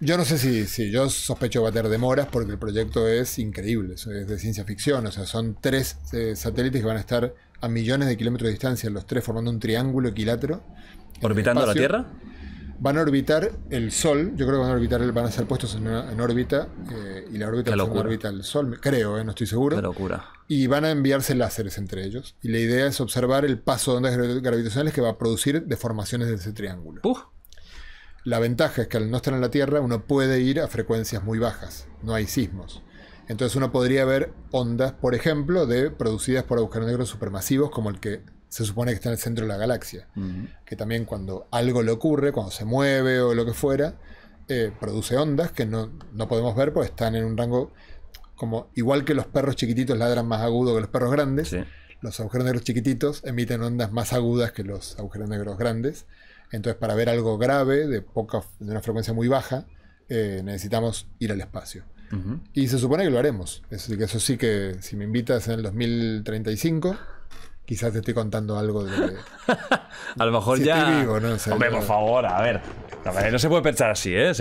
Yo no sé si, si yo sospecho va a tener demoras porque el proyecto es increíble, es de ciencia ficción, o sea, son tres eh, satélites que van a estar a millones de kilómetros de distancia, los tres formando un triángulo equilátero. ¿Orbitando la Tierra? van a orbitar el Sol. Yo creo que van a orbitar, van a ser puestos en, órbita eh, y la órbita va órbita del Sol, creo, eh, no estoy seguro. La locura. Y van a enviarse láseres entre ellos. Y la idea es observar el paso de ondas gravitacionales que va a producir deformaciones de ese triángulo. La ventaja es que al no estar en la Tierra uno puede ir a frecuencias muy bajas, no hay sismos. Entonces uno podría ver ondas, por ejemplo, de producidas por agujeros negros supermasivos como el que se supone que está en el centro de la galaxia. Que también cuando algo le ocurre, cuando se mueve o lo que fuera, eh, produce ondas que no, podemos ver porque están en un rango como igual que los perros chiquititos ladran más agudo que los perros grandes. Los agujeros negros chiquititos emiten ondas más agudas que los agujeros negros grandes. Entonces, para ver algo grave, de, poca, de una frecuencia muy baja, eh, necesitamos ir al espacio. Y se supone que lo haremos. Eso, eso sí que, si me invitas en el 2035, Quizás te estoy contando algo de a lo mejor ya... Vivo, no Hombre, por favor, a ver. No, se puede pensar así, ¿eh?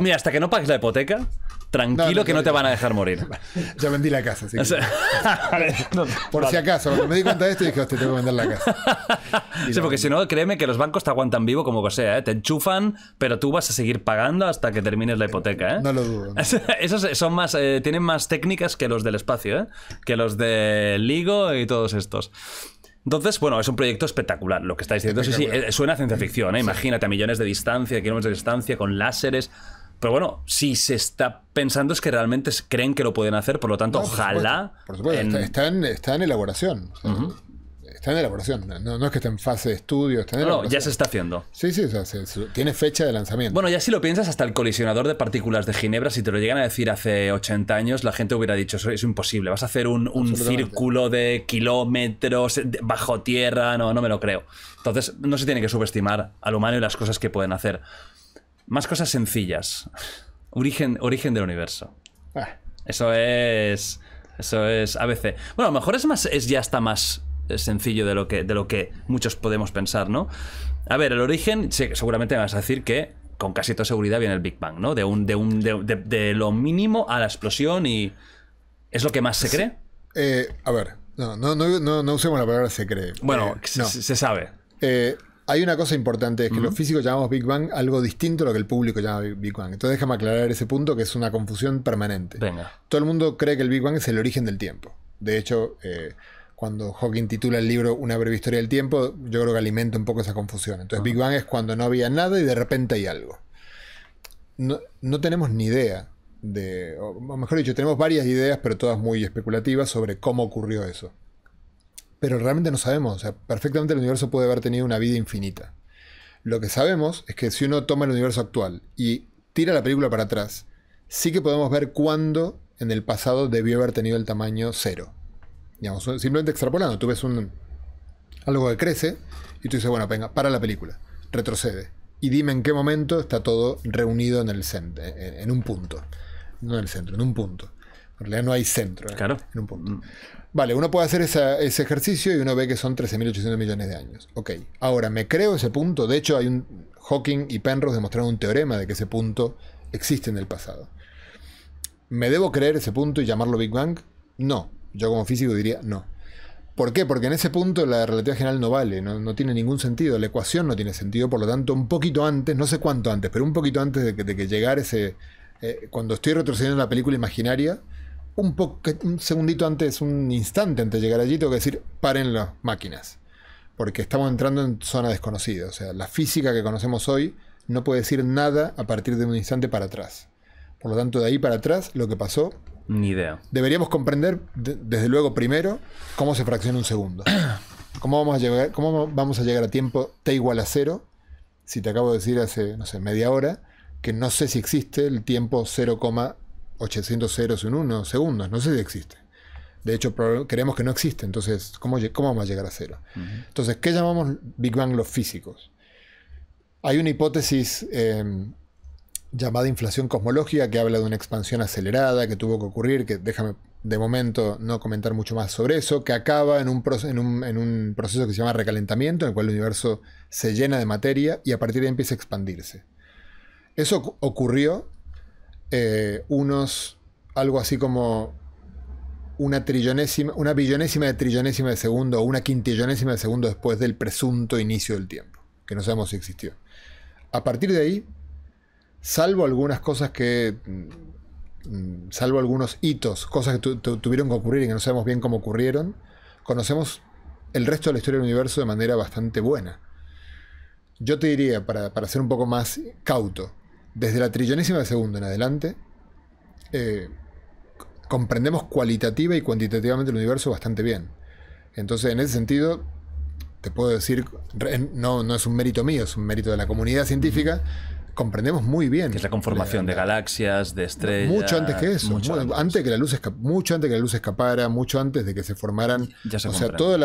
Mira, hasta que no pagues la hipoteca, Tranquilo que no te van a dejar morir. Ya vendí la casa, sí. Por si acaso, cuando me di cuenta de esto dije, hostia, tengo que vender la casa. sí, porque si no, créeme que los bancos te aguantan vivo como que sea, ¿eh? te enchufan, pero tú vas a seguir pagando hasta que termines la hipoteca. ¿eh? No lo dudo. Esos son más, eh, tienen más técnicas que los del espacio, ¿eh? que los de Ligo y todos estos. Entonces, bueno, es un proyecto espectacular. Lo que estáis diciendo, sí, sí, eh, suena a ciencia ficción. ¿eh? Imagínate a millones de distancia, kilómetros de distancia, con láseres. Pero bueno, si se está pensando es que realmente creen que lo pueden hacer, por lo tanto, ojalá. Por supuesto, Está, en, elaboración. Está en elaboración, no, es que esté en fase de estudio. no, ya se está haciendo. Sí, sí, tiene fecha de lanzamiento. Bueno, ya si lo piensas, hasta el colisionador de partículas de Ginebra, si te lo llegan a decir hace 80 años, la gente hubiera dicho, eso es imposible, vas a hacer un, círculo de kilómetros bajo tierra, no, no me lo creo. Entonces, no se tiene que subestimar al humano y las cosas que pueden hacer. Más cosas sencillas. Origen, origen del universo. Ah. Eso es. Eso es ABC. Bueno, a lo mejor es más. Es ya está más eh, sencillo de lo que, de lo que muchos podemos pensar, ¿no? A ver, el origen, seguramente me vas a decir que con casi toda seguridad viene el Big Bang, ¿no? De, un, de, lo mínimo a la explosión y. ¿Es lo que más se cree? Eh, a ver, no, usemos la palabra se cree. Bueno, eh, se, sabe. Eh, hay una cosa importante, es que los físicos llamamos Big Bang algo distinto a lo que el público llama Big Bang. Entonces déjame aclarar ese punto que es una confusión permanente. Todo el mundo cree que el Big Bang es el origen del tiempo. De hecho, eh, cuando Hawking titula el libro Una breve historia del tiempo, yo creo que alimenta un poco esa confusión. Entonces ah. Big Bang es cuando no había nada y de repente hay algo. No, no tenemos ni idea de, o mejor dicho, tenemos varias ideas, pero todas muy especulativas sobre cómo ocurrió eso pero realmente no sabemos. O sea, perfectamente el universo puede haber tenido una vida infinita. Lo que sabemos es que si uno toma el universo actual y tira la película para atrás, sí que podemos ver cuándo en el pasado debió haber tenido el tamaño cero. Digamos, simplemente extrapolando. Tú ves un, algo que crece y tú dices, bueno, venga, para la película, retrocede. Y dime en qué momento está todo reunido en el centro, en, un punto. No en el centro, en un punto. En realidad no hay centro. ¿eh? Claro. En un punto. Mm. Vale, uno puede hacer ese ejercicio y uno ve que son 13.800 millones de años. Ok, ahora me creo ese punto. De hecho, hay un Hawking y Penrose demostraron un teorema de que ese punto existe en el pasado. ¿Me debo creer ese punto y llamarlo Big Bang? No. Yo como físico diría no. ¿Por qué? Porque en ese punto la relatividad general no vale, no, tiene ningún sentido, la ecuación no tiene sentido, por lo tanto, un poquito antes, no sé cuánto antes, pero un poquito antes de que, de ese... Eh, cuando estoy retrocediendo la película imaginaria, un, un segundito antes, un instante antes de llegar allí, tengo que decir, paren las máquinas. Porque estamos entrando en zona desconocida. O sea, la física que conocemos hoy no puede decir nada a partir de un instante para atrás. Por lo tanto, de ahí para atrás, lo que pasó. Ni idea. Deberíamos comprender, desde luego, primero, cómo se fracciona un segundo. ¿Cómo vamos, a llegar, ¿Cómo vamos a llegar a tiempo t igual a cero? Si te acabo de decir hace, no sé, media hora, que no sé si existe el tiempo 0, 800 ceros en 1 segundos. No sé si existe. De hecho, creemos que no existe. Entonces, ¿cómo, cómo vamos a llegar a cero? Entonces, ¿qué llamamos Big Bang los físicos? Hay una hipótesis em, llamada inflación cosmológica que habla de una expansión acelerada que tuvo que ocurrir, que déjame de momento no comentar mucho más sobre eso, que acaba en un, en un proceso que se llama recalentamiento, en el cual el universo se llena de materia y a partir de ahí empieza a expandirse. Eso ocurrió eh, unos, algo así como una trillonésima, una billonésima de trillonésima de segundo o una quintillonésima de segundo después del presunto inicio del tiempo, que no sabemos si existió. A partir de ahí, salvo algunas cosas que, mm, mm, salvo algunos hitos, cosas que tuvieron que ocurrir y que no sabemos bien cómo ocurrieron, conocemos el resto de la historia del universo de manera bastante buena. Yo te diría, para, para ser un poco más cauto, desde la trillonésima de segundo en adelante, eh, comprendemos cualitativa y cuantitativamente el universo bastante bien. Entonces, en ese sentido, te puedo decir, no, no es un mérito mío, es un mérito de la comunidad científica, comprendemos muy bien. Que es la conformación de galaxias, de estrellas. Mucho antes que eso, mucho antes. que la luz escapara, mucho antes de que se formaran. o sea, todo,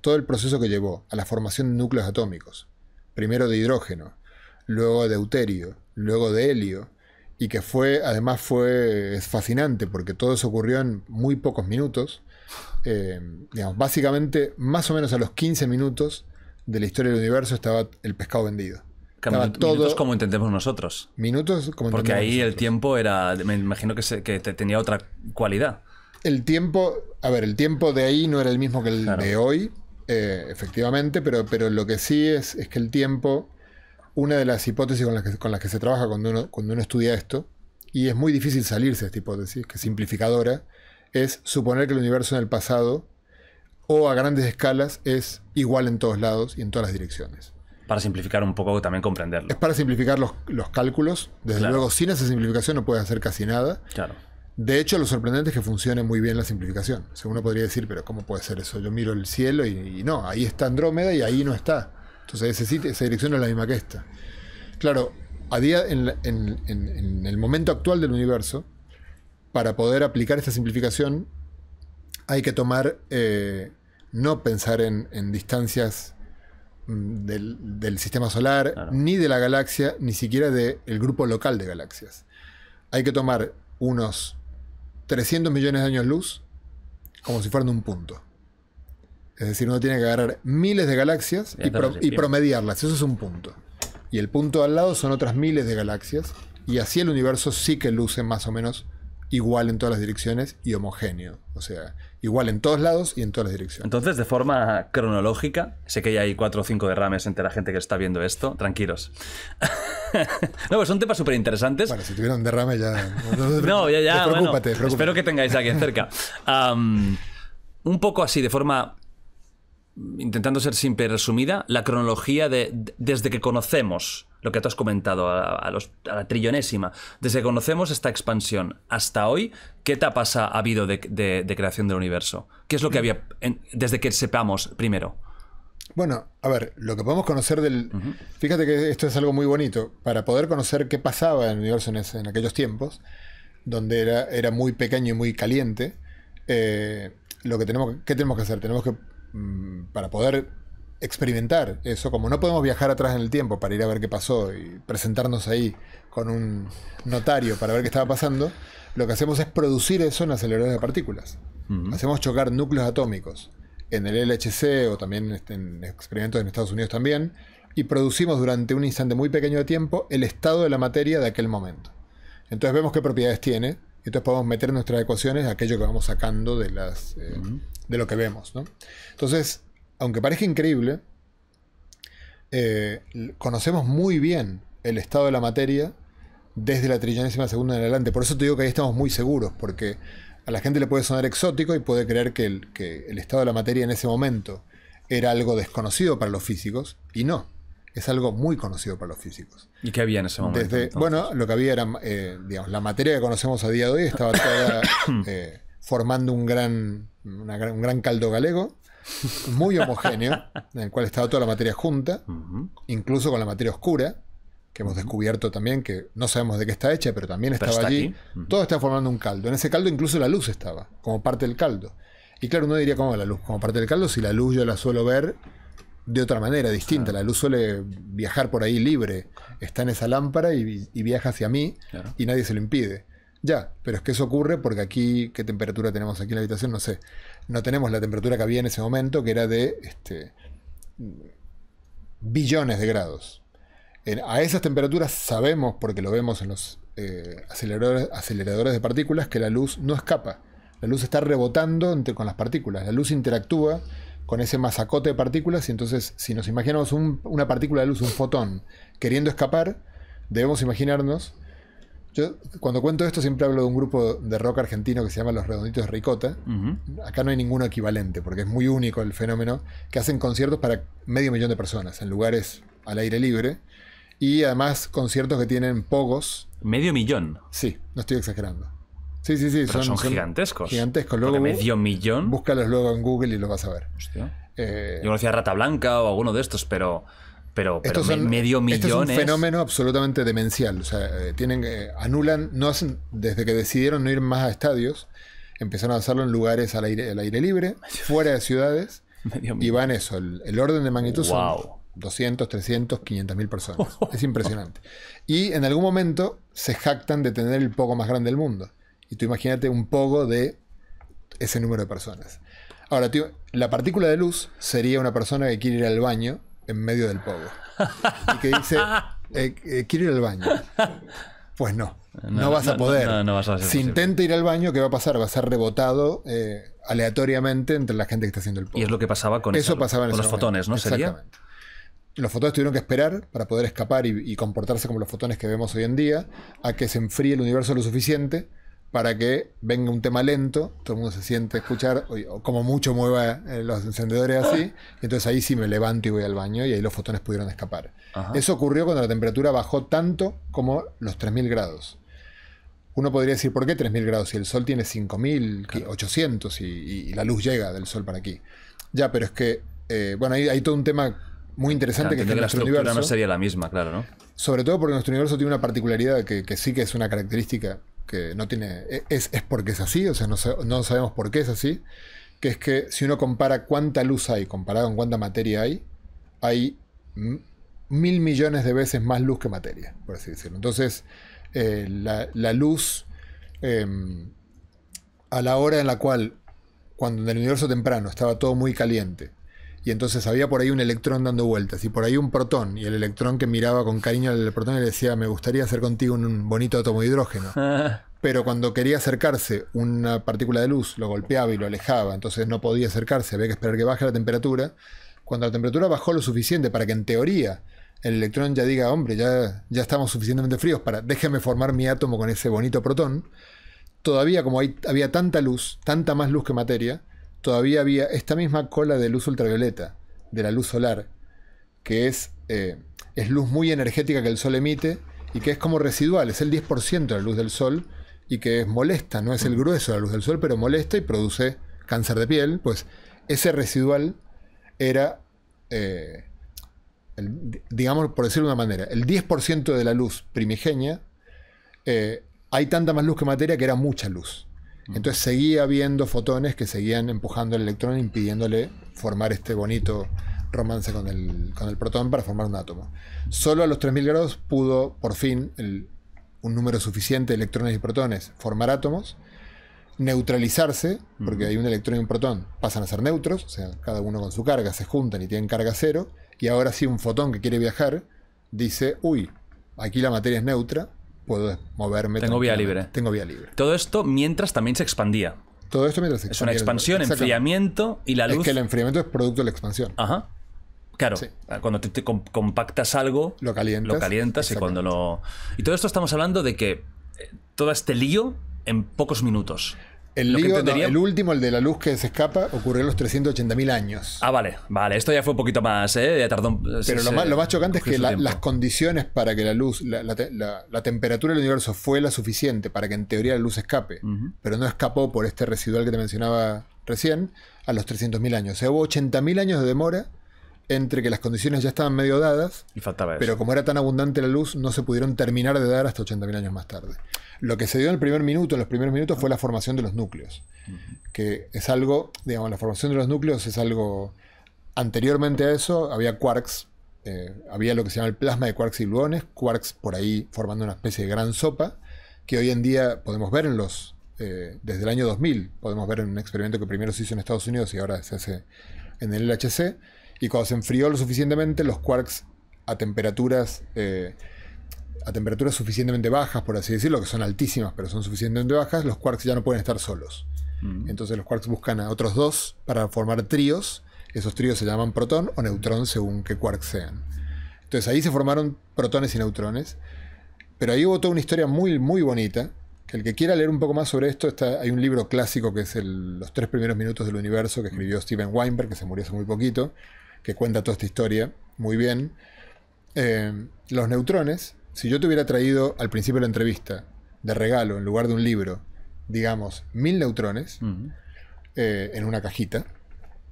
todo el proceso que llevó a la formación de núcleos atómicos, primero de hidrógeno, luego de Deuterio, luego de Helio, y que fue, además fue fascinante porque todo eso ocurrió en muy pocos minutos. Eh, básicamente, más o menos a los 15 minutos de la historia del universo estaba el pescado vendido. minutos como entendemos nosotros. Minutos como Porque ahí el tiempo era, me imagino que, tenía otra cualidad. El tiempo, a ver, el tiempo de ahí no era el mismo que el de hoy, eh, efectivamente, pero, pero lo que sí es, es que el tiempo una de las hipótesis con las que, se trabaja cuando uno, cuando uno estudia esto, y es muy difícil salirse de esta hipótesis, que es simplificadora, es suponer que el universo en el pasado o a grandes escalas es igual en todos lados y en todas las direcciones. Para simplificar un poco, también comprenderlo. Es para simplificar los, cálculos. Desde luego, sin esa simplificación no puedes hacer casi nada. Claro. De hecho, lo sorprendente es que funcione muy bien la simplificación. O uno podría decir, pero ¿cómo puede ser eso? Yo miro el cielo y no, ahí está Andrómeda y ahí no está. Entonces esa dirección no es la misma que esta. Claro, a día, en, el momento actual del universo, para poder aplicar esta simplificación, hay que tomar, eh, no pensar en, distancias mm, del, sistema solar, ni de la galaxia, ni siquiera del el grupo local de galaxias. Hay que tomar unos 300 millones de años luz como si fueran un punto. Es decir, uno tiene que agarrar miles de galaxias y, promediarlas. Eso es un punto. Y el punto al lado son otras miles de galaxias. Y así el universo sí que luce más o menos igual en todas las direcciones y homogéneo. O sea, igual en todos lados y en todas las direcciones. Entonces, de forma cronológica, sé que ya hay cuatro o cinco derrames entre la gente que está viendo esto, tranquilos. no, pues son temas súper interesantes. Bueno, si tuvieron derrame ya... No, ya, ya. bueno, Espero que tengáis a alguien cerca. un poco así, de forma intentando ser simple y resumida, la cronología de, desde que conocemos lo que tú has comentado, a, la trillonésima, desde que conocemos esta expansión hasta hoy, ¿qué etapas ha habido de, creación del universo? ¿Qué es lo que mm. había desde que sepamos primero? Bueno, a ver, lo que podemos conocer del... Fíjate que esto es algo muy bonito. Para poder conocer qué pasaba en el universo en, aquellos tiempos, donde era, era, muy pequeño y muy caliente, eh, lo que tenemos, ¿qué tenemos que hacer? Tenemos que Mm, para poder experimentar eso, como no podemos viajar atrás en el tiempo para ir a ver qué pasó y presentarnos ahí con un notario para ver qué estaba pasando, lo que hacemos es producir eso en aceleradores de partículas. Hacemos chocar núcleos atómicos en el LHC o también este, en experimentos en Estados Unidos también, y producimos durante un instante muy pequeño de tiempo el estado de la materia de aquel momento. Entonces vemos qué propiedades tiene entonces podemos meter en nuestras ecuaciones aquello que vamos sacando de, las, eh, de lo que vemos. ¿no? Entonces, aunque parezca increíble, eh, conocemos muy bien el estado de la materia desde la trillanésima segunda en adelante. Por eso te digo que ahí estamos muy seguros, porque a la gente le puede sonar exótico y puede creer que que el estado de la materia en ese momento era algo desconocido para los físicos, y no es algo muy conocido para los físicos. ¿Y qué había en ese momento? bueno, lo que había era, eh, digamos, la materia que conocemos a día de hoy estaba toda eh, formando un gran, un gran caldo galego, muy homogéneo, en el cual estaba toda la materia junta, incluso con la materia oscura, que hemos descubierto también, que no sabemos de qué está hecha, pero también estaba allí. Todo estaba formando un caldo. En ese caldo incluso la luz estaba, como parte del caldo. Y claro, uno diría ...¿cómo la luz, como parte del caldo, si la luz yo la suelo ver de otra manera, distinta. La luz suele viajar por ahí libre. Está en esa lámpara y, viaja hacia mí y nadie se lo impide. Ya, pero es que eso ocurre porque aquí, ¿qué temperatura tenemos aquí en la habitación? No sé. No tenemos la temperatura que había en ese momento, que era de este, billones de grados. a esas temperaturas sabemos, porque lo vemos en los eh, aceleradores, de partículas, que la luz no escapa. La luz está rebotando entre, con las partículas. La luz interactúa con ese masacote de partículas y entonces si nos imaginamos una partícula de luz, un fotón, queriendo escapar, debemos imaginarnos... Yo cuando cuento esto siempre hablo de un grupo de rock argentino que se llama Los Redonditos de Ricota. Acá no hay ninguno equivalente porque es muy único el fenómeno, que hacen conciertos para medio millón de personas en lugares al aire libre y además conciertos que tienen pocos... Medio millón. Sí, no estoy exagerando. Sí, sí, sí. son, gigantescos. Gigantescos. Luego, medio millón. Búscalos luego en Google y los vas a ver. Eh, Yo conocía Rata Blanca o alguno de estos, pero. Pero, son, medio millón. Este es un fenómeno absolutamente demencial. O sea, eh, tienen, eh, anulan, no hacen, desde que decidieron no ir más a estadios, empezaron a hacerlo en lugares al aire, al aire libre, fuera de ciudades, y van eso. El, orden de magnitud son 200, 300, 500 mil personas. Es impresionante. Y en algún momento se jactan de tener el poco más grande del mundo. Y tú imagínate un poco de ese número de personas. Ahora, tío, la partícula de luz sería una persona que quiere ir al baño en medio del pogo. Y que dice, eh, eh, quiero ir al baño. Pues no, no, vas a poder. si intenta ir al baño, ¿qué va a pasar? Va a ser rebotado eh, aleatoriamente entre la gente que está haciendo el pogo. Y es lo que pasaba con, Eso pasaba con los fotones, ¿no? ¿Sería? Los fotones tuvieron que esperar para poder escapar y comportarse como los fotones que vemos hoy en día, a que se enfríe el universo lo suficiente para que venga un tema lento, todo el mundo se siente a escuchar, como mucho mueva eh, los encendedores así, entonces ahí sí me levanto y voy al baño y ahí los fotones pudieron escapar. Eso ocurrió cuando la temperatura bajó tanto como los 3.000 grados. Uno podría decir, ¿por qué 3.000 grados? Si el sol tiene 5.800 y, la luz llega del sol para aquí. Ya, pero es que, eh, bueno, hay, hay todo un tema muy interesante que, que la universo, no sería la misma, claro, ¿no? Sobre todo porque nuestro universo tiene una particularidad que sí que es una característica que no tiene. E, es, porque es así, o sea, no, sabemos por qué es así. Que es que si uno compara cuánta luz hay comparado con cuánta materia hay, hay mil millones de veces más luz que materia, por así decirlo. Entonces, eh, la, luz, em, a la hora en la cual, cuando en el universo temprano estaba todo muy caliente, y entonces había por ahí un electrón dando vueltas y por ahí un protón y el electrón que miraba con cariño al protón y le decía me gustaría hacer contigo un bonito átomo de hidrógeno. Pero cuando quería acercarse una partícula de luz lo golpeaba y lo alejaba, entonces no podía acercarse, había que esperar que baje la temperatura. Cuando la temperatura bajó lo suficiente para que en teoría el electrón ya diga, hombre, ya, ya estamos suficientemente fríos para déjeme formar mi átomo con ese bonito protón, todavía como había tanta luz, tanta más luz que materia, todavía había esta misma cola de luz ultravioleta, de la luz solar, que es, eh, es luz muy energética que el sol emite y que es como residual, es el 10% de la luz del sol y que es molesta, no es el grueso de la luz del sol, pero molesta y produce cáncer de piel, pues ese residual era, eh, digamos, por decirlo de una manera, el 10% de la luz primigenia, eh, hay tanta más luz que materia que era mucha luz. Entonces seguía habiendo fotones que seguían empujando el electrón, impidiéndole formar este bonito romance con el, protón para formar un átomo. Solo a los 3000 grados pudo por fin un número suficiente de electrones y protones formar átomos, neutralizarse, porque hay un electrón y un protón, pasan a ser neutros, o sea, cada uno con su carga, se juntan y tienen carga cero, y ahora sí un fotón que quiere viajar dice, uy, aquí la materia es neutra, puedo moverme. Tengo vía libre. Tengo vía libre. Todo esto mientras también se expandía. Todo esto mientras se expandía. Es una expansión, enfriamiento y la luz. Es que el enfriamiento es producto de la expansión. Ajá. Claro, cuando te, compactas algo, lo calientas, lo calientas y cuando Y todo esto estamos hablando de que eh, todo este lío en pocos minutos. El, lío, el último, el de la luz que se escapa, ocurrió a los 380.000 años. Ah, vale, vale. Esto ya fue un poquito más, ¿eh? Ya tardó Pero lo, más, lo, más, chocante es que las condiciones para que la luz, la, temperatura del universo fue la suficiente para que en teoría la luz escape, pero no escapó por este residual que te mencionaba recién, a los 300.000 años. O sea, hubo 80.000 años de demora entre que las condiciones ya estaban medio dadas, pero como era tan abundante la luz, no se pudieron terminar de dar hasta 80.000 años más tarde. Lo que se dio en el primer minuto, en los primeros minutos, fue la formación de los núcleos, que es algo, digamos, la formación de los núcleos es algo, anteriormente a eso había quarks, eh, había lo que se llama el plasma de quarks y gluones, quarks por ahí formando una especie de gran sopa, que hoy en día podemos ver en los, eh, desde el año 2000, podemos ver en un experimento que primero se hizo en Estados Unidos y ahora se hace en el LHC, y cuando se enfrió lo suficientemente, los quarks a temperaturas eh, a temperaturas suficientemente bajas, por así decirlo, que son altísimas, pero son suficientemente bajas, los quarks ya no pueden estar solos. Mm. Entonces los quarks buscan a otros dos para formar tríos. Esos tríos se llaman protón o neutrón según qué quarks sean. Entonces ahí se formaron protones y neutrones. Pero ahí hubo toda una historia muy, muy bonita. Que el que quiera leer un poco más sobre esto, está, hay un libro clásico que es Los tres primeros minutos del universo que escribió Steven Weinberg, que se murió hace muy poquito que cuenta toda esta historia muy bien. Eh, los neutrones, si yo te hubiera traído al principio de la entrevista, de regalo, en lugar de un libro, digamos, mil neutrones eh, en una cajita.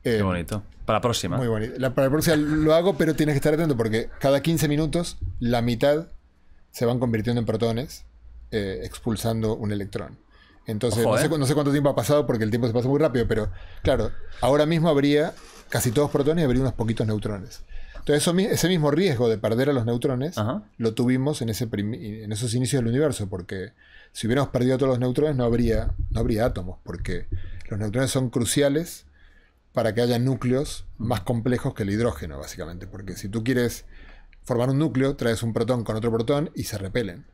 Qué eh, bonito. Para la próxima. Muy bonito. para la próxima lo hago, pero tienes que estar atento porque cada 15 minutos la mitad se van convirtiendo en protones, expulsando un electrón. Entonces, no sé cuánto tiempo ha pasado porque el tiempo se pasa muy rápido, pero claro, ahora mismo habría casi todos protones y habría unos poquitos neutrones. Entonces, ese mismo riesgo de perder a los neutrones lo tuvimos en, ese en esos inicios del universo, porque si hubiéramos perdido todos los neutrones no habría, no habría átomos, porque los neutrones son cruciales para que haya núcleos más complejos que el hidrógeno, básicamente. Porque si tú quieres formar un núcleo, traes un protón con otro protón y se repelen.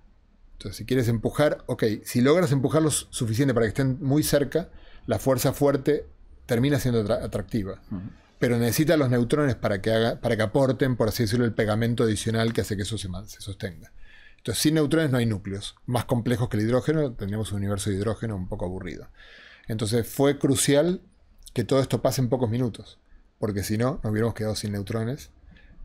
Entonces, si quieres empujar, ok, si logras empujarlos suficiente para que estén muy cerca, la fuerza fuerte termina siendo atractiva pero necesita los neutrones para que, haga, para que aporten, por así decirlo, el pegamento adicional que hace que eso se, se sostenga. Entonces, sin neutrones no hay núcleos. Más complejos que el hidrógeno, tendríamos un universo de hidrógeno un poco aburrido. Entonces, fue crucial que todo esto pase en pocos minutos, porque si no, nos hubiéramos quedado sin neutrones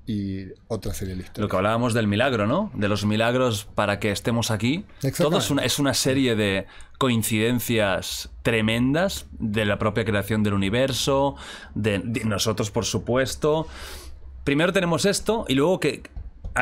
y otra serie Lo que hablábamos del milagro, ¿no? De los milagros para que estemos aquí. Todo es una, serie de coincidencias tremendas de la propia creación del universo, de nosotros, por supuesto. Primero tenemos esto y luego que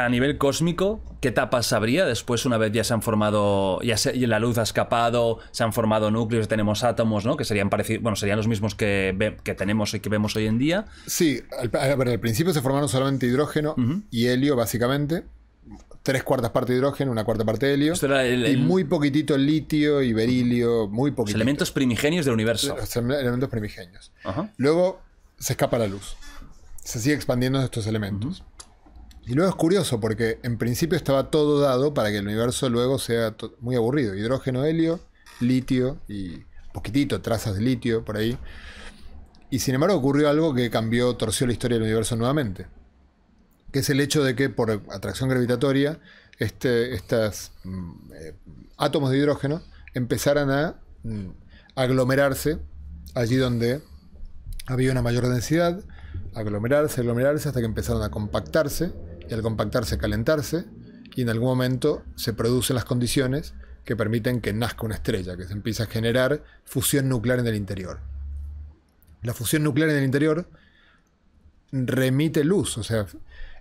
a nivel cósmico, ¿qué tapas habría después una vez ya se han formado, ya se, la luz ha escapado, se han formado núcleos, tenemos átomos, ¿no? Que serían parecidos, bueno, serían los mismos que, tenemos y que vemos hoy en día. Sí, al, principio se formaron solamente hidrógeno y helio, básicamente. Tres cuartas partes de hidrógeno, una cuarta parte de helio. y muy poquitito litio y berilio, muy poquito. elementos primigenios del universo. Em, elementos primigenios. Luego se escapa la luz. Se sigue expandiendo estos elementos. Y luego es curioso porque en principio estaba todo dado para que el universo luego sea muy aburrido. Hidrógeno, helio, litio y poquitito, trazas de litio por ahí. Y sin embargo ocurrió algo que cambió, torció la historia del universo nuevamente. Que es el hecho de que por atracción gravitatoria este, estos mm, eh, átomos de hidrógeno empezaran a mm, aglomerarse allí donde había una mayor densidad, aglomerarse, aglomerarse hasta que empezaron a compactarse y al compactarse calentarse y en algún momento se producen las condiciones que permiten que nazca una estrella, que se empieza a generar fusión nuclear en el interior. La fusión nuclear en el interior remite luz, o sea,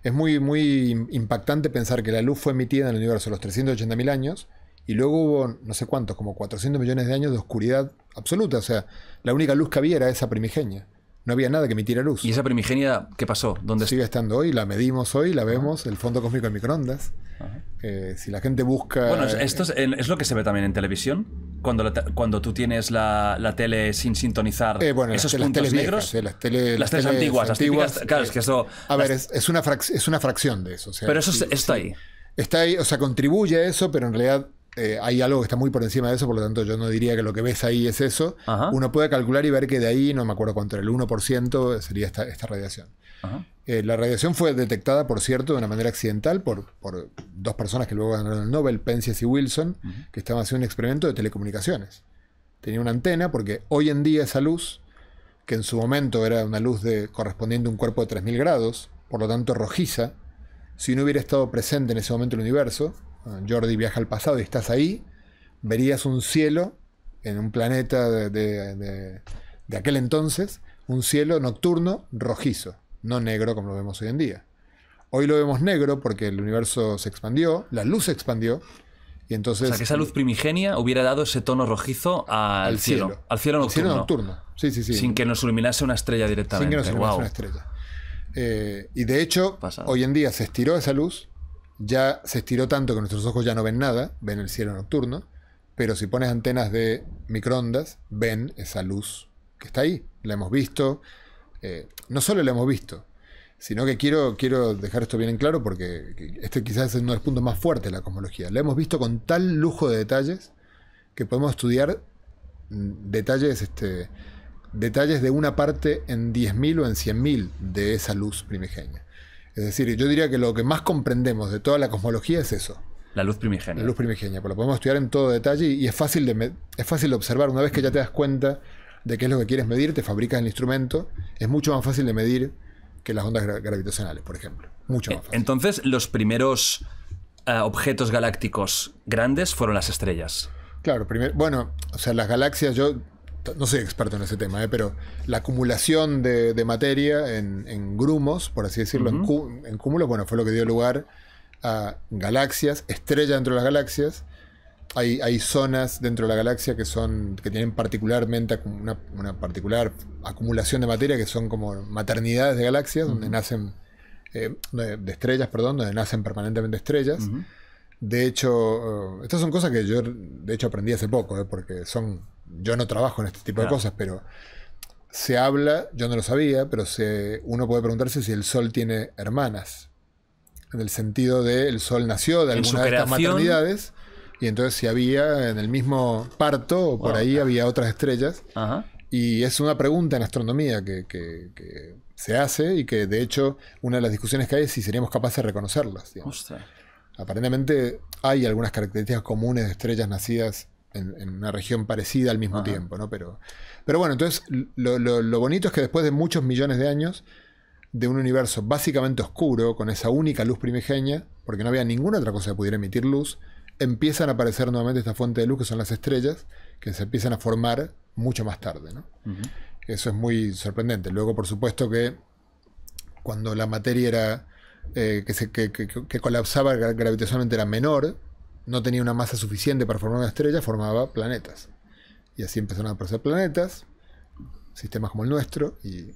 es muy, muy impactante pensar que la luz fue emitida en el universo a los 380.000 años y luego hubo no sé cuántos, como 400 millones de años de oscuridad absoluta, o sea, la única luz que había era esa primigenia no había nada que emitiera luz. ¿Y esa primigenia qué pasó? ¿Dónde Sigue estando hoy, la medimos hoy, la vemos, el fondo cósmico en microondas. Eh, si la gente busca... Bueno, eh, esto es, lo que se ve también en televisión, cuando, cuando tú tienes la, tele sin sintonizar eh, bueno, esos las, puntos negros. las, teles, antiguas, claro, es que eso... A ver, es, una, es una fracción de eso. pero eso está ahí. Está ahí, o sea, contribuye a eso, pero en realidad eh, hay algo que está muy por encima de eso, por lo tanto yo no diría que lo que ves ahí es eso. Uno puede calcular y ver que de ahí, no me acuerdo cuánto era, el 1% sería esta, radiación. Eh, la radiación fue detectada, por cierto, de una manera accidental por, dos personas que luego ganaron el Nobel, Penzias y Wilson, que estaban haciendo un experimento de telecomunicaciones. Tenía una antena porque hoy en día esa luz, que en su momento era una luz de, correspondiente a un cuerpo de 3.000 grados, por lo tanto rojiza, si no hubiera estado presente en ese momento el universo, Jordi viaja al pasado y estás ahí, verías un cielo en un planeta de, de, aquel entonces, un cielo nocturno rojizo, no negro como lo vemos hoy en día. Hoy lo vemos negro porque el universo se expandió, la luz se expandió, y entonces, o sea, que esa luz primigenia hubiera dado ese tono rojizo al, cielo, Al cielo nocturno. Sí, sí, sí. Sin que nos iluminase una estrella directamente. Sin que nos iluminase una estrella. Eh, y de hecho, hoy en día se estiró esa luz ya se estiró tanto que nuestros ojos ya no ven nada, ven el cielo nocturno, pero si pones antenas de microondas, ven esa luz que está ahí. La hemos visto, eh, no solo la hemos visto, sino que quiero, quiero dejar esto bien en claro porque este quizás es uno de los puntos más fuertes de la cosmología. La hemos visto con tal lujo de detalles que podemos estudiar mm, detalles, este, detalles de una parte en 10.000 o en 100.000 de esa luz primigenia. Es decir, yo diría que lo que más comprendemos de toda la cosmología es eso. La luz primigenia. La luz primigenia, pues lo podemos estudiar en todo detalle y es fácil de, es fácil observar. Una vez que ya te das cuenta de qué es lo que quieres medir, te fabricas el instrumento, es mucho más fácil de medir que las ondas gravitacionales, por ejemplo. Mucho eh, más fácil. Entonces, los primeros eh, objetos galácticos grandes fueron las estrellas. Claro, primero bueno, o sea, las galaxias, yo no soy experto en ese tema, eh, pero la acumulación de, materia en, grumos, por así decirlo, en, cúmulos, bueno, fue lo que dio lugar a galaxias, estrellas dentro de las galaxias. Hay, hay zonas dentro de la galaxia que son que tienen particularmente una, particular acumulación de materia que son como maternidades de galaxias, donde nacen eh, eh, de estrellas, perdón, donde nacen permanentemente estrellas. De hecho, estas son cosas que yo de hecho aprendí hace poco, porque son yo no trabajo en este tipo de cosas, pero se habla, yo no lo sabía, pero se, uno puede preguntarse si el sol tiene hermanas. En el sentido de el sol nació de alguna de estas maternidades. Y entonces si había en el mismo parto o por ahí había otras estrellas. Y es una pregunta en astronomía que, que, se hace y que de hecho una de las discusiones que hay es si seríamos capaces de reconocerlas. Aparentemente hay algunas características comunes de estrellas nacidas en, una región parecida al mismo tiempo, ¿no? Pero, pero bueno, entonces lo, bonito es que después de muchos millones de años, de un universo básicamente oscuro, con esa única luz primigenia, porque no había ninguna otra cosa que pudiera emitir luz, empiezan a aparecer nuevamente esta fuente de luz que son las estrellas, que se empiezan a formar mucho más tarde. Eso es muy sorprendente. Luego, por supuesto, que cuando la materia era, eh, que, se, que, que colapsaba gravitacionalmente era menor, no tenía una masa suficiente para formar una estrella, formaba planetas. Y así empezaron a aparecer planetas, sistemas como el nuestro y...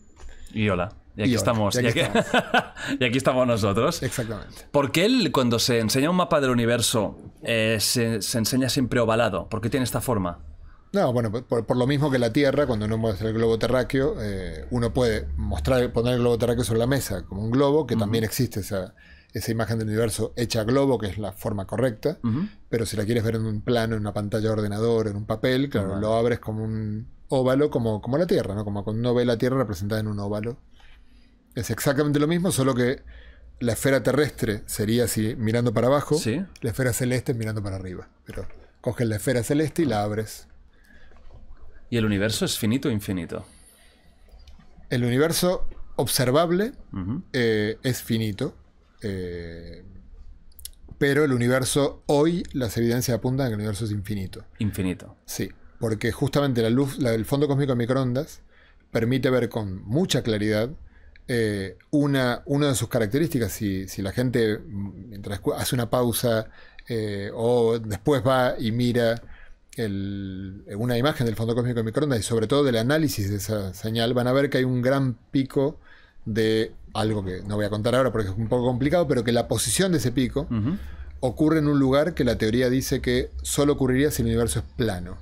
Y hola. Y aquí, estamos, y aquí, estamos. nosotros. Exactamente. Porque él, cuando se enseña un mapa del universo, eh, se, enseña siempre ovalado. ¿Por qué tiene esta forma? No, bueno, por, lo mismo que la Tierra, cuando uno muestra el globo terráqueo, eh, uno puede mostrar, poner el globo terráqueo sobre la mesa como un globo, que también existe esa, esa imagen del universo hecha a globo, que es la forma correcta, pero si la quieres ver en un plano, en una pantalla de ordenador, en un papel, claro, lo abres como un óvalo, como, como la Tierra, ¿no? Como cuando uno ve la Tierra representada en un óvalo. Es exactamente lo mismo, solo que la esfera terrestre sería así mirando para abajo, la esfera celeste mirando para arriba. Pero coges la esfera celeste y la abres. ¿Y el universo es finito o infinito? El universo observable eh, es finito eh, pero el universo, hoy las evidencias apuntan a que el universo es infinito. Infinito. Sí, porque justamente la luz, la, el fondo cósmico de microondas permite ver con mucha claridad eh, una, una de sus características. Si, si la gente mientras hace una pausa eh, o después va y mira una imagen del fondo cósmico de microondas y sobre todo del análisis de esa señal, van a ver que hay un gran pico de algo que no voy a contar ahora porque es un poco complicado, pero que la posición de ese pico ocurre en un lugar que la teoría dice que solo ocurriría si el universo es plano.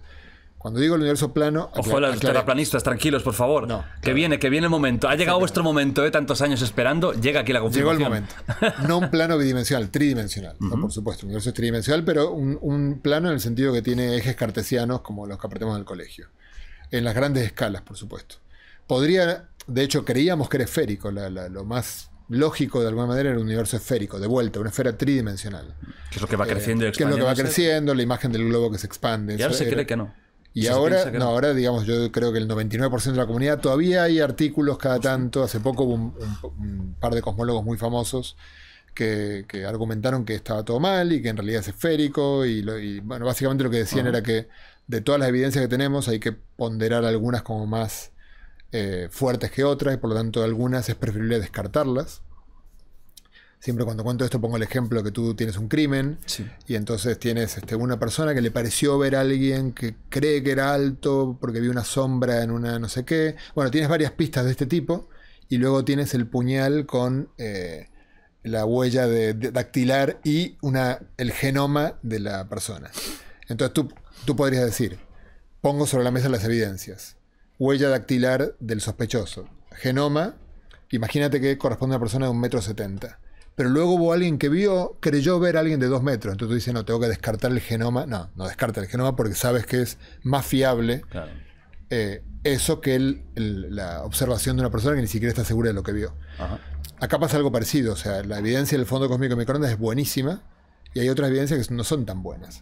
Cuando digo el universo plano. Ojalá, los terraplanistas, tranquilos, por favor. No, Que viene, que viene el momento. Ha llegado vuestro momento, de eh, Tantos años esperando. Llega aquí la confirmación. Llegó el momento. No un plano bidimensional, tridimensional. por supuesto, el universo es tridimensional, pero un, plano en el sentido que tiene ejes cartesianos como los que aprendemos en el colegio. En las grandes escalas, por supuesto. Podría de hecho creíamos que era esférico, lo más lógico de alguna manera era un universo esférico, de vuelta, una esfera tridimensional. Que es lo que va eh, creciendo y Que es lo que va creciendo, la imagen del globo que se expande. Y ahora se cree que no. Y ahora, ahora digamos, yo creo que el 99% de la comunidad todavía hay artículos cada tanto. Hace poco hubo un, par de cosmólogos muy famosos que, argumentaron que estaba todo mal y que en realidad es esférico. Y, bueno, básicamente lo que decían era que de todas las evidencias que tenemos hay que ponderar algunas como más eh, fuertes que otras y por lo tanto algunas es preferible descartarlas. Siempre cuando cuento esto pongo el ejemplo que tú tienes un crimen y entonces tienes este, una persona que le pareció ver a alguien que cree que era alto porque vio una sombra en una no sé qué. Bueno, tienes varias pistas de este tipo y luego tienes el puñal con eh, la huella de, dactilar y una, el genoma de la persona. Entonces tú, tú podrías decir, pongo sobre la mesa las evidencias huella dactilar del sospechoso, genoma, imagínate que corresponde a una persona de un metro setenta. Pero luego hubo alguien que vio, creyó ver a alguien de dos metros. Entonces tú dices, no, tengo que descartar el genoma. No, no descarta el genoma porque sabes que es más fiable eh, eso que la observación de una persona que ni siquiera está segura de lo que vio. Acá pasa algo parecido. O sea, la evidencia del fondo cósmico de microondas es buenísima y hay otras evidencias que no son tan buenas.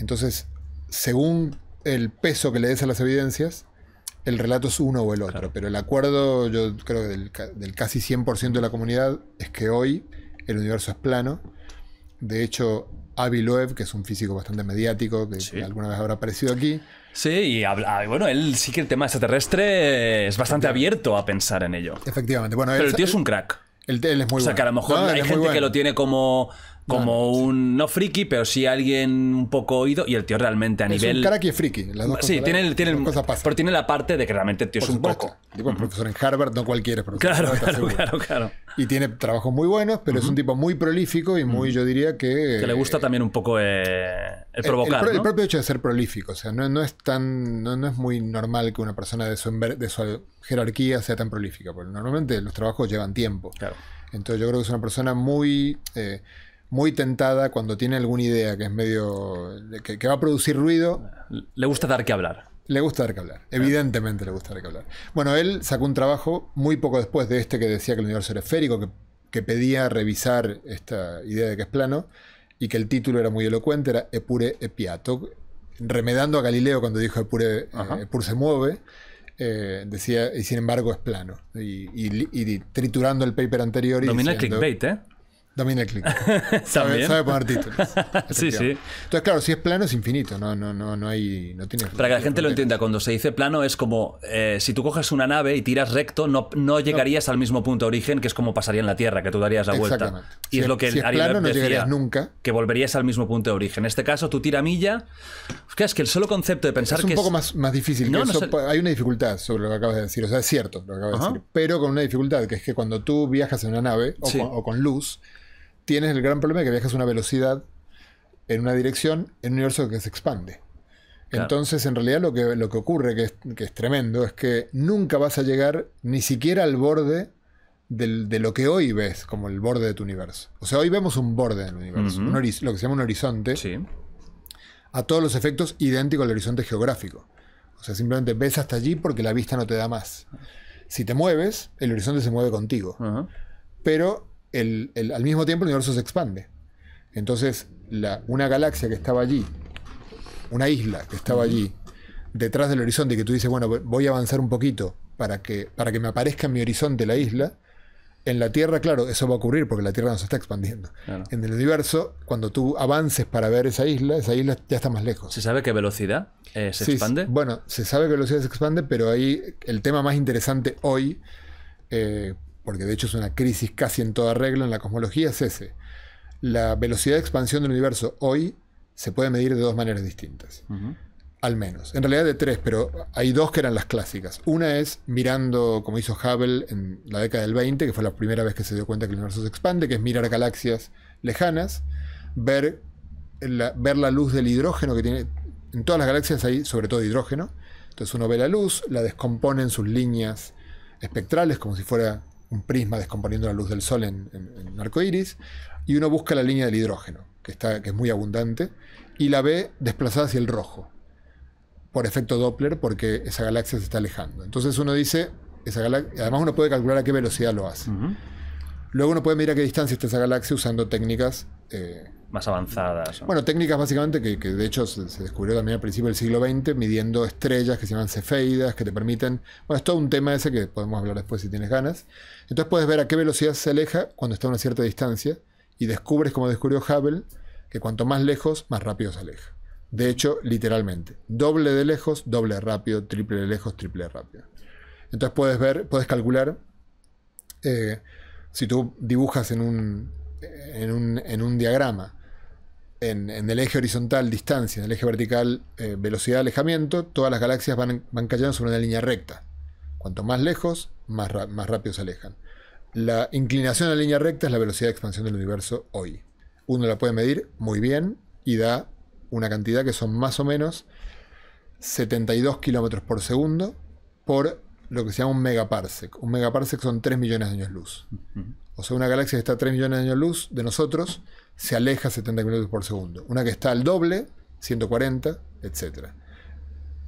Entonces, según el peso que le des a las evidencias, el relato es uno o el otro, pero el acuerdo, yo creo del, casi 100% de la comunidad, es que hoy el universo es plano. De hecho, Avi Loeb, que es un físico bastante mediático, que alguna vez habrá aparecido aquí. Sí, y bueno, él sí que el tema extraterrestre es bastante abierto a pensar en ello. Efectivamente, bueno, Pero el tío es un crack. Él, es muy bueno. O sea, que a lo mejor hay gente que lo tiene como como un, no friki, pero sí alguien un poco oído. Y el tío realmente a es nivel. Un cara es friki. sí, tiene, tiene, pero tiene la parte de que realmente el tío es un poco. un profesor en Harvard, no cualquiera profesor. Claro, claro, claro, Y tiene trabajos muy buenos, pero es un tipo muy prolífico y muy, yo diría que. Que le gusta también un poco eh, el provocar. El, propio hecho de ser prolífico. O sea, no, es tan. No, es muy normal que una persona de su, de su jerarquía sea tan prolífica, porque normalmente los trabajos llevan tiempo. Claro. Entonces yo creo que es una persona muy. Eh, muy tentada cuando tiene alguna idea que es medio. que, va a producir ruido. Le gusta dar que hablar. Le gusta dar que hablar, evidentemente le gusta dar que hablar. Bueno, él sacó un trabajo muy poco después de este que decía que el universo era esférico, que, pedía revisar esta idea de que es plano y que el título era muy elocuente, era Epure Epiato, remedando a Galileo cuando dijo Epure, Epur eh, se mueve. Eh, decía, y sin embargo es plano. Y, triturando el paper anterior. Domina clickbait, ¿eh? También el clic. sabe, poner títulos. sí, sí. Entonces, claro, si es plano es infinito, no, no, no, no hay. No tiene Para que la gente lo entienda, cuando se dice plano es como eh, si tú coges una nave y tiras recto, no, no llegarías al mismo punto de origen, que es como pasaría en la Tierra, que tú darías la vuelta. Y es lo que si no llegarías nunca. Que volverías al mismo punto de origen. En este caso, tú tira milla. Es que el solo concepto de pensar que. Es un poco más, más difícil. Hay una dificultad sobre lo que acabas de decir. O sea, es cierto lo que acabas de decir. Pero con una dificultad, que es que cuando tú viajas en una nave o, o con luz, tienes el gran problema de que viajas a una velocidad en una dirección en un universo que se expande. Entonces, en realidad, lo que, lo que ocurre, que es, tremendo, es que nunca vas a llegar ni siquiera al borde de lo que hoy ves como el borde de tu universo. O sea, hoy vemos un borde del universo, lo que se llama un horizonte, a todos los efectos idéntico al horizonte geográfico. O sea, simplemente ves hasta allí porque la vista no te da más. Si te mueves, el horizonte se mueve contigo. Pero al mismo tiempo el universo se expande. Entonces, la, una galaxia que estaba allí, una isla que estaba allí, detrás del horizonte, que tú dices, bueno, voy a avanzar un poquito para que, para que me aparezca en mi horizonte la isla, en la Tierra, claro, eso va a ocurrir porque la Tierra se está expandiendo. En el universo, cuando tú avances para ver esa isla, esa isla ya está más lejos. ¿Se sabe qué velocidad eh, se expande? Bueno, se sabe qué velocidad se expande, pero ahí el tema más interesante hoy, eh, porque de hecho es una crisis casi en toda regla en la cosmología, es ese. La velocidad de expansión del universo hoy se puede medir de dos maneras distintas. Al menos. En realidad de tres, pero hay dos que eran las clásicas. Una es mirando, como hizo Hubble en la década del 20, que fue la primera vez que se dio cuenta que el universo se expande, que es mirar galaxias lejanas, ver ver la luz del hidrógeno que tiene. En todas las galaxias hay sobre todo hidrógeno. Entonces uno ve la luz, la descompone en sus líneas espectrales, como si fuera un prisma descomponiendo la luz del sol en, un arco iris, y uno busca la línea del hidrógeno, que, está, que es muy abundante, y la ve desplazada hacia el rojo, por efecto Doppler, porque esa galaxia se está alejando. Entonces uno dice, esa galaxia, además uno puede calcular a qué velocidad lo hace. Luego uno puede medir a qué distancia está esa galaxia usando técnicas eh, más avanzadas. Bueno, técnicas básicamente que, de hecho se, descubrió también al principio del siglo XX, midiendo estrellas que se llaman cefeidas, que te permiten. Bueno, es todo un tema ese que podemos hablar después si tienes ganas. Entonces puedes ver a qué velocidad se aleja cuando está a una cierta distancia y descubres, como descubrió Hubble, que cuanto más lejos, más rápido se aleja. De hecho, literalmente, doble de lejos, doble rápido, triple de lejos, triple rápido. Entonces puedes ver, puedes calcular. Eh, si tú dibujas en un, en un, en un diagrama en, el eje horizontal distancia, en el eje vertical eh, velocidad velocidad alejamiento, todas las galaxias van, cayendo sobre una línea recta. Cuanto más lejos, más, más rápido se alejan. La inclinación de la línea recta es la velocidad de expansión del universo hoy. Uno la puede medir muy bien y da una cantidad que son más o menos 72 kilómetros por segundo por lo que se llama un megaparsec. Un megaparsec son 3 millones de años luz. O sea, una galaxia que está a 3 millones de años luz de nosotros se aleja 70 minutos por segundo. Una que está al doble, 140, etc.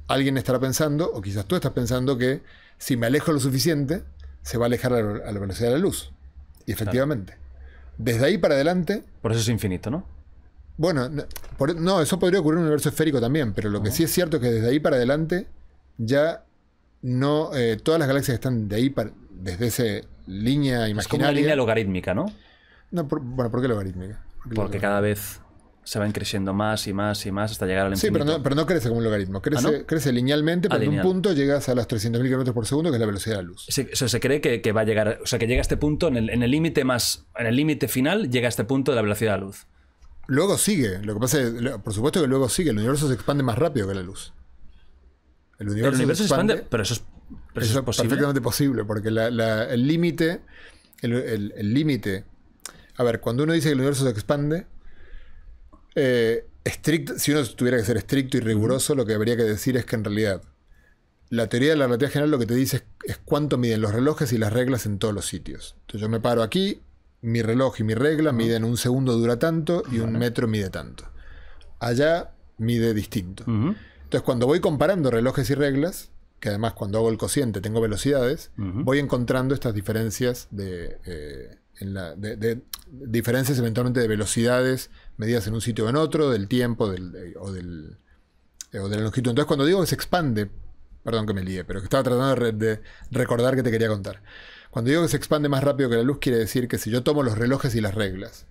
Alguien estará pensando, o quizás tú estás pensando, que si me alejo lo suficiente, se va a alejar a la, velocidad de la luz. Y efectivamente. Desde ahí para adelante. Por eso es infinito, ¿no? Bueno, no, eso podría ocurrir en un universo esférico también, pero lo que sí es cierto es que desde ahí para adelante ya no. Eh, todas las galaxias están de ahí para, desde esa línea imaginaria. Es como una línea logarítmica, ¿no? bueno, ¿por qué logarítmica? Porque cada vez se van creciendo más y más y más hasta llegar al infinito. Sí, pero no, pero no crece como un logaritmo. Ah, crece, linealmente, pero en un punto llegas a las 300.000 km por segundo, que es la velocidad de la luz. se cree que, va a llegar, o sea, que llega a este punto, en el límite más, en el límite final, llega a este punto de la velocidad de la luz. Luego sigue, lo que pasa es, por supuesto que luego sigue, el universo se expande más rápido que la luz. El universo, se, expande, pero eso es, es, perfectamente posible, porque el límite, el límite a ver, cuando uno dice que el universo se expande, eh, si uno tuviera que ser estricto y riguroso, lo que habría que decir es que en realidad la teoría de la relatividad general lo que te dice es, cuánto miden los relojes y las reglas en todos los sitios. Entonces yo me paro aquí, mi reloj y mi regla miden un segundo dura tanto y un metro mide tanto. Allá mide distinto. Entonces cuando voy comparando relojes y reglas, que además cuando hago el cociente tengo velocidades, voy encontrando estas diferencias de... Eh, de, diferencias eventualmente de velocidades medidas en un sitio o en otro, del tiempo del, eh, eh, o, de la longitud. Entonces, cuando digo que se expande, perdón que me lié, pero que estaba tratando de, recordar que te quería contar. Cuando digo que se expande más rápido que la luz, quiere decir que si yo tomo los relojes y las reglas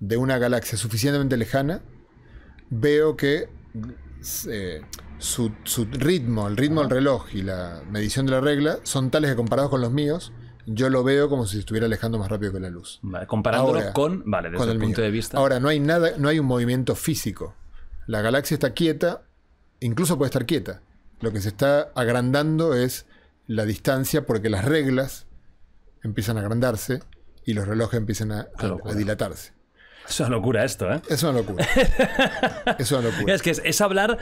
de una galaxia suficientemente lejana, veo que eh, su, su ritmo, el ritmo del reloj y la medición de la regla son tales que comparados con los míos, yo lo veo como si estuviera alejando más rápido que la luz. comparándolo con, vale, desde el, punto de vista. Ahora, no hay nada, no hay un movimiento físico. La galaxia está quieta, incluso puede estar quieta. Lo que se está agrandando es la distancia porque las reglas empiezan a agrandarse y los relojes empiezan a, dilatarse. Es una locura esto, ¿eh? Es una locura. es una locura. Es que es hablar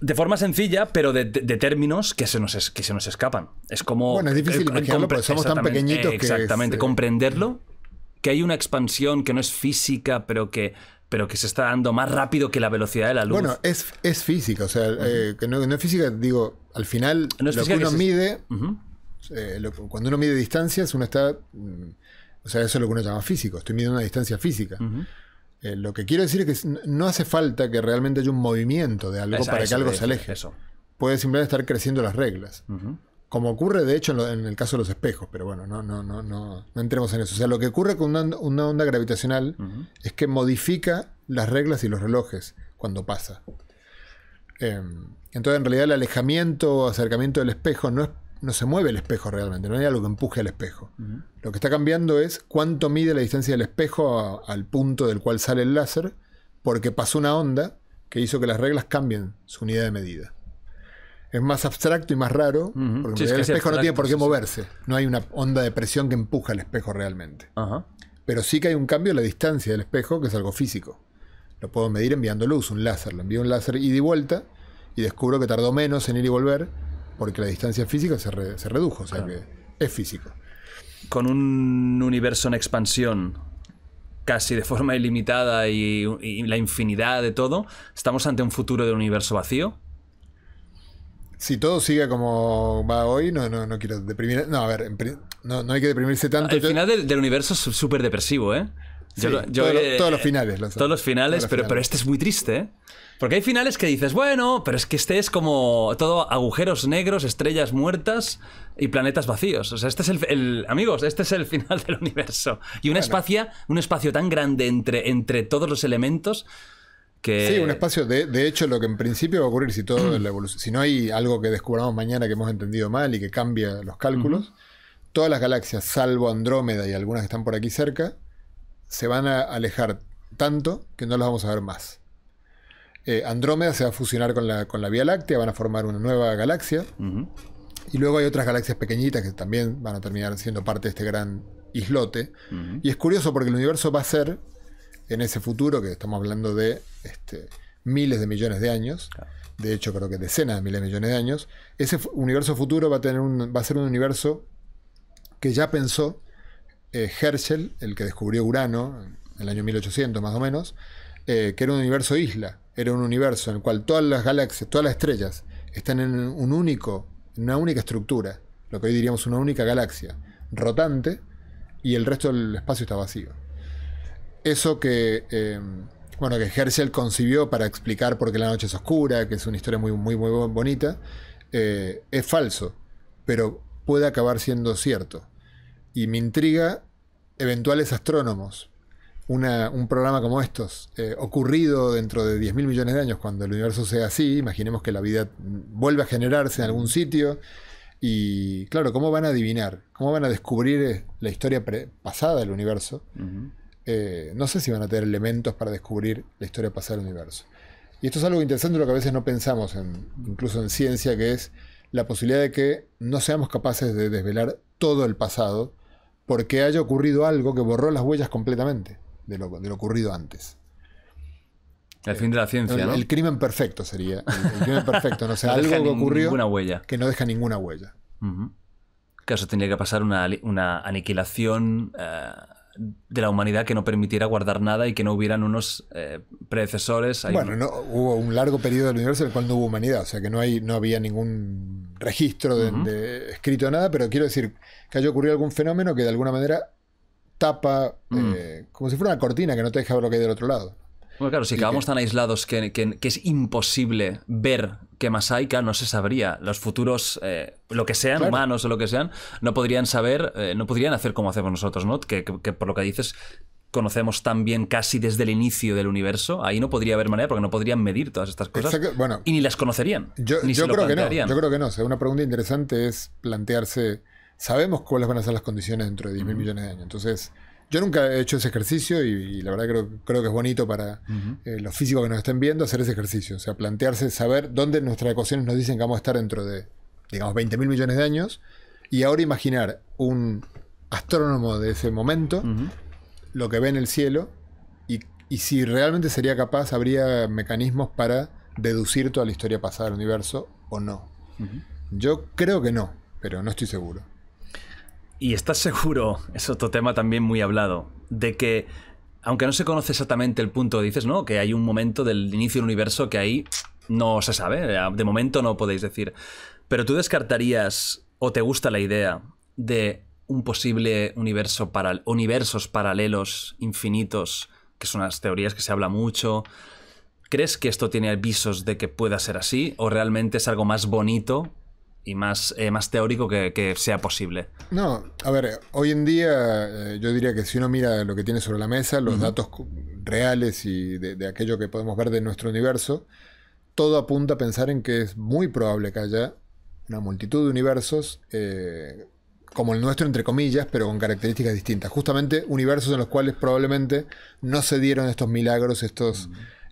de forma sencilla, pero de, términos que se, nos que se nos escapan. Es como. Bueno, es difícil imaginarlo porque somos tan pequeñitos exactamente, que. Exactamente, eh, comprenderlo, mm. que hay una expansión que no es física, pero que pero que se está dando más rápido que la velocidad de la luz. Bueno, es, es física, o sea, eh, que no, es física, digo, al final lo uno mide, eh, cuando uno mide distancias, uno está, mm, o sea, eso es lo que uno llama físico, estoy midiendo una distancia física. Eh, lo que quiero decir es que no hace falta que realmente haya un movimiento de algo para que algo se aleje. Eso. Puede simplemente estar creciendo las reglas. Como ocurre, de hecho, en, el caso de los espejos, pero bueno, no, no, no, no, entremos en eso. O sea, lo que ocurre con una, onda gravitacional es que modifica las reglas y los relojes cuando pasa. Em, entonces, en realidad, el alejamiento o acercamiento del espejo no, no se mueve el espejo realmente, no hay algo que empuje al espejo. Lo que está cambiando es cuánto mide la distancia del espejo al punto del cual sale el láser, porque pasó una onda que hizo que las reglas cambien su unidad de medida. Es más abstracto y más raro, porque el espejo no tiene por qué moverse. No hay una onda de presión que empuja el espejo realmente. Pero sí que hay un cambio en la distancia del espejo, que es algo físico. Lo puedo medir enviando luz, un láser. Lo envío un láser ida y vuelta y descubro que tardó menos en ir y volver porque la distancia física se, redujo. O sea que es físico con un universo en expansión casi de forma ilimitada y, la infinidad de todo, estamos ante un futuro de un universo vacío. Si todo sigue como va hoy, no, no, quiero deprimir. No, a ver, no, hay que deprimirse tanto. El final del, universo es súper depresivo, ¿eh? todos los finales. todos los finales, pero, finales. pero este es muy triste, ¿eh? Porque hay finales que dices, bueno, pero es que este es como todo agujeros negros, estrellas muertas y planetas vacíos. O sea, este es el, amigos, este es el final del universo. Y un, espacio, un espacio tan grande entre, entre todos los elementos. Que... Sí, un espacio, de, hecho, lo que en principio va a ocurrir si todo la evolución, si no hay algo que descubramos mañana que hemos entendido mal y que cambia los cálculos, todas las galaxias, salvo Andrómeda y algunas que están por aquí cerca, se van a alejar tanto que no las vamos a ver más. Eh, Andrómeda se va a fusionar con la, Vía Láctea, van a formar una nueva galaxia. Y luego hay otras galaxias pequeñitas que también van a terminar siendo parte de este gran islote. Y es curioso porque el universo va a ser, en ese futuro, que estamos hablando de este, miles de millones de años, de hecho creo que decenas de miles de millones de años, ese universo futuro va a, tener va a ser un universo que ya pensó eh, Herschel, el que descubrió Urano en el año 1800 más o menos, eh, que era un universo isla era un universo en el cual todas las galaxias, todas las estrellas están en un único, una única estructura, lo que hoy diríamos una única galaxia, rotante, y el resto del espacio está vacío. Eso que, eh, bueno, que Herschel concibió para explicar por qué la noche es oscura, que es una historia muy, muy, muy bonita, eh, es falso, pero puede acabar siendo cierto. Y me intriga eventuales astrónomos, un programa como estos, eh, ocurrido dentro de 10.000 mil millones de años, cuando el universo sea así, imaginemos que la vida vuelve a generarse en algún sitio, y claro, ¿cómo van a adivinar? ¿Cómo van a descubrir eh, la historia pasada del universo? Eh, no sé si van a tener elementos para descubrir la historia pasada del universo. Y esto es algo interesante lo que a veces no pensamos, en, incluso en ciencia, que es la posibilidad de que no seamos capaces de desvelar todo el pasado porque haya ocurrido algo que borró las huellas completamente de lo, ocurrido antes. El fin de la ciencia. El, ¿no? el crimen perfecto sería. El, crimen perfecto. ¿no? algo que ocurrió que no deja ninguna huella. En Caso tendría que pasar una, aniquilación eh, de la humanidad que no permitiera guardar nada y que no hubieran unos eh, predecesores. Bueno, no, hubo un largo periodo del universo en el cual no hubo humanidad. O sea, que no, hay, no había ningún registro de escrito nada, pero quiero decir que haya ocurrido algún fenómeno que de alguna manera tapa, mm. eh, como si fuera una cortina que no te deja ver lo que hay del otro lado. Bueno, claro, si acabamos tan aislados que, es imposible ver qué más hay, no se sabría. Los futuros, eh, lo que sean, humanos o lo que sean, no podrían saber, eh, no podrían hacer como hacemos nosotros, ¿no? Que, por lo que dices, conocemos tan bien casi desde el inicio del universo, ahí no podría haber manera porque no podrían medir todas estas cosas y ni las conocerían. Yo, creo que no, yo creo que no. una pregunta interesante es plantearse sabemos cuáles van a ser las condiciones dentro de 10 mil millones de años. Entonces, yo nunca he hecho ese ejercicio y, la verdad creo, creo, que es bonito para eh, los físicos que nos estén viendo hacer ese ejercicio. O sea, plantearse saber dónde nuestras ecuaciones nos dicen que vamos a estar dentro de, digamos, 20 mil millones de años. Y ahora imaginar un astrónomo de ese momento, lo que ve en el cielo, y si realmente sería capaz, habría mecanismos para deducir toda la historia pasada del universo o no. Yo creo que no, pero no estoy seguro. ¿Y estás seguro, es otro tema también muy hablado, de que, aunque no se conoce exactamente el punto, dices, ¿no? Que hay un momento del inicio del universo que ahí no se sabe, eh, de momento no podéis decir. Pero tú descartarías, o te gusta la idea, de un posible universo para universos paralelos infinitos, que son las teorías que se habla mucho. ¿Crees que esto tiene avisos de que pueda ser así? ¿O realmente es algo más bonito y más, eh, más teórico que, sea posible. No, a ver, hoy en día eh, yo diría que si uno mira lo que tiene sobre la mesa, los datos reales y de, aquello que podemos ver de nuestro universo, todo apunta a pensar en que es muy probable que haya una multitud de universos eh, como el nuestro, entre comillas, pero con características distintas. Justamente universos en los cuales probablemente no se dieron estos milagros, estos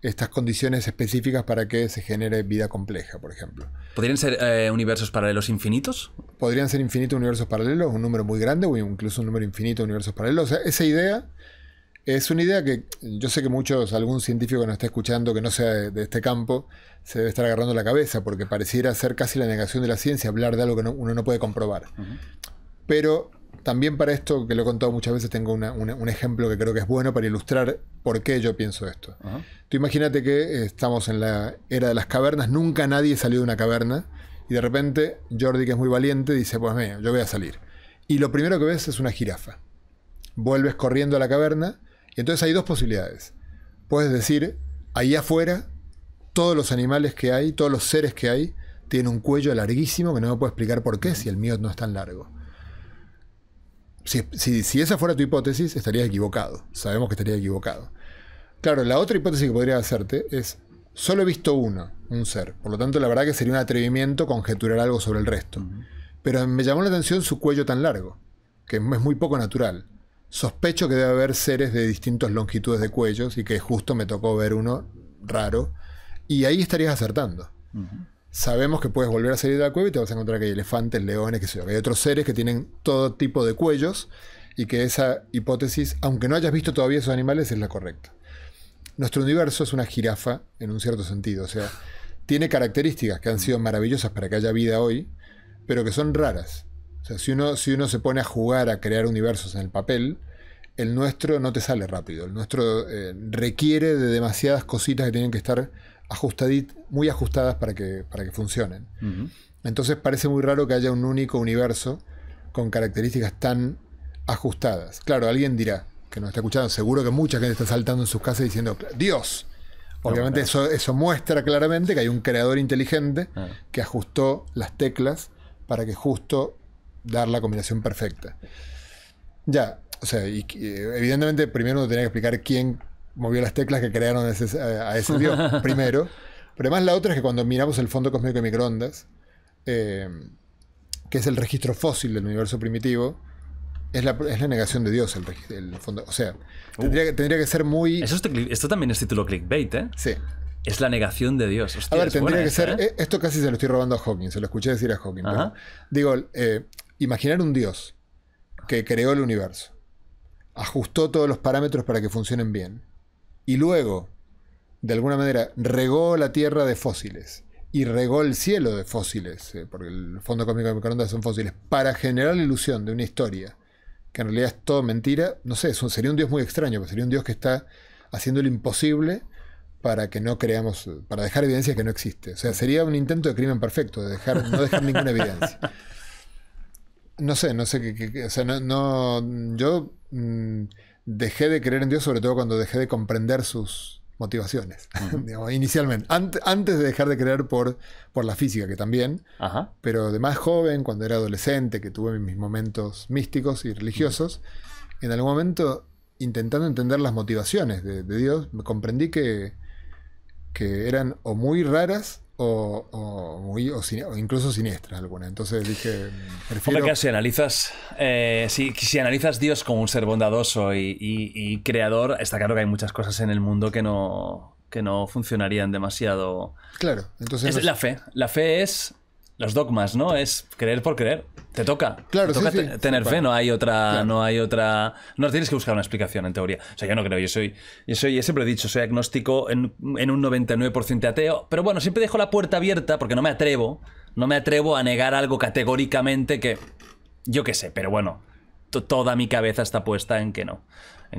estas condiciones específicas para que se genere vida compleja, por ejemplo. ¿Podrían ser eh, universos paralelos infinitos? Podrían ser infinitos universos paralelos, un número muy grande o incluso un número infinito de universos paralelos. esa idea es una idea que yo sé que muchos, algún científico que nos está escuchando que no sea de, este campo, se debe estar agarrando la cabeza porque pareciera ser casi la negación de la ciencia hablar de algo que uno no puede comprobar. Pero también para esto, que lo he contado muchas veces, tengo un ejemplo que creo que es bueno para ilustrar por qué yo pienso esto. Tú imagínate que eh, estamos en la era de las cavernas, nunca nadie salió de una caverna y de repente Jordi, que es muy valiente, dice, pues mira, yo voy a salir. Y lo primero que ves es una jirafa. Vuelves corriendo a la caverna y entonces hay dos posibilidades. Puedes decir, ahí afuera, todos los animales que hay, todos los seres que hay, tienen un cuello larguísimo que no me puedo explicar por qué si el mío no es tan largo. Si, esa fuera tu hipótesis, estarías equivocado. Sabemos que estarías equivocado. Claro, la otra hipótesis que podría hacerte es, solo he visto uno, un ser. Por lo tanto, la verdad que sería un atrevimiento conjeturar algo sobre el resto. Pero me llamó la atención su cuello tan largo, que es muy poco natural. Sospecho que debe haber seres de distintas longitudes de cuellos y que justo me tocó ver uno raro. Y ahí estarías acertando sabemos que puedes volver a salir de la cueva y te vas a encontrar que hay elefantes, leones, que sé yo, que hay otros seres que tienen todo tipo de cuellos y que esa hipótesis, aunque no hayas visto todavía esos animales, es la correcta. Nuestro universo es una jirafa en un cierto sentido, o sea, tiene características que han sido maravillosas para que haya vida hoy, pero que son raras. O sea, si uno, si uno se pone a jugar a crear universos en el papel, el nuestro no te sale rápido. El nuestro eh, requiere de demasiadas cositas que tienen que estar muy ajustadas para que, para que funcionen. Entonces parece muy raro que haya un único universo con características tan ajustadas. Claro, alguien dirá que nos está escuchando, seguro que mucha gente está saltando en sus casas diciendo, Dios. Obviamente eso, eso muestra claramente que hay un creador inteligente ah. que ajustó las teclas para que justo dar la combinación perfecta. Ya, o sea, evidentemente primero uno tenía que explicar quién movió las teclas que crearon eh, a ese dios primero. Pero además la otra es que cuando miramos el fondo cósmico de microondas, eh, que es el registro fósil del universo primitivo, es la, es la negación de Dios el, fondo. O sea, tendría, que, tendría que ser muy... esto también es título clickbait, ¿eh? Sí. Es la negación de Dios. a ver, tendría que ser... ¿eh? Esto casi se lo estoy robando a Hawking, se lo escuché decir a Hawking. digo, imaginar un Dios que creó el universo, ajustó todos los parámetros para que funcionen bien y luego, de alguna manera, regó la tierra de fósiles y regó el cielo de fósiles, eh, porque el fondo cósmico de son fósiles, para generar la ilusión de una historia que en realidad es todo mentira, no sé, sería un Dios muy extraño, pero sería un Dios que está haciendo lo imposible para que no creamos, para dejar evidencia que no existe. O sea, sería un intento de crimen perfecto, de dejar, no dejar ninguna evidencia. No sé, no sé qué, o sea, no, no yo mm, dejé de creer en Dios, sobre todo cuando dejé de comprender sus motivaciones, inicialmente. antes de dejar de creer por, por la física, que también, pero de más joven, cuando era adolescente, que tuve mis momentos místicos y religiosos, en algún momento, intentando entender las motivaciones de, Dios, me comprendí que, que eran o muy raras o, o, o, incluso siniestra alguna. Entonces dije, mm, prefiero... si analizas, eh, si, analizas Dios como un ser bondadoso y, creador, está claro que hay muchas cosas en el mundo que no, que no funcionarían demasiado. Claro, entonces... Es la fe. La fe es los dogmas, ¿no? Es creer por creer. Te toca. Claro, tener fe, no hay otra, no hay otra. No tienes que buscar una explicación en teoría. O sea, yo no creo, yo soy, yo soy, siempre he dicho, soy agnóstico en, en un 99% ateo, pero bueno, siempre dejo la puerta abierta porque no me atrevo, no me atrevo a negar algo categóricamente que yo qué sé, pero bueno, toda mi cabeza está puesta en que no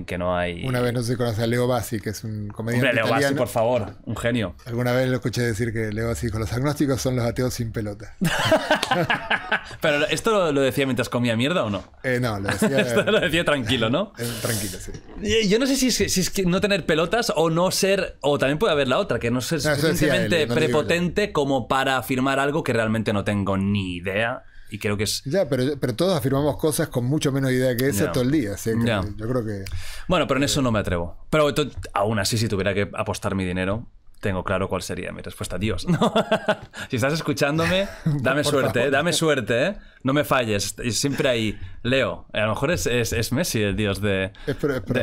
que no hay. Una vez no sé si conoce a Leo Bassi, que es un comediante. Hombre, Leo por favor, un genio. Alguna vez lo escuché decir que Leo Bassi con los agnósticos son los ateos sin pelota. Pero esto lo, decía mientras comía mierda o no? Eh, no, lo decía. lo decía tranquilo, ¿no? Eh, tranquilo, sí. Eh, yo no sé si, si, es que no tener pelotas o no ser. O también puede haber la otra, que no ser suficientemente prepotente como para afirmar algo que realmente no tengo ni idea y creo que es... Ya, pero, pero todos afirmamos cosas con mucho menos idea que esa todo el día. Yo creo que... Bueno, pero en eso no me atrevo. Pero aún así, si tuviera que apostar mi dinero, tengo claro cuál sería mi respuesta. Dios. si estás escuchándome, ¿eh? dame suerte, dame ¿eh? suerte, no me falles. siempre ahí, Leo. A lo mejor es, Messi el dios de,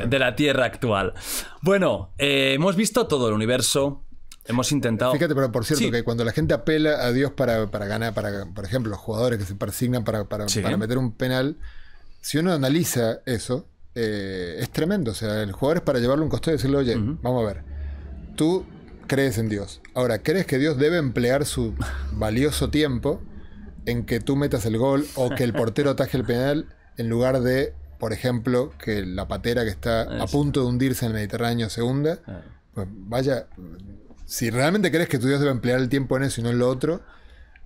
de, la Tierra actual. Bueno, eh, hemos visto todo el universo Hemos intentado. Fíjate, pero por cierto, que cuando la gente apela a Dios para, ganar, para, por ejemplo, los jugadores que se persignan para, meter un penal, si uno analiza eso, eh, es tremendo. O sea, el jugador es para llevarle un costado y decirle, oye, vamos a ver, tú crees en Dios. Ahora, ¿crees que Dios debe emplear su valioso tiempo en que tú metas el gol o que el portero ataje el penal en lugar de, por ejemplo, que la patera que está a punto de hundirse en el Mediterráneo se hunda? Pues vaya, si realmente crees que tu Dios debe emplear el tiempo en eso y no en lo otro,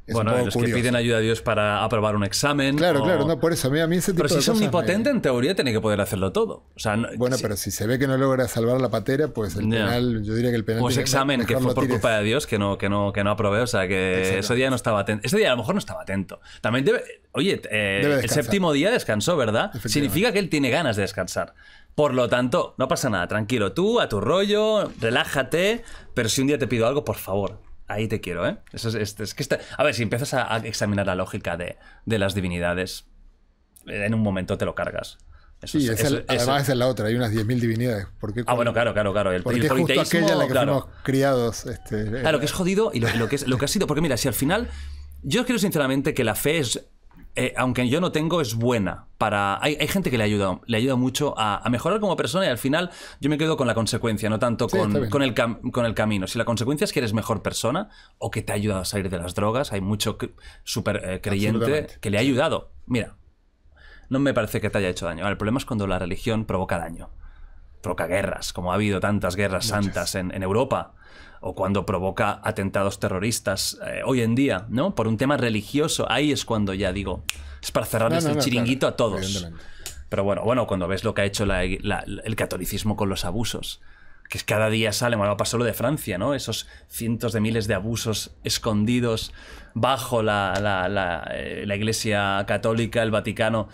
es bueno, los que piden ayuda a Dios para aprobar un examen. Claro, claro, no, por eso. A mí, a mí ese tipo pero si es omnipotente, en teoría tiene que poder hacerlo todo. O sea, bueno, pero si se ve que no logra salvar la patera, pues el penal, yo diría que el penal. Pues examen, que, fue por culpa de Dios que no, que no, que no aprobé. O sea, que ese día no estaba atento. Ese día a lo mejor no estaba atento. También debe. Oye, eh, el séptimo día descansó, ¿verdad? Significa que él tiene ganas de descansar. Por lo tanto, no pasa nada, tranquilo, tú a tu rollo, relájate, pero si un día te pido algo, por favor, ahí te quiero, ¿eh? es, que A ver, si empiezas a, examinar la lógica de, las divinidades, en un momento te lo cargas. Eso sí, además esa es la otra, hay unas 10.000 divinidades. ah, bueno, claro, claro, claro. El, porque justo aquella en la que fuimos criados. Este, claro, eh, que es jodido y lo, que es, lo que ha sido. Porque mira, si al final, yo quiero sinceramente que la fe es eh, aunque yo no tengo, es buena. Para, hay, gente que le ayuda, le ayuda mucho a, mejorar como persona y al final yo me quedo con la consecuencia, no tanto con, el camino. Si la consecuencia es que eres mejor persona o que te ha ayudado a salir de las drogas, hay mucho super eh, creyente que le ha ayudado. Mira, no me parece que te haya hecho daño. el problema es cuando la religión provoca daño, provoca guerras, como ha habido tantas guerras santas en Europa o cuando provoca atentados terroristas eh, hoy en día, ¿no? Por un tema religioso, ahí es cuando ya digo, es para cerrarles este el chiringuito a todos. Pero bueno, bueno, cuando ves lo que ha hecho el catolicismo con los abusos, que cada día sale, bueno, pasó lo de Francia, ¿no? Esos cientos de miles de abusos escondidos bajo la, la eh, Iglesia Católica, el Vaticano.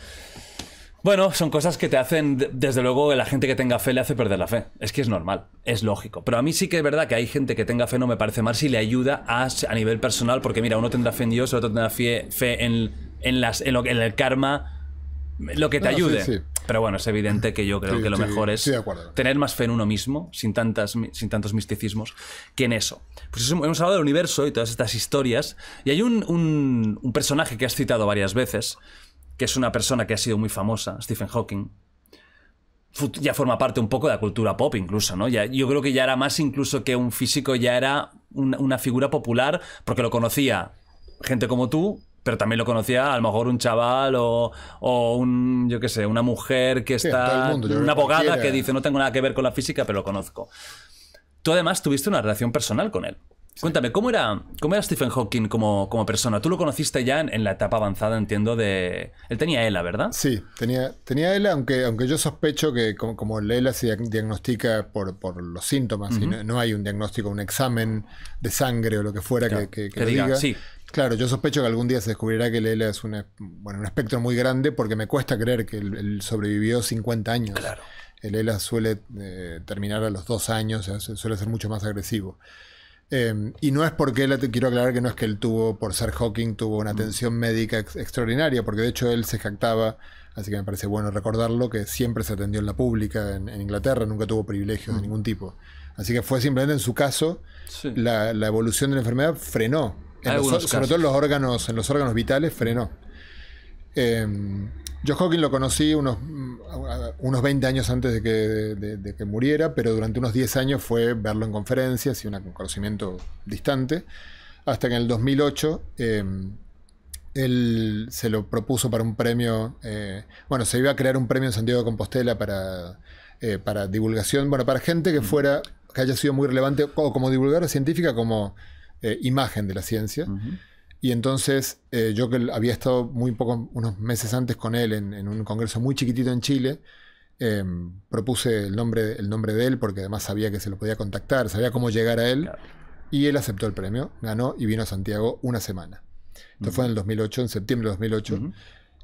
Bueno, son cosas que te hacen, desde luego, la gente que tenga fe le hace perder la fe. Es que es normal, es lógico. Pero a mí sí que es verdad que hay gente que tenga fe, no me parece mal, si le ayuda a, nivel personal, porque mira, uno tendrá fe en Dios, otro tendrá fe, en, el karma, lo que te ayude. Pero bueno, es evidente que yo creo que lo mejor es tener más fe en uno mismo, sin, tantas, sin tantos misticismos, que en eso. Pues hemos hablado del universo y todas estas historias, y hay un personaje que has citado varias veces, que es una persona que ha sido muy famosa, Stephen Hawking, ya forma parte un poco de la cultura pop incluso, ¿no? Ya, yo creo que ya era más incluso que un físico, ya era una, figura popular, porque lo conocía gente como tú, pero también lo conocía a lo mejor un chaval o, un, yo qué sé, una mujer que está, una abogada que dice, no tengo nada que ver con la física, pero lo conozco. Tú además tuviste una relación personal con él. Cuéntame, ¿cómo era, ¿cómo era Stephen Hawking como, como persona? Tú lo conociste ya en, la etapa avanzada, entiendo, de... Él tenía ELA, ¿verdad? Sí, tenía, tenía ELA, aunque, aunque yo sospecho que como, como el ELA se diagnostica por, los síntomas, y no, hay un diagnóstico, un examen de sangre o lo que fuera que, que, diga. Claro, yo sospecho que algún día se descubrirá que el ELA es bueno, un espectro muy grande porque me cuesta creer que él, sobrevivió 50 años. Claro. El ELA suele eh, terminar a los dos años, suele ser mucho más agresivo. Em, y no es porque él, quiero aclarar que no es que él tuvo, por ser Hawking, tuvo una mm. atención médica extraordinaria, porque de hecho él se jactaba, así que me parece bueno recordarlo, que siempre se atendió en la pública en, Inglaterra, nunca tuvo privilegios de mm. ningún tipo. Así que fue simplemente en su caso, la, evolución de la enfermedad frenó. sobre todo en los órganos, en los órganos vitales frenó. Em, yo Hawking lo conocí unos, mm, unos 20 años antes de que, de, que, muriera, pero durante unos 10 años fue verlo en conferencias y un conocimiento distante, hasta que en el 2008 em, él se lo propuso para un premio, eh, bueno, se iba a crear un premio en Santiago de Compostela eh, para, divulgación, bueno, para gente que mm. fuera, que haya sido muy relevante o como divulgadora científica, como eh, imagen de la ciencia. Y entonces eh, yo que había estado muy poco, unos meses antes con él en, un congreso muy chiquitito en Chile, em, propuse el nombre, el nombre de él porque además sabía que se lo podía contactar, sabía cómo llegar a él. Y él aceptó el premio, ganó y vino a Santiago una semana. Esto fue en el 2008, en septiembre de 2008.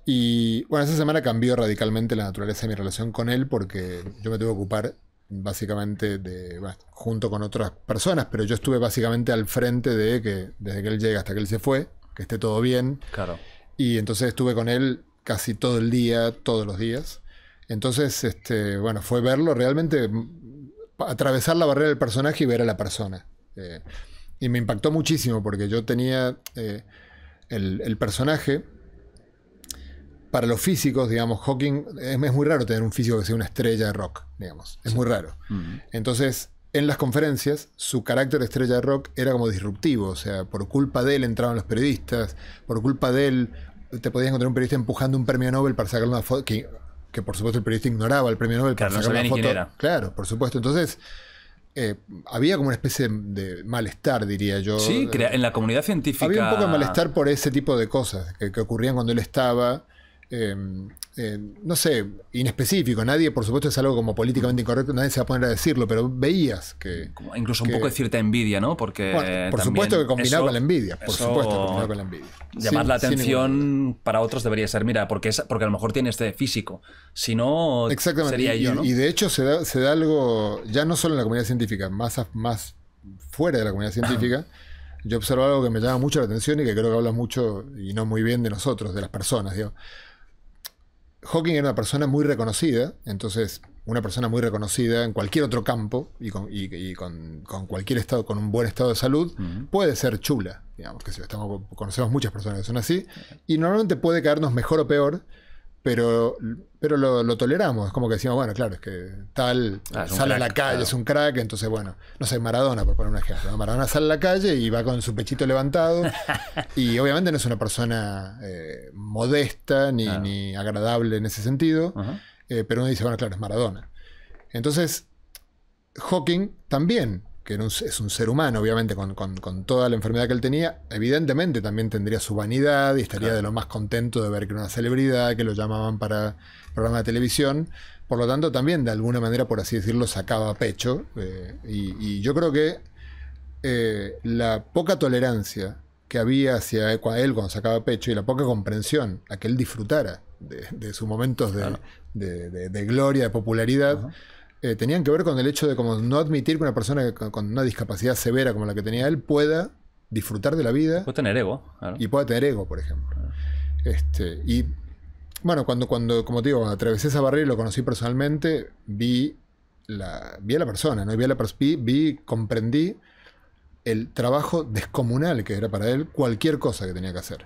Y bueno, esa semana cambió radicalmente la naturaleza de mi relación con él porque yo me tuve que ocupar básicamente de, junto con otras personas, pero yo estuve básicamente al frente de que desde que él llega hasta que él se fue, que esté todo bien. Claro. Y entonces estuve con él casi todo el día, todos los días. Entonces, este, bueno, fue verlo realmente mm, atravesar la barrera del personaje y ver a la persona. Eh, y me impactó muchísimo porque yo tenía eh, el personaje para los físicos, digamos, Hawking, es, muy raro tener un físico que sea una estrella de rock, digamos, es muy raro. Mm. Entonces, en las conferencias, su carácter de estrella de rock era como disruptivo, o sea, por culpa de él entraban los periodistas, por culpa de él te podías encontrar un periodista empujando un premio Nobel para sacarle una foto, que, por supuesto el periodista ignoraba el premio Nobel para claro, sacar una foto. Claro, por supuesto. Entonces, eh, había como una especie de malestar, diría yo. Sí, en la comunidad científica. Había un poco de malestar por ese tipo de cosas que ocurrían cuando él estaba. Em, eh, no sé, inespecífico Nadie, por supuesto, es algo como políticamente incorrecto, nadie se va a poner a decirlo, pero veías que. incluso un poco de cierta envidia, ¿no? Porque. por supuesto que combinado con la envidia. Por supuesto combinado con la envidia. Llamar la atención para otros debería ser, mira, porque, es, porque a lo mejor tiene este físico. Si no, Exactamente. sería y, yo. Y de hecho se da, algo, ya no solo en la comunidad científica, más, más fuera de la comunidad científica. yo observo algo que me llama mucho la atención y que creo que habla mucho y no muy bien de nosotros, de las personas. Digo. Hawking era una persona muy reconocida, entonces una persona muy reconocida en cualquier otro campo y con, cualquier estado, con un buen estado de salud, puede ser chula, digamos, que conocemos muchas personas que son así, y normalmente puede caernos mejor o peor, pero, pero lo, toleramos toleramos. Como que decimos, bueno, claro, es que tal ah, sale a la calle, es un crack, entonces, bueno, no sé, Maradona, por poner un ejemplo. Maradona sale a la calle y va con su pechito levantado y obviamente no es una persona eh, modesta ni, agradable en ese sentido, eh, pero uno dice, bueno, claro, es Maradona. Entonces, Hawking también que es un ser humano, obviamente, con, toda la enfermedad que él tenía, evidentemente también tendría su vanidad y estaría de lo más contento de ver que era una celebridad, que lo llamaban para programa de televisión. Por lo tanto, también de alguna manera, por así decirlo, sacaba pecho. Eh, y, yo creo que eh, la poca tolerancia que había hacia e, él cuando sacaba pecho y la poca comprensión a que él disfrutara de, sus momentos de, gloria, de popularidad. Eh, tenían que ver con el hecho de como no admitir que una persona con una discapacidad severa como la que tenía él pueda disfrutar de la vida. Puede tener ego. Y pueda tener ego, por ejemplo. Este, y bueno, cuando, cuando, como te digo, atravesé esa barrera y lo conocí personalmente, vi, la, vi a la persona, ¿no? vi la vi, comprendí el trabajo descomunal que era para él cualquier cosa que tenía que hacer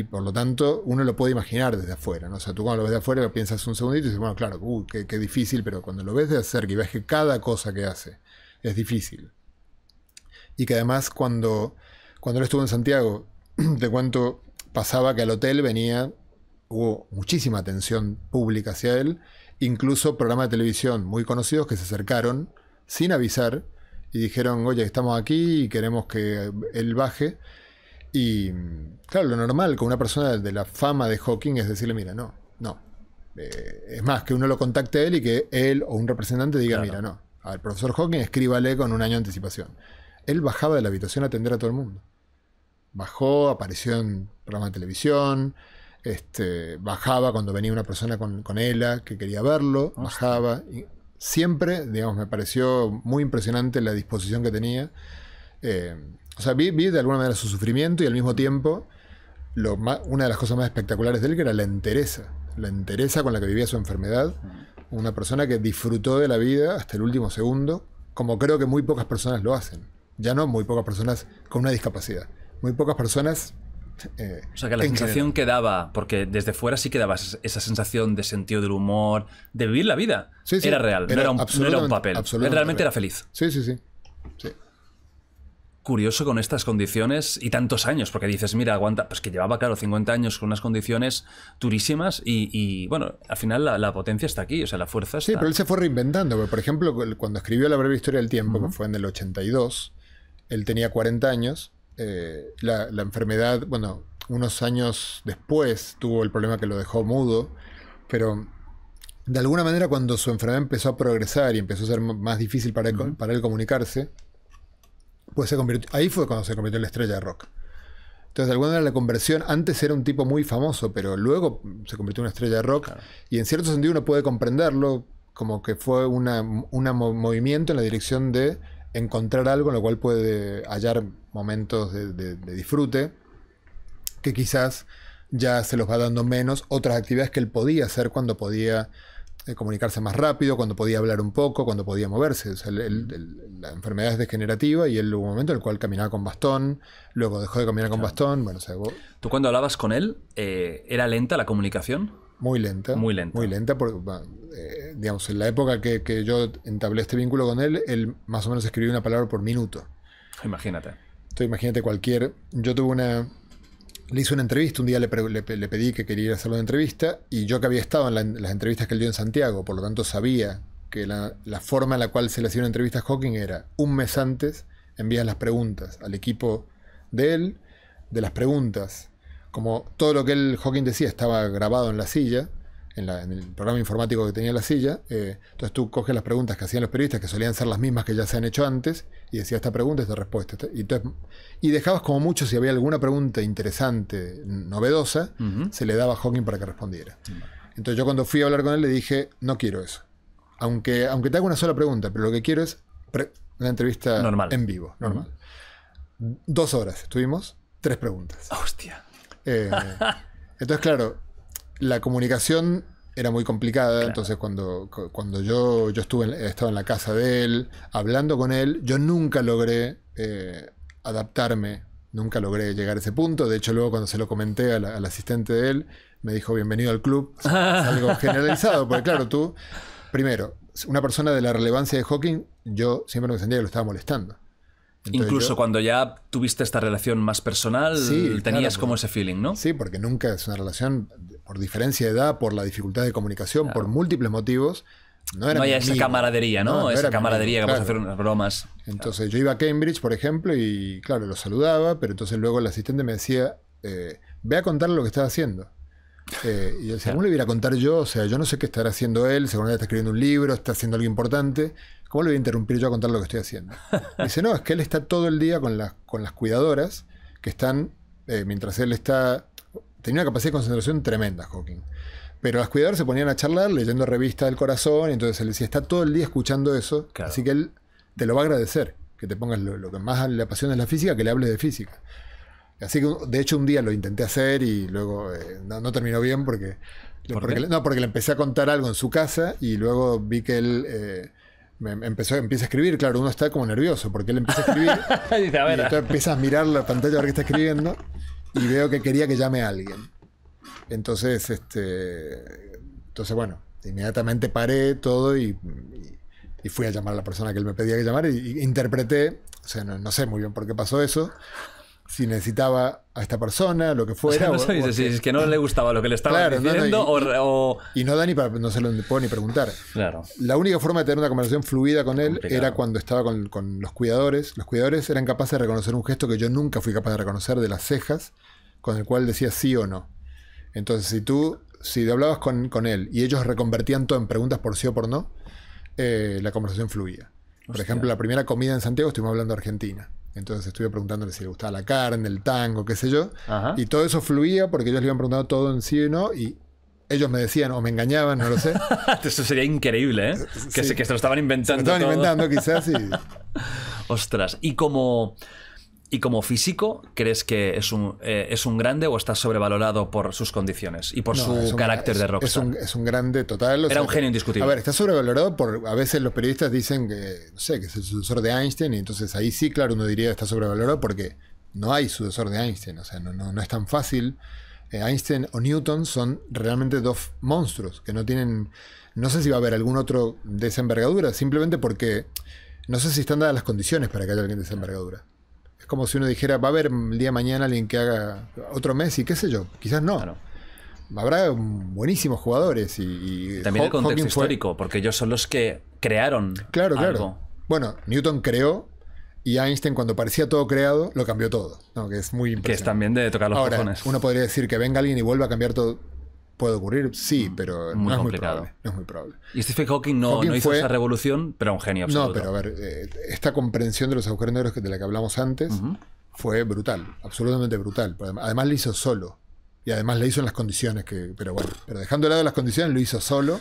y por lo tanto uno lo puede imaginar desde afuera. ¿no? O sea, tú cuando lo ves de afuera lo piensas un segundito y dices, bueno, claro, qué, qué, difícil, pero cuando lo ves de cerca y ves que cada cosa que hace es difícil. Y que además cuando, cuando él estuvo en Santiago, te cuento, pasaba que al hotel venía, hubo muchísima atención pública hacia él, incluso programas de televisión muy conocidos que se acercaron sin avisar y dijeron, oye, estamos aquí y queremos que él baje. Y claro, lo normal con una persona de la fama de Hawking es decirle, mira, no, no. Eh, es más, que uno lo contacte a él y que él o un representante diga, mira, no. Al profesor Hawking escríbale con un año de anticipación. Él bajaba de la habitación a atender a todo el mundo. Bajó, apareció en programas de televisión, este, bajaba cuando venía una persona con, con que quería verlo, bajaba. siempre, digamos, me pareció muy impresionante la disposición que tenía. Eh, o sea, vi, de alguna manera su sufrimiento y al mismo tiempo una de las cosas más espectaculares de él que era la entereza. La entereza con la que vivía su enfermedad. Una persona que disfrutó de la vida hasta el último segundo, como creo que muy pocas personas lo hacen. Ya no muy pocas personas con una discapacidad. Muy pocas personas eh, o sea, que la sensación que daba, porque desde fuera sí que esa sensación de sentido del humor, de vivir la vida. era real, no, era un, no, era un, papel. Él realmente era feliz. sí, sí. sí curioso con estas condiciones y tantos años, porque dices, mira, aguanta, pues que llevaba, claro, 50 años con unas condiciones durísimas y, bueno, al final la, potencia está aquí, o sea, la fuerza está... Sí, pero él se fue reinventando, por ejemplo, cuando escribió La breve historia del tiempo, que fue en el 82, él tenía 40 años, eh, la, enfermedad, bueno, unos años después tuvo el problema que lo dejó mudo, pero de alguna manera cuando su enfermedad empezó a progresar y empezó a ser más difícil para para él comunicarse, ahí fue cuando se convirtió en la estrella de rock. Entonces, de alguna manera la conversión, antes era un tipo muy famoso, pero luego se convirtió en una estrella de rock. Y en cierto sentido uno puede comprenderlo como que fue un movimiento en la dirección de encontrar algo en lo cual puede hallar momentos de, disfrute que quizás ya se los va dando menos otras actividades que él podía hacer cuando podía comunicarse más rápido, cuando podía hablar un poco, cuando podía moverse. la enfermedad es degenerativa y él hubo un momento en el cual caminaba con bastón, luego dejó de caminar con bastón. Bueno, ¿Tú cuando hablabas con él, eh, era lenta la comunicación? Muy lenta. Muy lenta. Muy lenta, porque, eh, digamos, en la época que, yo entablé este vínculo con él, él más o menos escribía una palabra por minuto. Imagínate. imagínate cualquier. Yo tuve una, le hice una entrevista, un día le, pedí que quería ir a hacer una entrevista y yo que había estado en, las entrevistas que él dio en Santiago, por lo tanto sabía que la, forma en la cual se le hacía una entrevista a Hawking era un mes antes envían las preguntas al equipo de él, de las preguntas, como todo lo que él, Hawking decía estaba grabado en la silla, en, el programa informático que tenía la silla. Eh, entonces tú coges las preguntas que hacían los periodistas, que solían ser las mismas que ya se han hecho antes, y decías esta pregunta, esta respuesta. y, y dejabas como mucho, si había alguna pregunta interesante, novedosa, se le daba a Hawking para que respondiera. Entonces yo cuando fui a hablar con él le dije, no quiero eso. Aunque, aunque te haga una sola pregunta, pero lo que quiero es una entrevista normal. en vivo, normal. Dos horas estuvimos, tres preguntas. Hostia. Eh, entonces, claro, la comunicación era muy complicada, entonces cuando, cuando yo, yo estuve en, estaba en la casa de él, hablando con él, yo nunca logré eh, adaptarme, nunca logré llegar a ese punto, de hecho luego cuando se lo comenté al, asistente de él, me dijo bienvenido al club, algo generalizado, porque claro, tú, primero, una persona de la relevancia de Hawking, yo siempre me sentía que lo estaba molestando. Incluso cuando ya tuviste esta relación más personal, tenías como ese feeling, ¿no? Sí, porque nunca es una relación por diferencia de edad, por la dificultad de comunicación, por múltiples motivos, no era no hay esa camaradería, ¿no? esa camaradería que vamos a hacer unas bromas. Entonces yo iba a Cambridge, por ejemplo, y claro, lo saludaba, pero entonces luego el asistente me decía, eh, ve a contarle lo que estás haciendo. Eh, y él, ¿cómo le voy a contar yo, o sea, yo no sé qué estará haciendo él, seguramente está escribiendo un libro, está haciendo algo importante, ¿cómo le voy a interrumpir yo a contar lo que estoy haciendo? dice, no, es que él está todo el día con las, con las cuidadoras que están, eh, mientras él está tenía una capacidad de concentración tremenda Hawking. Pero las cuidadoras se ponían a charlar leyendo revistas del corazón, y entonces él decía, está todo el día escuchando eso, así que él te lo va a agradecer, que te pongas lo, que más le apasiona es la física, que le hables de física. Así que, de hecho, un día lo intenté hacer y luego eh, no, terminó bien porque, porque le, porque le empecé a contar algo en su casa y luego vi que él eh, me empezó, empieza a escribir. Claro, uno está como nervioso porque él empieza a escribir. y, empiezas a mirar la pantalla a ver qué está escribiendo y veo que quería que llame a alguien. Entonces, este, entonces bueno, inmediatamente paré todo y, fui a llamar a la persona que él me pedía que llamara y, interpreté, o sea, no, sé muy bien por qué pasó eso, si necesitaba a esta persona, lo que fuera. O si es que no le gustaba lo que le estaba diciendo y, o, y, no da ni para, no se puedo ni preguntar. Claro. La única forma de tener una conversación fluida con él era cuando estaba con, los cuidadores. Los cuidadores eran capaces de reconocer un gesto que yo nunca fui capaz de reconocer de las cejas, con el cual decía sí o no. Entonces, si tú, si hablabas con, con él y ellos reconvertían todo en preguntas por sí o por no, eh, la conversación fluía. Por ejemplo, la primera comida en Santiago estuvimos hablando de Argentina. Entonces estuve preguntándole si le gustaba la carne, el tango, qué sé yo. Y todo eso fluía porque ellos le iban preguntando todo en sí y no. Y ellos me decían o me engañaban, no lo sé. eso sería increíble, ¿eh? Que, se, que lo estaban inventando. lo estaban inventando quizás y... Ostras, y como... ¿Y como físico, crees que es un, eh, es un grande o está sobrevalorado por sus condiciones y por su carácter de rockstar? Es un, grande total. Era un genio indiscutible. A ver, está sobrevalorado por. A veces los periodistas dicen que, no sé, que es el sucesor de Einstein, y entonces ahí sí, claro, uno diría que está sobrevalorado porque no hay sucesor de Einstein, o sea, no, es tan fácil. Eh, Einstein o Newton son realmente dos monstruos que no tienen. No sé si va a haber algún otro de esa envergadura, simplemente porque no sé si están dadas las condiciones para que haya alguien de esa envergadura como si uno dijera, va a haber el día mañana alguien que haga otro mes y qué sé yo, quizás no. Habrá buenísimos jugadores y... También el contexto histórico, porque ellos son los que crearon. Claro, claro. Bueno, Newton creó y Einstein, cuando parecía todo creado, lo cambió todo. Que es muy importante. Que es también de tocar los Ahora, Uno podría decir que venga alguien y vuelva a cambiar todo, ¿Puede ocurrir? Sí, mm, pero no, es muy probable, Y Stephen Hawking no, hizo esa revolución, pero un genio absoluto. No, pero a ver, eh, esta comprensión de los agujeros negros de la que hablamos antes fue brutal, absolutamente brutal. Además lo hizo solo. Y además lo hizo en las condiciones que... Pero bueno, pero dejando de lado las condiciones, lo hizo solo.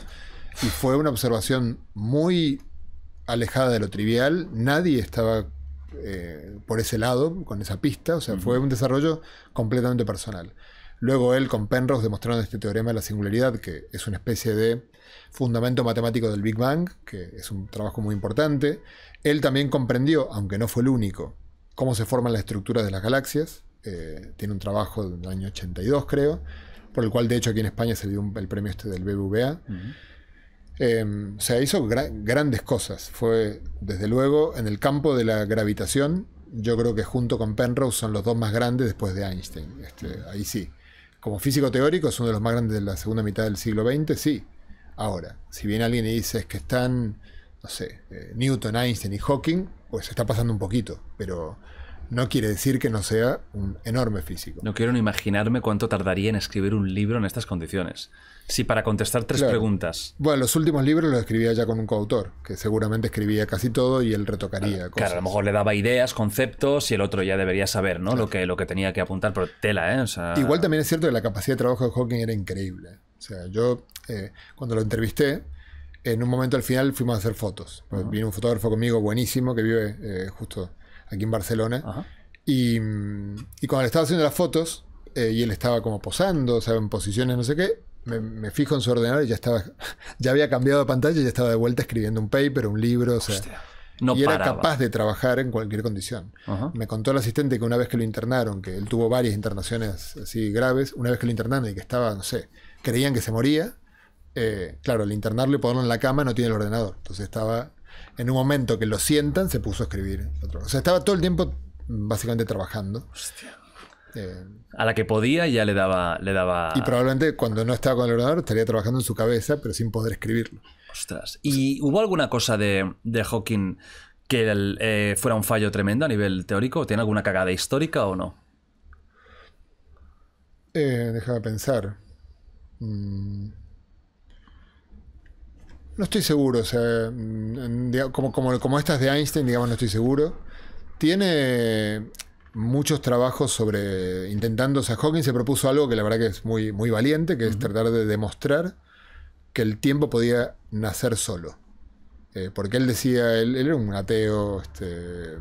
Y fue una observación muy alejada de lo trivial. Nadie estaba eh, por ese lado, con esa pista. O sea, fue un desarrollo completamente personal. Luego él con Penrose demostraron este teorema de la singularidad, que es una especie de fundamento matemático del Big Bang, que es un trabajo muy importante. Él también comprendió, aunque no fue el único, cómo se forman las estructuras de las galaxias. Eh, tiene un trabajo del año 82, creo, por el cual de hecho aquí en España se dio el premio este del BBVA. Se eh, o sea, hizo grandes cosas. Fue, desde luego, en el campo de la gravitación, yo creo que junto con Penrose son los dos más grandes después de Einstein. Este, ahí sí como físico teórico es uno de los más grandes de la segunda mitad del siglo XX, sí. Ahora, si bien alguien y dice que están, no sé, eh, Newton, Einstein y Hawking, pues está pasando un poquito, pero no quiere decir que no sea un enorme físico. No quiero ni imaginarme cuánto tardaría en escribir un libro en estas condiciones. Si para contestar tres preguntas. Bueno, los últimos libros los escribía ya con un coautor, que seguramente escribía casi todo y él retocaría claro, cosas. Claro, a lo mejor le daba ideas, conceptos y el otro ya debería saber, ¿no? Lo, que, lo que tenía que apuntar, pero tela, ¿eh? Igual también es cierto que la capacidad de trabajo de Hawking era increíble. O sea, yo eh, cuando lo entrevisté, en un momento al final fuimos a hacer fotos. Vino un fotógrafo conmigo buenísimo que vive eh, justo aquí en Barcelona. Mm, y, cuando le estaba haciendo las fotos, eh, y él estaba como posando, o sea, en posiciones no sé qué, me, fijo en su ordenador y ya estaba, ya había cambiado de pantalla y ya estaba de vuelta escribiendo un paper, un libro, o sea. no y era capaz de trabajar en cualquier condición. Me contó el asistente que una vez que lo internaron, que él tuvo varias internaciones así graves, una vez que lo internaron y que estaba, no sé, creían que se moría, eh, claro, al internarlo y ponerlo en la cama no tiene el ordenador. Entonces estaba en un momento que lo sientan, se puso a escribir. O sea, estaba todo el tiempo básicamente trabajando. Eh, a la que podía ya le daba, le daba. Y probablemente cuando no estaba con el ordenador estaría trabajando en su cabeza, pero sin poder escribirlo. Ostras. ¿Y hubo alguna cosa de, Hawking que eh, fuera un fallo tremendo a nivel teórico? ¿Tiene alguna cagada histórica o no? Eh, déjame pensar. Mm. No estoy seguro, o sea, mm, como, estas de Einstein, digamos, no estoy seguro. Tiene muchos trabajos sobre intentando, o sea, Hawking se propuso algo que la verdad que es muy, muy valiente, que es tratar de demostrar que el tiempo podía nacer solo. Eh, porque él decía, él, era un ateo este,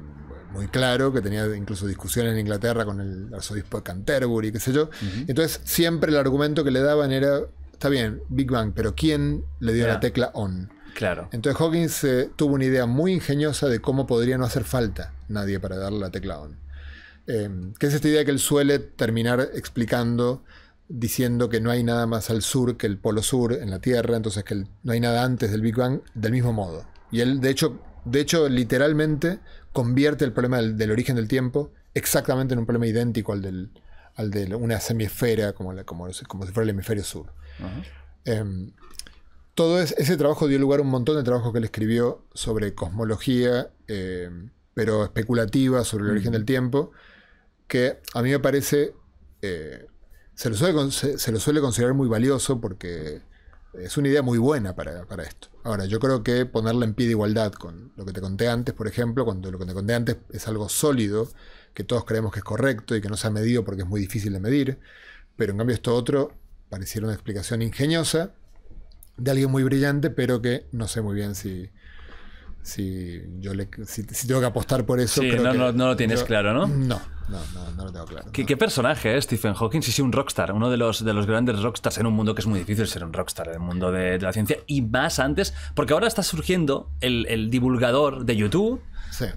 muy claro, que tenía incluso discusiones en Inglaterra con el arzobispo de Canterbury, qué sé yo. Entonces siempre el argumento que le daban era, está bien, Big Bang, pero ¿quién le dio la tecla on? Claro. Entonces Hawkins se eh, tuvo una idea muy ingeniosa de cómo podría no hacer falta nadie para darle la tecla on. ¿Qué em, que es esta idea que él suele terminar explicando diciendo que no hay nada más al sur que el polo sur en la Tierra, entonces que no hay nada antes del Big Bang del mismo modo. Y él, de hecho, de hecho literalmente convierte el problema del, origen del tiempo exactamente en un problema idéntico al, del, de una semiesfera, como, la, como, como si fuera el hemisferio sur. Em, todo ese trabajo dio lugar a un montón de trabajos que él escribió sobre cosmología, em, pero especulativa, sobre el origen del tiempo, que a mí me parece, eh, se, lo suele, lo suele, considerar muy valioso porque es una idea muy buena para, para, esto. Ahora, yo creo que ponerla en pie de igualdad con lo que te conté antes, por ejemplo, cuando lo que te conté antes es algo sólido, que todos creemos que es correcto y que no se ha medido porque es muy difícil de medir, pero en cambio esto otro pareciera una explicación ingeniosa de alguien muy brillante, pero que no sé muy bien si, si yo tengo que apostar por eso. no, lo tienes claro, ¿no? No, no, lo tengo claro. ¿Qué, personaje es eh, Stephen Hawking? Sí, sí, un rockstar, uno de los, de los grandes rockstars en un mundo que es muy difícil ser un rockstar, en el mundo de, la ciencia, y más antes, porque ahora está surgiendo el, divulgador de YouTube.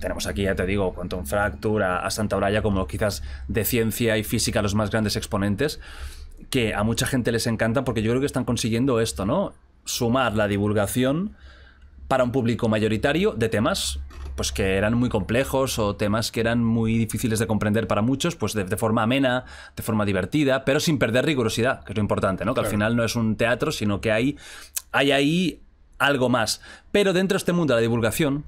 Tenemos aquí, ya te digo, Quantum Fracture, a, a Santa Oraya como quizás de ciencia y física los más grandes exponentes que a mucha gente les encanta porque yo creo que están consiguiendo esto, ¿no? Sumar la divulgación para un público mayoritario de temas pues que eran muy complejos o temas que eran muy difíciles de comprender para muchos, pues de, forma amena, de forma divertida, pero sin perder rigurosidad, que es lo importante, ¿no? Que al final no es un teatro, sino que hay, hay ahí algo más. Pero dentro de este mundo de la divulgación,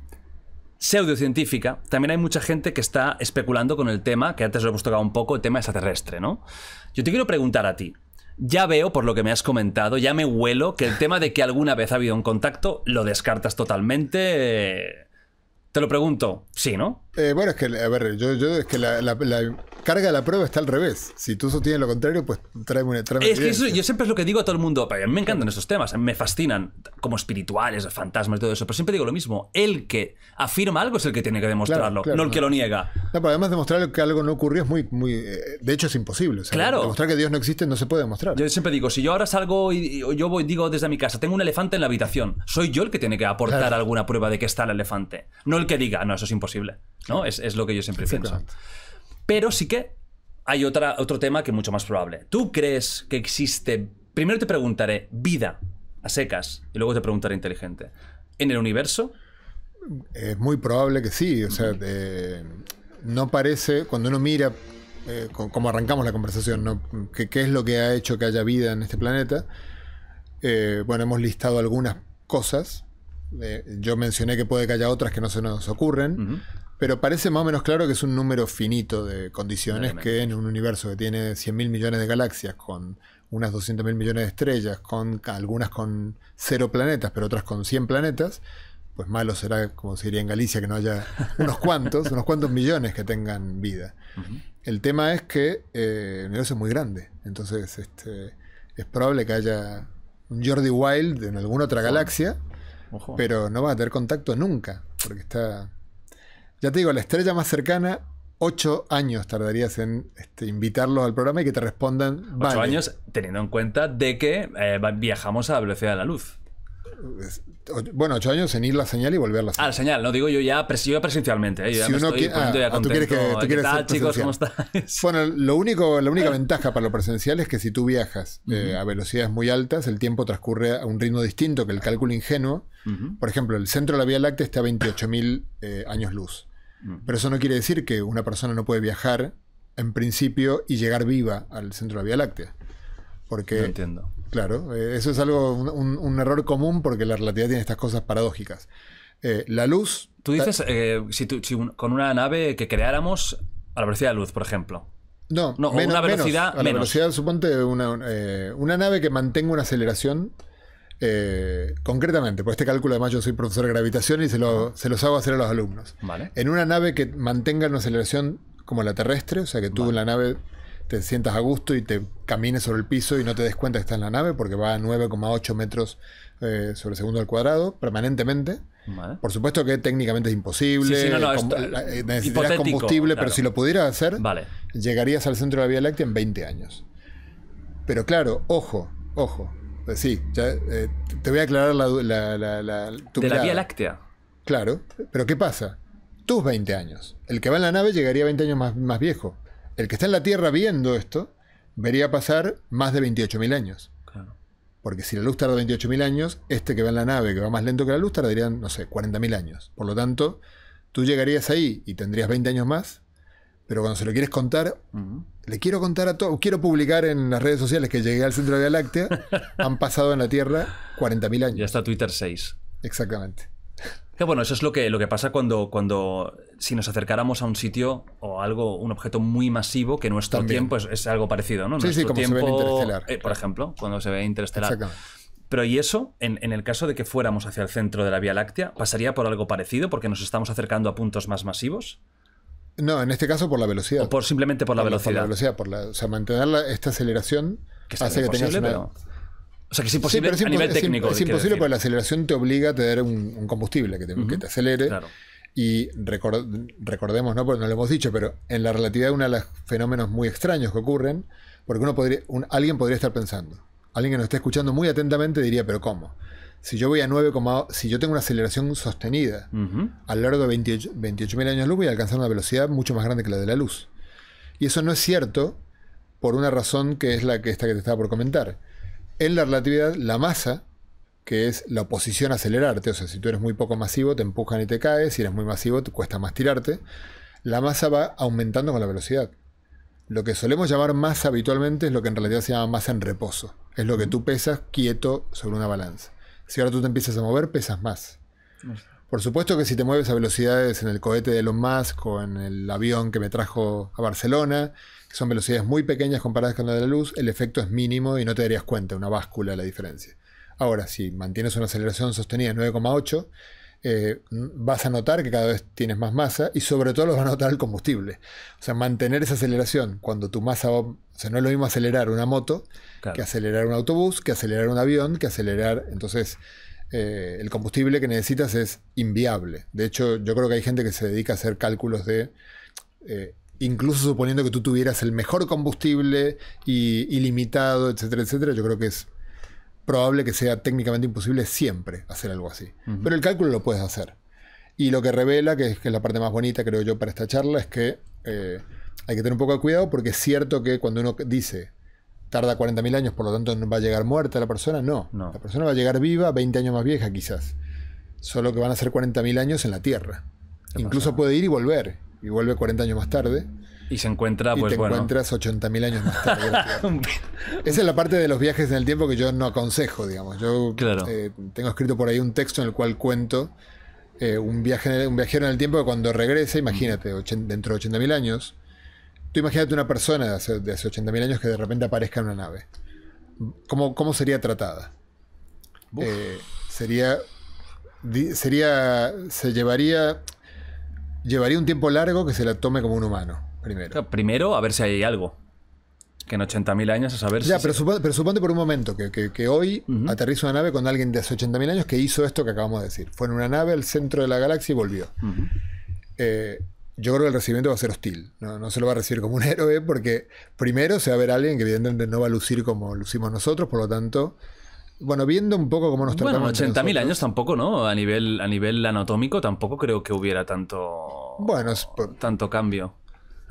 pseudocientífica, también hay mucha gente que está especulando con el tema, que antes lo hemos tocado un poco, el tema extraterrestre, ¿no? Yo te quiero preguntar a ti. Ya veo, por lo que me has comentado, ya me huelo que el tema de que alguna vez ha habido un contacto lo descartas totalmente. Te lo pregunto, sí, ¿no? Eh, bueno, es que, a ver, yo, es que la, carga la prueba está al revés. Si tú sostienes lo contrario, pues tráeme una Es que yo siempre es lo que digo a todo el mundo. a mí me encantan esos temas, me fascinan como espirituales, fantasmas y todo eso. Pero siempre digo lo mismo. El que afirma algo es el que tiene que demostrarlo, no el que lo niega. además demostrar que algo no ocurrió es muy, muy. Eh, de hecho, es imposible. Demostrar que Dios no existe no se puede demostrar. Yo siempre digo, si yo ahora salgo y yo voy, digo desde mi casa, tengo un elefante en la habitación, soy yo el que tiene que aportar alguna prueba de que está el elefante. No el que diga, no, eso es imposible. ¿no? Es, es lo que yo siempre pienso. Pero sí que hay otra, otro tema que es mucho más probable. ¿Tú crees que existe... Primero te preguntaré, vida a secas, y luego te preguntaré inteligente. ¿En el universo? Es muy probable que sí. O sea, no parece, cuando uno mira, eh, como arrancamos la conversación, ¿Qué, es lo que ha hecho que haya vida en este planeta? Eh, bueno, hemos listado algunas cosas. Eh, yo mencioné que puede que haya otras que no se nos ocurren. Pero parece más o menos claro que es un número finito de condiciones que en un universo que tiene 100.000 millones de galaxias, con unas 200.000 millones de estrellas, con algunas con cero planetas, pero otras con 100 planetas, pues malo será, como se diría en Galicia, que no haya unos cuantos, unos cuantos millones que tengan vida. El tema es que eh, el universo es muy grande, entonces este, es probable que haya un Jordi Wild en alguna otra galaxia, pero no va a tener contacto nunca, porque está ya te digo, la estrella más cercana, ocho años tardarías en este, invitarlos al programa y que te respondan. Ocho años teniendo en cuenta de que eh, viajamos a la velocidad de la luz. Bueno, ocho años en ir la señal y volver la señal. Ah, la señal, no digo yo ya, presencialmente. si estoy tú quieres que, chicos, ¿cómo estás? Bueno, lo único, la única ventaja para lo presencial es que si tú viajas eh, a velocidades muy altas, el tiempo transcurre a un ritmo distinto que el cálculo ingenuo. Por ejemplo, el centro de la Vía Láctea está a 28.000 eh, años luz. Mm. Pero eso no quiere decir que una persona no puede viajar en principio y llegar viva al centro de la Vía Láctea. Porque, no entiendo. Claro, eh, eso es algo, un, error común porque la relatividad tiene estas cosas paradójicas. Eh, la luz... Tú dices, eh, si, con una nave que creáramos a la velocidad de la luz, por ejemplo. No, no una velocidad menos. A la velocidad, suponte, una, una nave que mantenga una aceleración eh, concretamente, por este cálculo además yo soy profesor de gravitación y se, lo, los hago hacer a los alumnos. En una nave que mantenga una aceleración como la terrestre, o sea que tú en la nave te sientas a gusto y te camines sobre el piso y no te des cuenta que estás en la nave porque va a 9,8 metros eh, sobre segundo al cuadrado permanentemente. Por supuesto que técnicamente es imposible, eh, necesitarías combustible, pero si lo pudieras hacer, llegarías al centro de la Vía Láctea en 20 años. Pero claro, ojo, ojo, eh, sí, ya, eh, te voy a aclarar la, la, De la Vía Láctea. Claro, pero ¿qué pasa? Tus 20 años. El que va en la nave llegaría 20 años más, más viejo. El que está en la Tierra viendo esto vería pasar más de 28.000 años. Claro. Porque si la luz tarda 28.000 años, este que va en la nave, que va más lento que la luz, tardaría, no sé, 40.000 años. Por lo tanto, tú llegarías ahí y tendrías 20 años más pero cuando se lo quieres contar, le quiero contar a todos, quiero publicar en las redes sociales que llegué al centro de la Vía Láctea, han pasado en la Tierra 40.000 años. Ya está Twitter 6. Exactamente. bueno, eso es lo que, lo que pasa cuando, cuando si nos acercáramos a un sitio o algo, un objeto muy masivo, que nuestro tiempo es, algo parecido, ¿no? Sí, sí, como se ve eh, por ejemplo, cuando se ve Interestelar. Exactamente. Pero y eso, en, el caso de que fuéramos hacia el centro de la Vía Láctea, ¿pasaría por algo parecido porque nos estamos acercando a puntos más masivos? No, en este caso por la velocidad. O por simplemente por la velocidad. por la velocidad, o sea, mantener esta aceleración hace que tengas O sea, que es imposible es a nivel técnico. Es, imposible porque la aceleración te obliga a tener un, combustible que te, acelere. Y recordemos, ¿no? Porque no lo hemos dicho, pero en la relatividad uno de los fenómenos muy extraños que ocurren, porque uno podría, alguien podría estar pensando, alguien que nos esté escuchando muy atentamente diría, pero ¿cómo? Si yo voy a 9, si yo tengo una aceleración sostenida a lo largo de 28.000 mil años luz, voy a alcanzar una velocidad mucho más grande que la de la luz. Y eso no es cierto por una razón que es la que esta que te estaba por comentar. En la relatividad, la masa, que es la oposición a acelerarte, o sea, si tú eres muy poco masivo, te empujan y te caes, si eres muy masivo, te cuesta más tirarte, la masa va aumentando con la velocidad. Lo que solemos llamar masa habitualmente es lo que en realidad se llama masa en reposo. Es lo que tú pesas quieto sobre una balanza. Si ahora tú te empiezas a mover, pesas más. Por supuesto que si te mueves a velocidades en el cohete de Elon Musk o en el avión que me trajo a Barcelona, que son velocidades muy pequeñas comparadas con la de la luz, el efecto es mínimo y no te darías cuenta, una báscula la diferencia. Ahora, si mantienes una aceleración sostenida de 9,8, eh, vas a notar que cada vez tienes más masa y sobre todo lo va a notar el combustible. O sea, mantener esa aceleración cuando tu masa o sea, no es lo mismo acelerar una moto que acelerar un autobús, que acelerar un avión, que acelerar. Entonces, eh, el combustible que necesitas es inviable. De hecho, yo creo que hay gente que se dedica a hacer cálculos de. Eh, incluso suponiendo que tú tuvieras el mejor combustible y ilimitado, etcétera, etcétera, yo creo que es probable que sea técnicamente imposible siempre hacer algo así. Pero el cálculo lo puedes hacer. Y lo que revela, que es, que la parte más bonita, creo yo, para esta charla, es que eh, hay que tener un poco de cuidado porque es cierto que cuando uno dice tarda 40.000 años, por lo tanto no va a llegar muerta la persona, no. La persona va a llegar viva, 20 años más vieja quizás. Solo que van a ser 40.000 años en la Tierra. Incluso puede ir y volver, y vuelve 40 años más tarde. Y se encuentra, y pues, te encuentras 80.000 años más tarde. Esa es la parte de los viajes en el tiempo que yo no aconsejo, digamos. Yo eh, tengo escrito por ahí un texto en el cual cuento eh, un, viaje, un viajero en el tiempo que cuando regresa... imagínate, dentro de 80.000 años, Tú imagínate una persona de hace, 80.000 años que de repente aparezca en una nave. ¿Cómo, cómo sería tratada? Eh, sería. sería. Se llevaría. Llevaría un tiempo largo que se la tome como un humano, primero. primero, a ver si hay algo. Que en 80.000 años, a saber ya, si. pero, pero por un momento que, hoy aterriza una nave con alguien de hace 80.000 años que hizo esto que acabamos de decir. Fue en una nave al centro de la galaxia y volvió yo creo que el recibimiento va a ser hostil. No, se lo va a recibir como un héroe porque primero se va a ver alguien que evidentemente no va a lucir como lucimos nosotros, por lo tanto... Bueno, viendo un poco cómo nos tratamos. Bueno, 80.000 años tampoco, ¿no? A nivel, a nivel anatómico tampoco creo que hubiera tanto, bueno, tanto cambio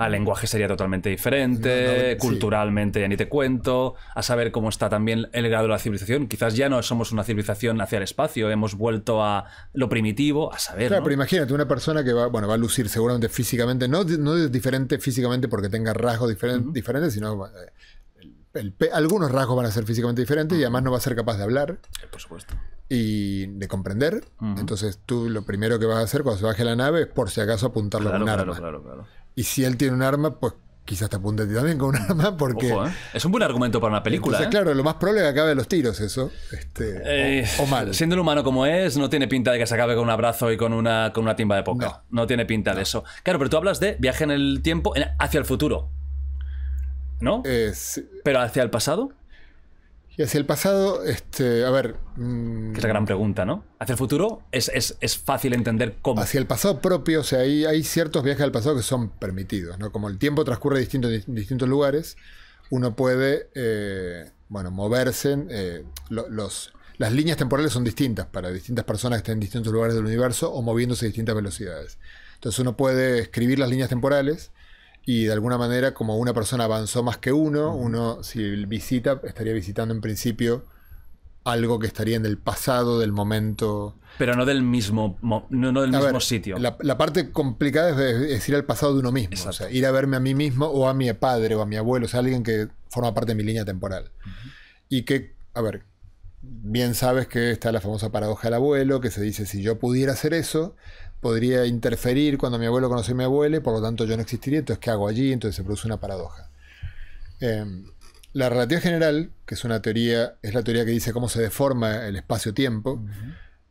al ah, lenguaje sería totalmente diferente, culturalmente ya ni te cuento, a saber cómo está también el grado de la civilización. Quizás ya no somos una civilización hacia el espacio, hemos vuelto a lo primitivo, a saber. Claro, pero imagínate una persona que va, bueno, va a lucir seguramente físicamente, no, es diferente físicamente porque tenga rasgos diferentes, sino eh, algunos rasgos van a ser físicamente diferentes y además no va a ser capaz de hablar. Eh, por supuesto. Y de comprender. Entonces tú lo primero que vas a hacer cuando se baje la nave es por si acaso apuntarlo a un claro, claro. Y si él tiene un arma, pues quizás te apunte a ti también con un arma, porque. ¿eh? Es un buen argumento para una película. Entonces, ¿eh? claro, lo más probable es que acabe los tiros, eso. Este, eh, o, mal. Siendo un humano como es, no tiene pinta de que se acabe con un abrazo y con una, con una timba de poca. No. no. tiene pinta de eso. Claro, pero tú hablas de viaje en el tiempo hacia el futuro. ¿No? Sí. Pero hacia el pasado. Y hacia el pasado, este, a ver... Mm, es la gran pregunta, ¿no? Hacia el futuro es, fácil entender cómo. Hacia el pasado propio, o sea, hay, hay ciertos viajes al pasado que son permitidos, ¿no? Como el tiempo transcurre en distintos lugares, uno puede, eh, bueno, moverse, eh, los, las líneas temporales son distintas para distintas personas que estén en distintos lugares del universo o moviéndose a distintas velocidades. Entonces uno puede escribir las líneas temporales y de alguna manera como una persona avanzó más que uno, uno si visita estaría visitando en principio algo que estaría en el pasado del momento. Pero no del mismo, sitio. La, parte complicada es, decir ir al pasado de uno mismo. sea, ir a verme a mí mismo o a mi padre o a mi abuelo, o sea, alguien que forma parte de mi línea temporal. Y que, a ver, bien sabes que está la famosa paradoja del abuelo, que se dice, si yo pudiera hacer eso, podría interferir cuando mi abuelo conoce a mi abuelo y por lo tanto yo no existiría, entonces ¿qué hago allí? Entonces se produce una paradoja. Em, la relatividad general, que es una teoría, es la teoría que dice cómo se deforma el espacio-tiempo,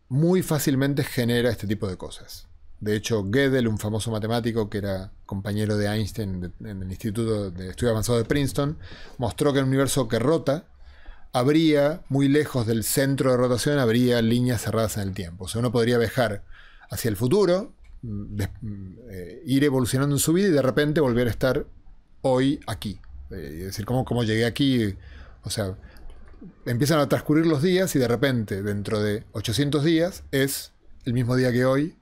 muy fácilmente genera este tipo de cosas. De hecho, Gödel, un famoso matemático que era compañero de Einstein en el Instituto de Estudio Avanzado de Princeton, mostró que en un universo que rota habría, muy lejos del centro de rotación, habría líneas cerradas en el tiempo. O sea, uno podría viajar hacia el futuro, mm, mm, eh, ir evolucionando en su vida y de repente volver a estar hoy aquí. Eh, es decir, ¿cómo, llegué aquí? O sea, empiezan a transcurrir los días y de repente, dentro de 800 días, es el mismo día que hoy.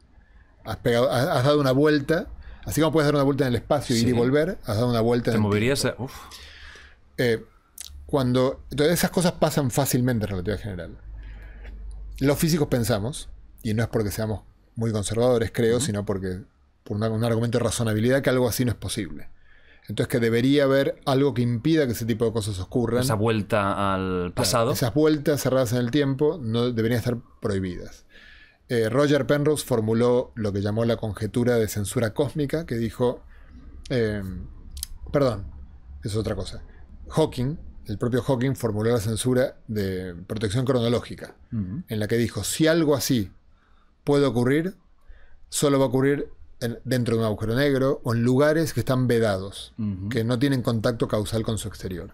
Has, dado una vuelta. Así como puedes dar una vuelta en el espacio, ir y volver, has dado una vuelta en el moverías eh, cuando... Entonces esas cosas pasan fácilmente en relatividad general. Los físicos pensamos, y no es porque seamos muy conservadores, creo, sino porque por un argumento de razonabilidad que algo así no es posible. Entonces que debería haber algo que impida que ese tipo de cosas ocurran. Esa vuelta al pasado. esas vueltas cerradas en el tiempo no deberían estar prohibidas. Eh, Roger Penrose formuló lo que llamó la conjetura de censura cósmica, que dijo, eh, ...perdón, perdón, es otra cosa. Hawking, el propio Hawking formuló la censura de protección cronológica, en la que dijo, si algo así puede ocurrir, solo va a ocurrir dentro de un agujero negro o en lugares que están vedados, que no tienen contacto causal con su exterior.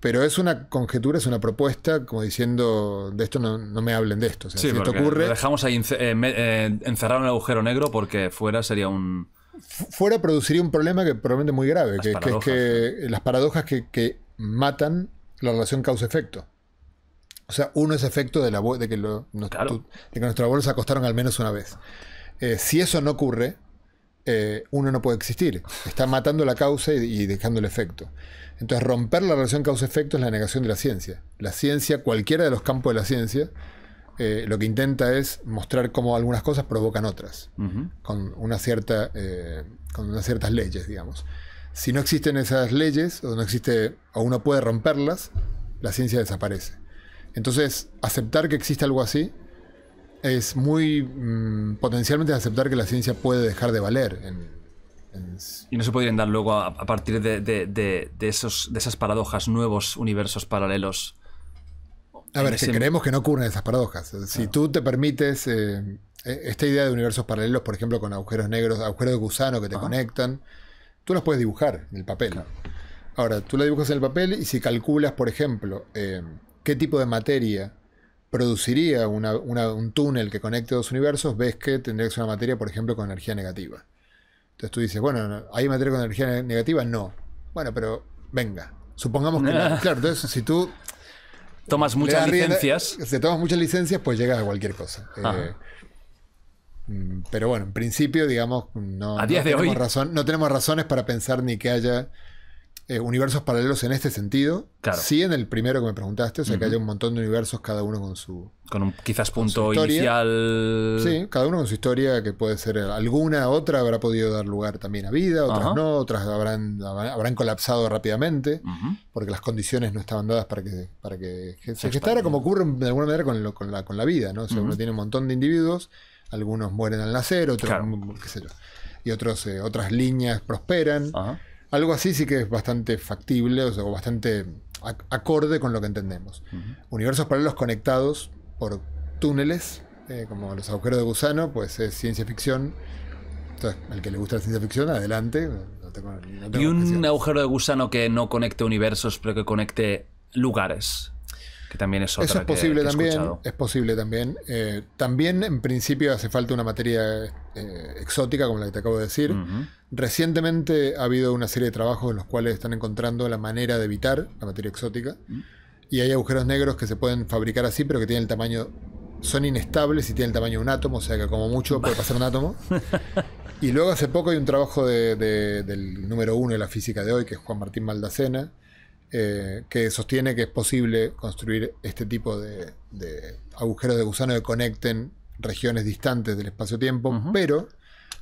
Pero es una conjetura, es una propuesta, como diciendo, de esto no, me hablen de esto. si esto ocurre. Lo dejamos ahí eh, eh, encerrado en agujero negro porque fuera sería un. Fuera produciría un problema que probablemente muy grave, que, es que las paradojas que matan la relación causa-efecto. O sea, uno es efecto de, la de, que, que nuestros abuelos se acostaron al menos una vez. Eh, si eso no ocurre, eh, uno no puede existir. Está matando la causa y, dejando el efecto. Entonces, romper la relación causa-efecto es la negación de la ciencia. La ciencia, cualquiera de los campos de la ciencia, eh, lo que intenta es mostrar cómo algunas cosas provocan otras, con, una cierta, con unas ciertas leyes, digamos. Si no existen esas leyes, o no existe, o uno puede romperlas, la ciencia desaparece. Entonces, aceptar que existe algo así es muy mm, potencialmente aceptar que la ciencia puede dejar de valer. Y no se podrían dar luego a, partir de, esos, de esas paradojas nuevos universos paralelos. A ver, si que creemos que no ocurren esas paradojas. Si tú te permites eh, e, esta idea de universos paralelos, por ejemplo, con agujeros negros, agujeros de gusano que te conectan, tú los puedes dibujar en el papel. Ahora, tú la dibujas en el papel y si calculas, por ejemplo, eh, qué tipo de materia produciría un túnel que conecte dos universos, ves que tendría que ser una materia, por ejemplo, con energía negativa. Entonces tú dices, bueno, ¿hay materia con energía negativa? No. Bueno, pero venga. Supongamos que no. Claro, entonces si tú... Tomas muchas licencias. si tomas muchas licencias, pues llegas a cualquier cosa. Eh, mm, pero bueno, en principio, digamos, a de hoy. no tenemos razones para pensar ni que haya eh, universos paralelos en este sentido. Sí, en el primero que me preguntaste, o sea que hay un montón de universos, cada uno con su. Con un quizás punto inicial. Sí, cada uno con su historia, que puede ser alguna, otra habrá podido dar lugar también a vida, otras no, otras habrán, habrán colapsado rápidamente, porque las condiciones no estaban dadas para que, para que se, gestara, como ocurre de alguna manera con, con, la, con la vida, ¿no? O sea, uno tiene un montón de individuos, algunos mueren al nacer, otros, qué sé y otros, eh, otras líneas prosperan. Ajá algo así sí que es bastante factible, o sea, bastante acorde con lo que entendemos. Universos paralelos conectados por túneles, eh, como los agujeros de gusano, pues es ciencia ficción. Entonces, al que le gusta la ciencia ficción, adelante. y un agujero de gusano que no conecte universos, pero que conecte lugares. Que también es otra Eso es posible también. es posible también. Eh, también, en principio, hace falta una materia eh, exótica, como la que te acabo de decir. Recientemente ha habido una serie de trabajos en los cuales están encontrando la manera de evitar la materia exótica. Mm. Y hay agujeros negros que se pueden fabricar así, pero que tienen el tamaño. Son inestables y tienen el tamaño de un átomo, o sea que como mucho puede pasar un átomo. Y luego hace poco hay un trabajo del número uno de la física de hoy, que es Juan Martín Maldacena, eh, que sostiene que es posible construir este tipo de, agujeros de gusano que conecten regiones distantes del espacio-tiempo, pero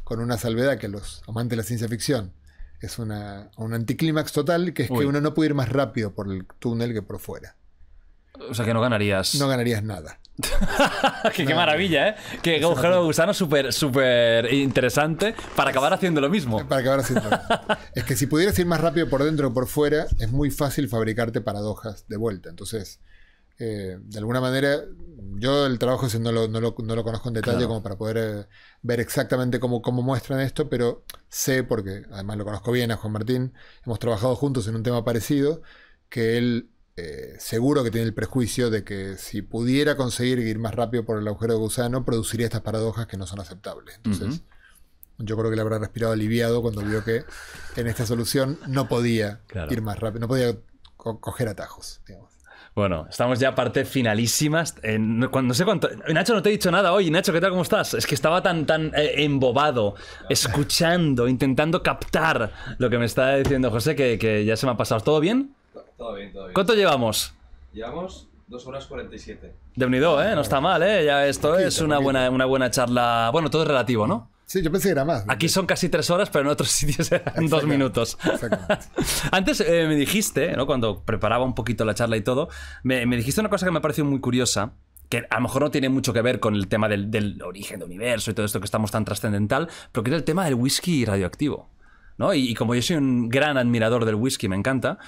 con una salvedad que los amantes de la ciencia ficción es una, un anticlímax total, que es que uno no puede ir más rápido por el túnel que por fuera. O sea que no ganarías. No ganarías nada. que qué maravilla, ¿eh? Qué agujero de gusano súper súper interesante para acabar haciendo lo mismo. Para acabar haciendo. es que si pudieras ir más rápido por dentro o por fuera, es muy fácil fabricarte paradojas de vuelta. Entonces, eh, de alguna manera, yo el trabajo ese no, lo, conozco en detalle como para poder eh, ver exactamente cómo, cómo muestran esto, pero sé, porque además lo conozco bien a Juan Martín, hemos trabajado juntos en un tema parecido, que él eh, seguro que tiene el prejuicio de que si pudiera conseguir ir más rápido por el agujero de gusano, produciría estas paradojas que no son aceptables. Entonces, yo creo que le habrá respirado aliviado cuando vio que en esta solución no podía ir más rápido, no podía coger atajos, Bueno, estamos ya parte finalísimas. Eh, sé cuánto. Nacho, no te he dicho nada hoy. Nacho, ¿qué tal? ¿Cómo estás? Es que estaba tan, tan eh, embobado, escuchando, intentando captar lo que me está diciendo José, que ya se me ha pasado. ¿Todo bien? Todo bien, todo bien. ¿Cuánto llevamos? Llevamos 2 horas 47. De unido, ¿eh? No está mal, ¿eh? Ya esto es una buena, una buena charla. Bueno, todo es relativo, ¿no? Sí, yo pensé que era más. Aquí son casi tres horas, pero en otros sitios eran dos minutos. Antes eh, me dijiste, ¿no? cuando preparaba un poquito la charla y todo, me, dijiste una cosa que me pareció muy curiosa, que a lo mejor no tiene mucho que ver con el tema del, origen del universo y todo esto que estamos tan trascendental, pero que era el tema del whisky radioactivo. ¿no? Y, y, como yo soy un gran admirador del whisky, me encanta,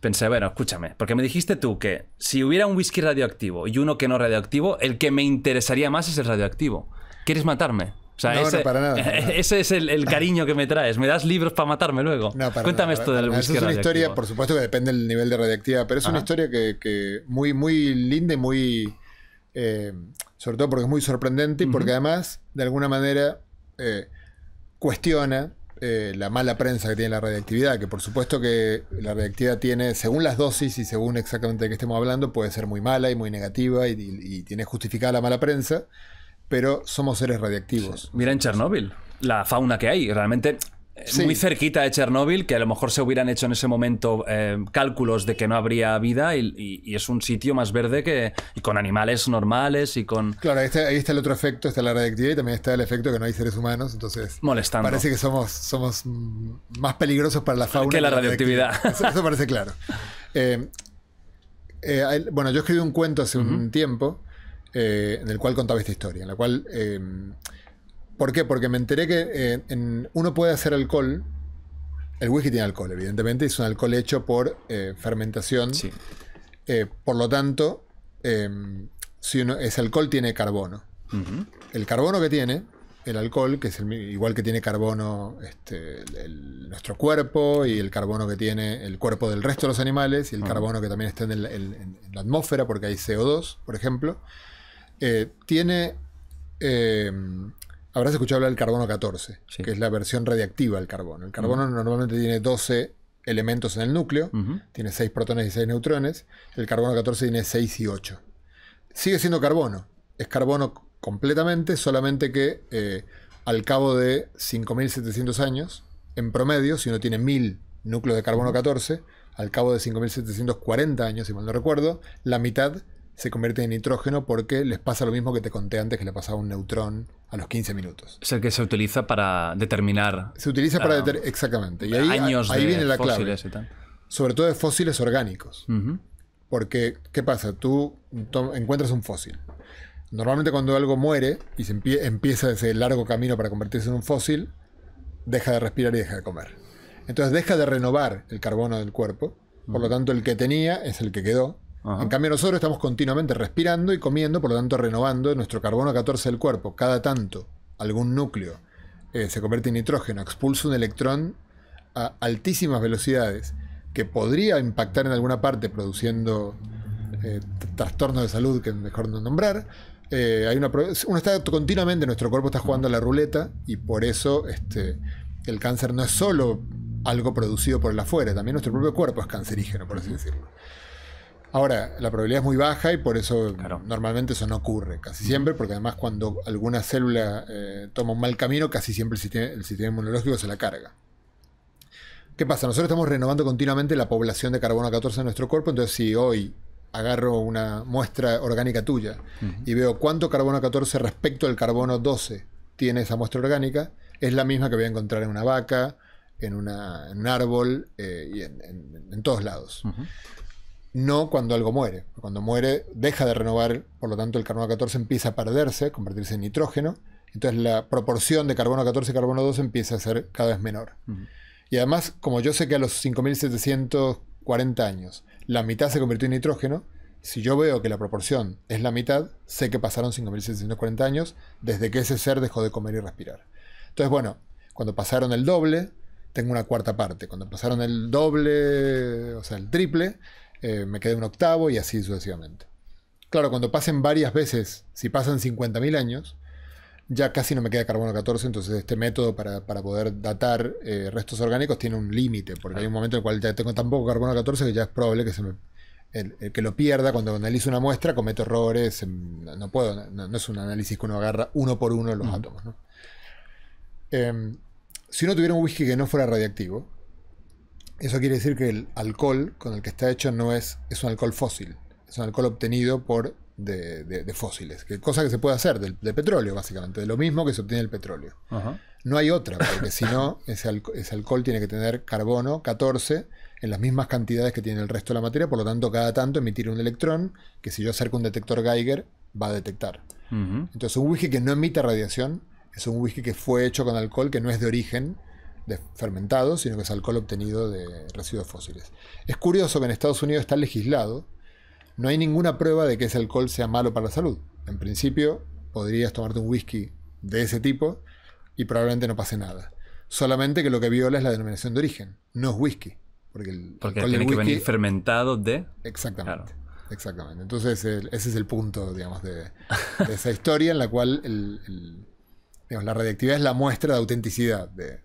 pensé, bueno, escúchame, porque me dijiste tú que si hubiera un whisky radioactivo y uno que no radioactivo, el que me interesaría más es el radioactivo. ¿Quieres matarme? no, ese, para nada, ese es el, cariño que me traes. Me das libros para matarme luego. No, para Cuéntame esto del whisky. es una historia, por supuesto que depende del nivel de radioactividad, pero es una historia que, muy, muy linda y muy. Eh, sobre todo porque es muy sorprendente y porque además, de alguna manera, eh, cuestiona eh, la mala prensa que tiene la radiactividad, que por supuesto que la radiactividad tiene, según las dosis y según exactamente de qué estemos hablando, puede ser muy mala y muy negativa y, tiene justificada la mala prensa, pero somos seres radiactivos. Mira en Chernobyl, la fauna que hay, realmente muy cerquita de Chernóbil, que a lo mejor se hubieran hecho en ese momento eh, cálculos de que no habría vida y, es un sitio más verde que y con animales normales y con... Claro, ahí está, el otro efecto, está la radiactividad y también está el efecto que no hay seres humanos, entonces... Molestando. Parece que somos, somos más peligrosos para la fauna. Que la, radioactividad. Eso, parece claro. Eh, eh, bueno, yo escribí un cuento hace un tiempo en el cual contaba esta historia, en la cual ¿Por qué? Porque me enteré que eh, uno puede hacer alcohol. El whisky tiene alcohol, evidentemente, es un alcohol hecho por eh, fermentación. Eh, por lo tanto, em, si uno, ese alcohol tiene carbono. El carbono que tiene, el alcohol, que es igual que tiene carbono este, nuestro cuerpo y el carbono que tiene el cuerpo del resto de los animales y el ah. carbono que también está en, la atmósfera porque hay CO2, por ejemplo, tiene em, Habrás escuchado hablar del carbono 14, que es la versión radiactiva del carbono. El carbono normalmente tiene 12 elementos en el núcleo, tiene 6 protones y 6 neutrones. El carbono 14 tiene 6 y 8. Sigue siendo carbono, es carbono completamente, solamente que eh, al cabo de 5.700 años, en promedio, si uno tiene 1.000 núcleos de carbono 14, al cabo de 5.740 años, si mal no recuerdo, la mitad se convierte en nitrógeno porque les pasa lo mismo que te conté antes que le pasaba un neutrón a los 15 minutos. Es el que se utiliza para determinar. Se utiliza para determinar. Exactamente. Y ahí, viene la clave. Sobre todo de fósiles orgánicos. Porque, ¿qué pasa? Tú encuentras un fósil. Normalmente cuando algo muere y se empieza ese largo camino para convertirse en un fósil, deja de respirar y deja de comer. Entonces deja de renovar el carbono del cuerpo. Por lo tanto, el que tenía es el que quedó en cambio nosotros estamos continuamente respirando y comiendo, por lo tanto renovando nuestro carbono 14 del cuerpo. Cada tanto algún núcleo eh, se convierte en nitrógeno, expulsa un electrón a altísimas velocidades que podría impactar en alguna parte produciendo eh, trastornos de salud que es mejor no nombrar. Eh, hay una, uno está continuamente, nuestro cuerpo está jugando a la ruleta y por eso este, el cáncer no es solo algo producido por el afuera, también nuestro propio cuerpo es cancerígeno, por así decirlo. Ahora, la probabilidad es muy baja y por eso normalmente eso no ocurre, casi siempre, porque además cuando alguna célula eh, toma un mal camino, casi siempre el sistema, el inmunológico se la carga. ¿Qué pasa? Nosotros estamos renovando continuamente la población de carbono 14 en nuestro cuerpo, entonces si hoy agarro una muestra orgánica tuya y veo cuánto carbono 14 respecto al carbono 12 tiene esa muestra orgánica, es la misma que voy a encontrar en una vaca, en, un árbol eh, y en, todos lados no cuando algo muere. Cuando muere, deja de renovar, por lo tanto el carbono 14 empieza a perderse, convertirse en nitrógeno. Entonces la proporción de carbono 14 y carbono 2 empieza a ser cada vez menor. Y además, como yo sé que a los 5740 años la mitad se convirtió en nitrógeno, si yo veo que la proporción es la mitad, sé que pasaron 5740 años desde que ese ser dejó de comer y respirar. Entonces, bueno, cuando pasaron el doble, tengo una cuarta parte. Cuando pasaron el doble, o sea, el triple, eh, me quedé un octavo y así sucesivamente. Claro, cuando pasen varias veces, si pasan 50.000 años, ya casi no me queda carbono 14, entonces este método para, poder datar eh, restos orgánicos tiene un límite, porque hay un momento en el cual ya tengo tan poco carbono 14 que ya es probable que se que lo pierda cuando analizo una muestra cometo errores, no puedo, no, es un análisis que uno agarra uno por uno los átomos. Em, si uno tuviera un whisky que no fuera radiactivo, eso quiere decir que el alcohol con el que está hecho no es, es un alcohol fósil, es un alcohol obtenido por de, de, fósiles, que cosa que se puede hacer del, de petróleo básicamente, de lo mismo que se obtiene el petróleo. No hay otra, porque si no, ese, alcohol tiene que tener carbono 14 en las mismas cantidades que tiene el resto de la materia, por lo tanto cada tanto emitir un electrón que si yo acerco un detector Geiger va a detectar. Entonces un whisky que no emite radiación es un whisky que fue hecho con alcohol que no es de origen, fermentado, sino que es alcohol obtenido de residuos fósiles. Es curioso que en Estados Unidos está legislado, no hay ninguna prueba de que ese alcohol sea malo para la salud. En principio, podrías tomarte un whisky de ese tipo y probablemente no pase nada. Solamente que lo que viola es la denominación de origen, no es whisky. Porque, el tiene que venir fermentado de... Exactamente. Exactamente. Entonces, ese es el punto, digamos, de, esa historia en la cual el la radiactividad es la muestra de autenticidad de,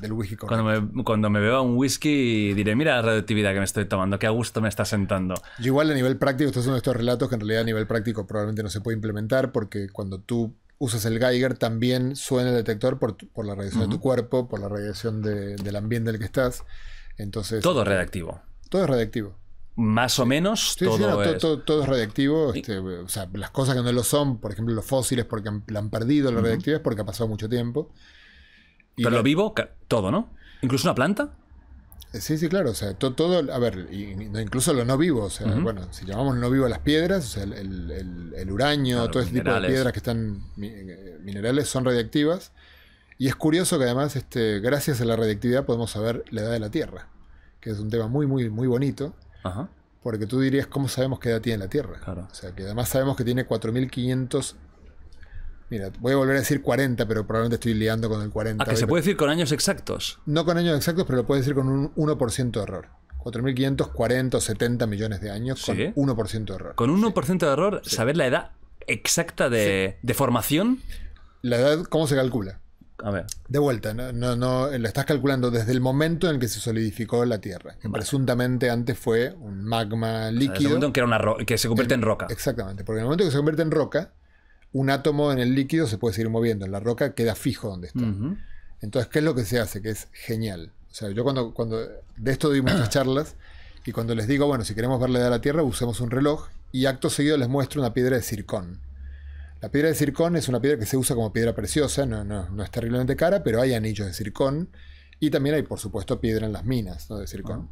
del, whisky Cuando me, cuando me un whisky diré, mira la radioactividad que me estoy tomando, qué a gusto me está sentando. Yo igual a nivel práctico, estos de estos relatos que en realidad a nivel práctico probablemente no se puede implementar porque cuando tú usas el Geiger también suena el detector por, la radiación de tu cuerpo, por la radiación del ambiente en el que estás. Entonces, todo es radiactivo. Todo es radiactivo más o menos todo, es... Todo, radiactivo. Este, las cosas que no lo son, por ejemplo, los fósiles porque han, perdido, la porque ha pasado mucho tiempo. Pero lo vivo, todo, ¿no? ¿Incluso una planta? Eh, sí, sí, claro. sea, todo, a ver, incluso lo no vivo. bueno, si llamamos no vivo a las piedras, el, uranio, todo ese tipo de piedras que están eh, minerales son radiactivas. Y es curioso que además, este, gracias a la radiactividad, podemos saber la edad de la Tierra, que es un tema muy, muy, muy bonito. Porque tú dirías, ¿cómo sabemos qué edad tiene la Tierra? O sea, que además sabemos que tiene 4500 Mira, voy a volver a decir 40, pero probablemente estoy liando con el 40. ¿a ah, que se puede decir con años exactos. No con años exactos, pero lo puede decir con un 1% de error. 4.540 o 70 millones de años con 1% de error. Con 1% de error, saber la edad exacta de, de, formación. La edad, ¿cómo se calcula? De vuelta, no, no, lo estás calculando desde el momento en el que se solidificó la Tierra, que presuntamente antes fue un magma líquido. que, se convierte en, roca. Exactamente, porque en el momento en que se convierte en roca, un átomo en el líquido se puede seguir moviendo, en la roca queda fijo donde está. Entonces, ¿qué es lo que se hace? Que es genial. O sea, yo cuando, cuando de esto doy muchas charlas y cuando les digo, bueno, si queremos ver la edad de la Tierra, usemos un reloj y acto seguido les muestro una piedra de circón la piedra de circón es una piedra que se usa como piedra preciosa, no, no, es terriblemente cara, pero hay anillos de circón y también hay, por supuesto, piedra en las minas de circón.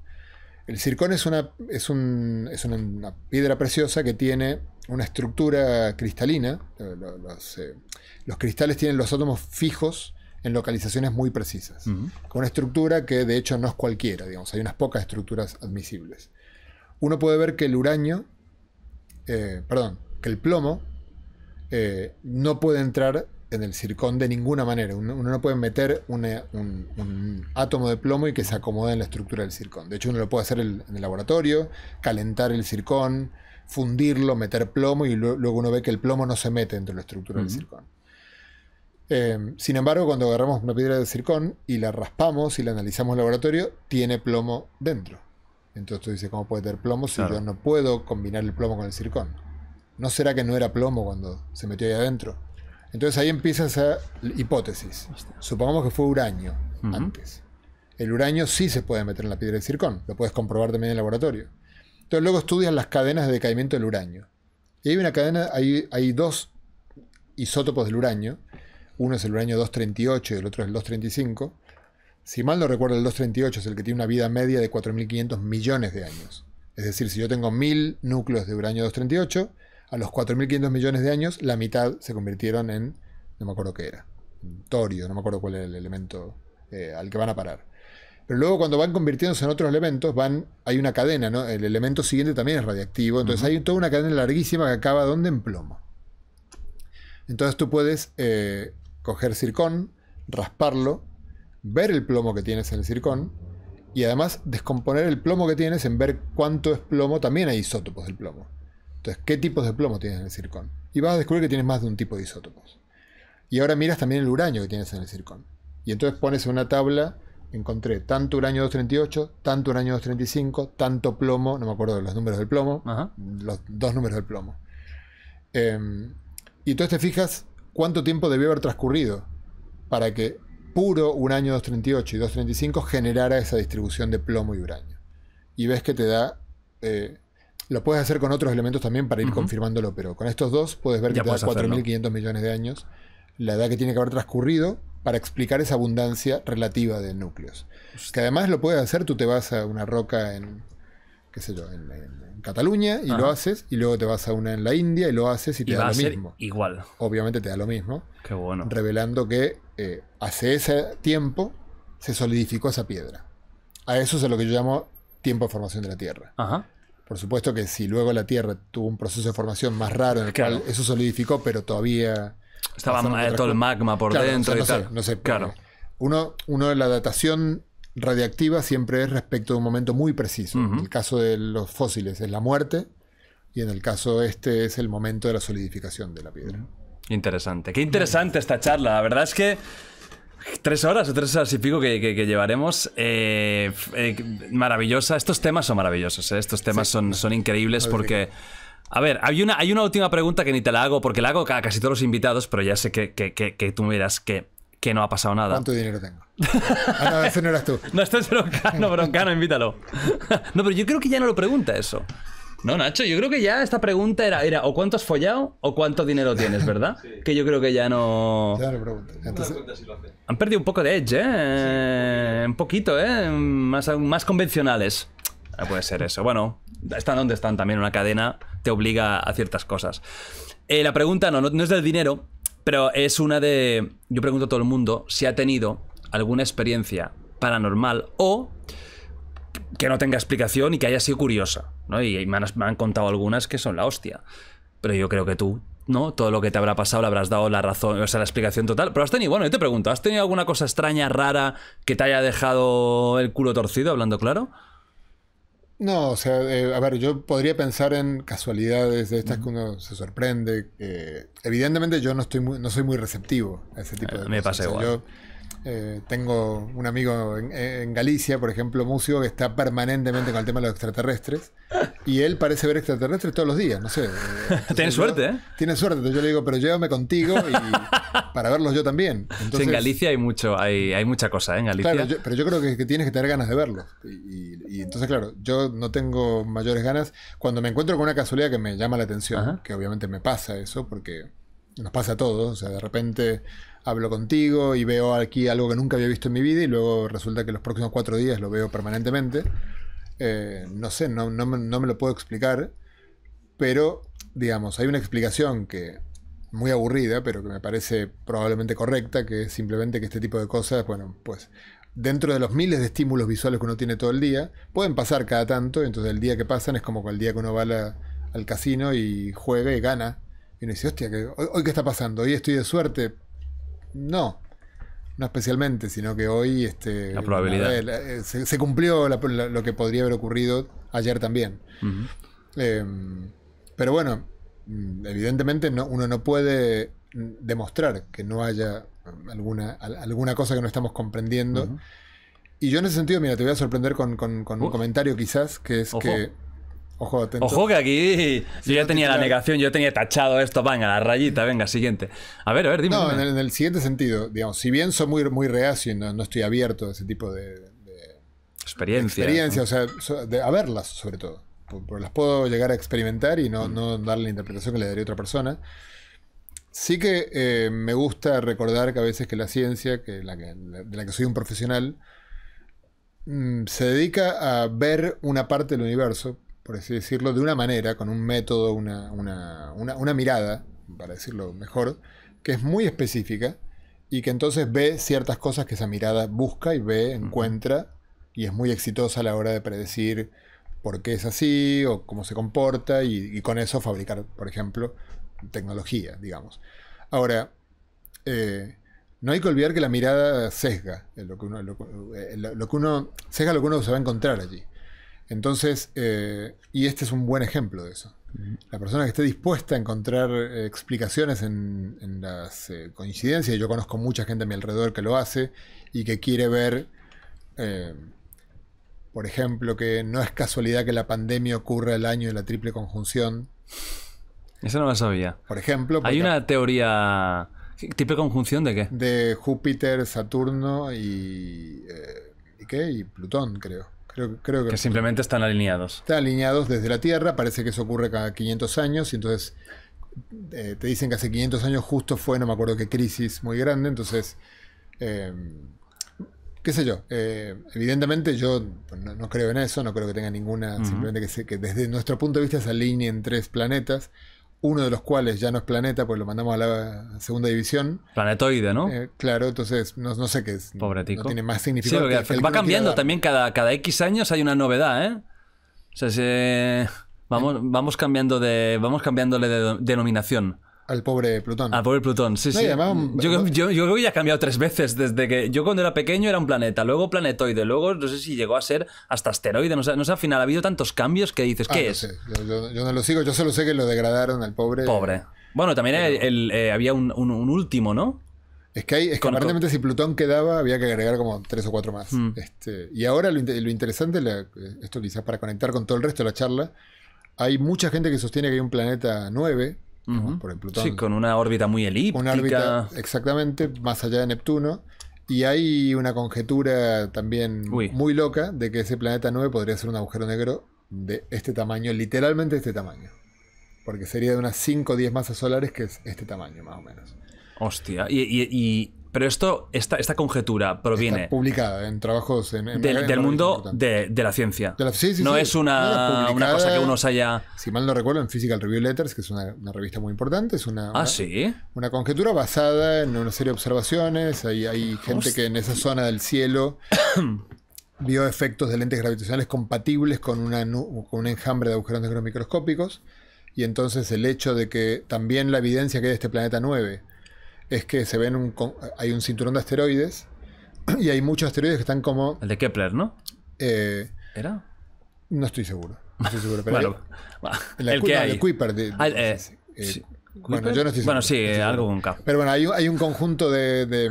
El circón es, una, es, una, piedra preciosa que tiene una estructura cristalina. Eh, los, cristales tienen los átomos fijos en localizaciones muy precisas, con una estructura que de hecho no es cualquiera, digamos, hay unas pocas estructuras admisibles. Uno puede ver que el uranio, eh, perdón, que el plomo eh, no puede entrar en el circón de ninguna manera. Uno, no puede meter un, átomo de plomo y que se acomode en la estructura del circón. De hecho, uno lo puede hacer en el laboratorio, calentar el circón, fundirlo, meter plomo y luego uno ve que el plomo no se mete dentro de la estructura del circón. Eh, sin embargo, cuando agarramos una piedra de circón y la raspamos y la analizamos en el laboratorio, tiene plomo dentro. Entonces tú dices, ¿cómo puede tener plomo si yo no puedo combinar el plomo con el circón? ¿No será que no era plomo cuando se metió ahí adentro? Entonces ahí empieza esa hipótesis. Supongamos que fue uranio antes. El uranio sí se puede meter en la piedra de circón, lo puedes comprobar también en el laboratorio. Entonces luego estudias las cadenas de decaimiento del uranio. Y hay una cadena, hay, hay dos isótopos del uranio. Uno es el uranio 238 y el otro es el 235. Si mal no recuerdo, el 238 es el que tiene una vida media de 4.500 millones de años. Es decir, si yo tengo 1.000 núcleos de uranio 238, a los 4.500 millones de años, la mitad se convirtieron en, no me acuerdo qué era, torio, no me acuerdo cuál era el elemento eh, al que van a parar. Pero luego cuando van convirtiéndose en otros elementos, van, hay una cadena, ¿no? El elemento siguiente también es radiactivo, entonces hay toda una cadena larguísima que acaba donde en plomo. Entonces tú puedes eh, coger circón, rasparlo, ver el plomo que tienes en el circón y además descomponer el plomo que tienes en ver cuánto es plomo. También hay isótopos del plomo. Entonces, ¿qué tipos de plomo tienes en el circón? Y vas a descubrir que tienes más de un tipo de isótopos. Y ahora miras también el uranio que tienes en el circón. Y entonces pones en una tabla, encontré tanto uranio 238, tanto uranio 235, tanto plomo, no me acuerdo de los números del plomo, los dos números del plomo. Em, y entonces te fijas cuánto tiempo debió haber transcurrido para que puro uranio 238 y 235 generara esa distribución de plomo y uranio. Y ves que te da eh, lo puedes hacer con otros elementos también para ir confirmándolo, pero con estos dos puedes ver que te da 4.500 millones de años, la edad que tiene que haber transcurrido para explicar esa abundancia relativa de núcleos. Que además lo puedes hacer, tú te vas a una roca en, qué sé yo, en, Cataluña y lo haces, y luego te vas a una en la India y lo haces y te da lo mismo. Igual. Obviamente te da lo mismo. Qué bueno. Revelando que eh, hace ese tiempo se solidificó esa piedra. A eso es a lo que yo llamo tiempo de formación de la Tierra. Ajá. Por supuesto que si luego la Tierra tuvo un proceso de formación más raro en el cual eso solidificó, pero todavía... Estaba todo el magma por dentro no y tal. Claro. Uno, de la datación radiactiva siempre es respecto de un momento muy preciso. En el caso de los fósiles es la muerte y en el caso este es el momento de la solidificación de la piedra. Interesante. Qué interesante esta charla. La verdad es que... Tres horas o tres horas y pico que, llevaremos. Eh, eh, maravillosa. Estos temas son maravillosos. Eh. Estos temas son, son increíbles porque... A ver, hay una, hay una última pregunta que ni te la hago porque la hago a casi todos los invitados, pero ya sé que, tú me dirás que, que no ha pasado nada. ¿Cuánto dinero tengo? Ah, no, ese no eras tú. No, este invítalo. no, pero yo creo que ya no lo pregunta eso. No, Nacho, yo creo que ya esta pregunta era, era o cuánto has follado o cuánto dinero tienes, ¿verdad? Que yo creo que ya no... Ya Han perdido un poco de edge, ¿eh? eh un poquito, ¿eh? Más, más convencionales. Ah, puede ser eso. Bueno, están donde están también, una cadena te obliga a ciertas cosas. Eh, la pregunta no, no es del dinero, pero es una de... Yo pregunto a todo el mundo si ha tenido alguna experiencia paranormal o que no tenga explicación y que haya sido curiosa, ¿no? Y, me, han, contado algunas que son la hostia. Pero yo creo que tú ¿no? Todo lo que te habrá pasado le habrás dado la razón, o sea, la explicación total. Pero has tenido, bueno, yo te pregunto, ¿has tenido alguna cosa extraña, rara, que te haya dejado el culo torcido, hablando claro? No, o sea, eh, a ver, yo podría pensar en casualidades de estas que uno se sorprende. evidentemente yo no, estoy no soy muy receptivo a ese tipo eh, de cosas. Me pasa igual. Eh, tengo un amigo en, Galicia, por ejemplo, músico, que está permanentemente con el tema de los extraterrestres. Y él parece ver extraterrestres todos los días, no sé. Tiene suerte, ¿eh? Tiene suerte. Entonces yo le digo, pero llévame contigo para verlos yo también. en Galicia hay mucho, hay, hay mucha cosa, ¿eh? En pero yo creo que, tienes que tener ganas de verlos. Y, entonces, claro, yo no tengo mayores ganas. Cuando me encuentro con una casualidad que me llama la atención, que obviamente me pasa eso, porque nos pasa a todos, o sea, de repente hablo contigo y veo aquí algo que nunca había visto en mi vida y luego resulta que los próximos cuatro días lo veo permanentemente. Eh, no sé, no, no, me lo puedo explicar, pero digamos, hay una explicación que muy aburrida, pero que me parece probablemente correcta, que es simplemente que este tipo de cosas, bueno, pues dentro de los miles de estímulos visuales que uno tiene todo el día, pueden pasar cada tanto, entonces el día que pasan es como el día que uno va al casino y juega y gana. Y uno dice, hostia, ¿hoy qué está pasando? Hoy estoy de suerte, no, no especialmente, sino que hoy este, la probabilidad. Eh, eh, se, cumplió lo que podría haber ocurrido ayer también. Em, pero bueno, mm, evidentemente no, uno no puede demostrar que no haya um, alguna, alguna cosa que no estamos comprendiendo. Y yo en ese sentido, mira, te voy a sorprender con, un comentario quizás, que es que Ojo, que aquí yo ya tenía la negación, yo tenía tachado esto, venga, la rayita, venga, siguiente. A ver, a ver, dime. No, En, el, siguiente sentido, digamos, si bien soy muy, reacio y no, estoy abierto a ese tipo de, experiencia experiencia o sea, a verlas sobre todo, porque las puedo llegar a experimentar y mm. no, darle la interpretación que le daría otra persona. Sí que eh, me gusta recordar que a veces que la ciencia, que de la que soy un profesional, mm, se dedica a ver una parte del universo por así decirlo, de una manera, con un método, una, una, una, mirada, para decirlo mejor, que es muy específica y que entonces ve ciertas cosas que esa mirada busca y ve, encuentra, y es muy exitosa a la hora de predecir por qué es así o cómo se comporta y, con eso fabricar, por ejemplo, tecnología, digamos. Ahora, eh, no hay que olvidar que la mirada sesga, lo que uno, eh, lo que uno sesga lo que uno se va a encontrar allí. Entonces, eh, y este es un buen ejemplo de eso. La persona que esté dispuesta a encontrar eh, explicaciones en, las eh, coincidencias, yo conozco mucha gente a mi alrededor que lo hace y que quiere ver, por ejemplo, que no es casualidad que la pandemia ocurra el año de la triple conjunción. Eso no lo sabía. Por ejemplo. Hay una teoría. ¿Triple conjunción de qué? De Júpiter, Saturno y. ¿Y qué? Y Plutón, creo. Creo, que, simplemente están alineados. Están alineados desde la Tierra, parece que eso ocurre cada 500 años y entonces eh, te dicen que hace 500 años justo fue, no me acuerdo qué crisis muy grande, entonces, eh, qué sé yo, eh, evidentemente yo pues, no, creo en eso, no creo que tenga ninguna, simplemente que desde nuestro punto de vista se alineen tres planetas, uno de los cuales ya no es planeta, pues lo mandamos a la segunda división. Planetoide, ¿no? Eh, claro, entonces no, sé qué es. Pobre tico. tiene más significado. va cambiando también cada, cada X años hay una novedad, ¿eh? O sea, vamos, vamos cambiando de. Vamos cambiándole de denominación. Al pobre Plutón. Al pobre Plutón, sí, sí. yo, yo, creo que ya ha cambiado tres veces desde que. Yo cuando era pequeño era un planeta, luego planetoide, luego no sé si llegó a ser hasta asteroide, no sé, al final ha habido tantos cambios que dices, ah, ¿qué es? Yo, no lo sigo, yo solo sé que lo degradaron al pobre. Pobre. Bueno, también eh, había un, último, ¿no? Es que, hay, es que aparentemente si Plutón quedaba había que agregar como tres o cuatro más. Hmm. Este, y ahora lo, interesante, esto quizás para conectar con todo el resto de la charla, hay mucha gente que sostiene que hay un planeta 9 Sí, con una órbita muy elíptica. Una órbita, exactamente, más allá de Neptuno. Y hay una conjetura también muy loca de que ese planeta 9 podría ser un agujero negro de este tamaño, literalmente de este tamaño. Porque sería de unas 5 o 10 masas solares, que es este tamaño, más o menos. Hostia, y pero esto, esta, esta conjetura proviene. publicada en trabajos del, mundo de, la ciencia. De la, sí, sí, no es una, cosa que uno se haya. Si mal no recuerdo, en Physical Review Letters, que es una, revista muy importante, es una, ah, una, conjetura basada en una serie de observaciones. Hay, hay gente que en esa zona del cielo vio efectos de lentes gravitacionales compatibles con, una, un enjambre de agujeros negros microscópicos. Y entonces el hecho de que también la evidencia que hay de este planeta 9 es que se ven un, hay un cinturón de asteroides y hay muchos asteroides que están como... El de Kepler, ¿no? Eh, ¿Era? No estoy seguro. No estoy seguro pero bueno, el, Kuiper. Ah, eh, eh, bueno, yo no estoy seguro. Bueno, sí, algo con K. Pero bueno, hay, un conjunto de,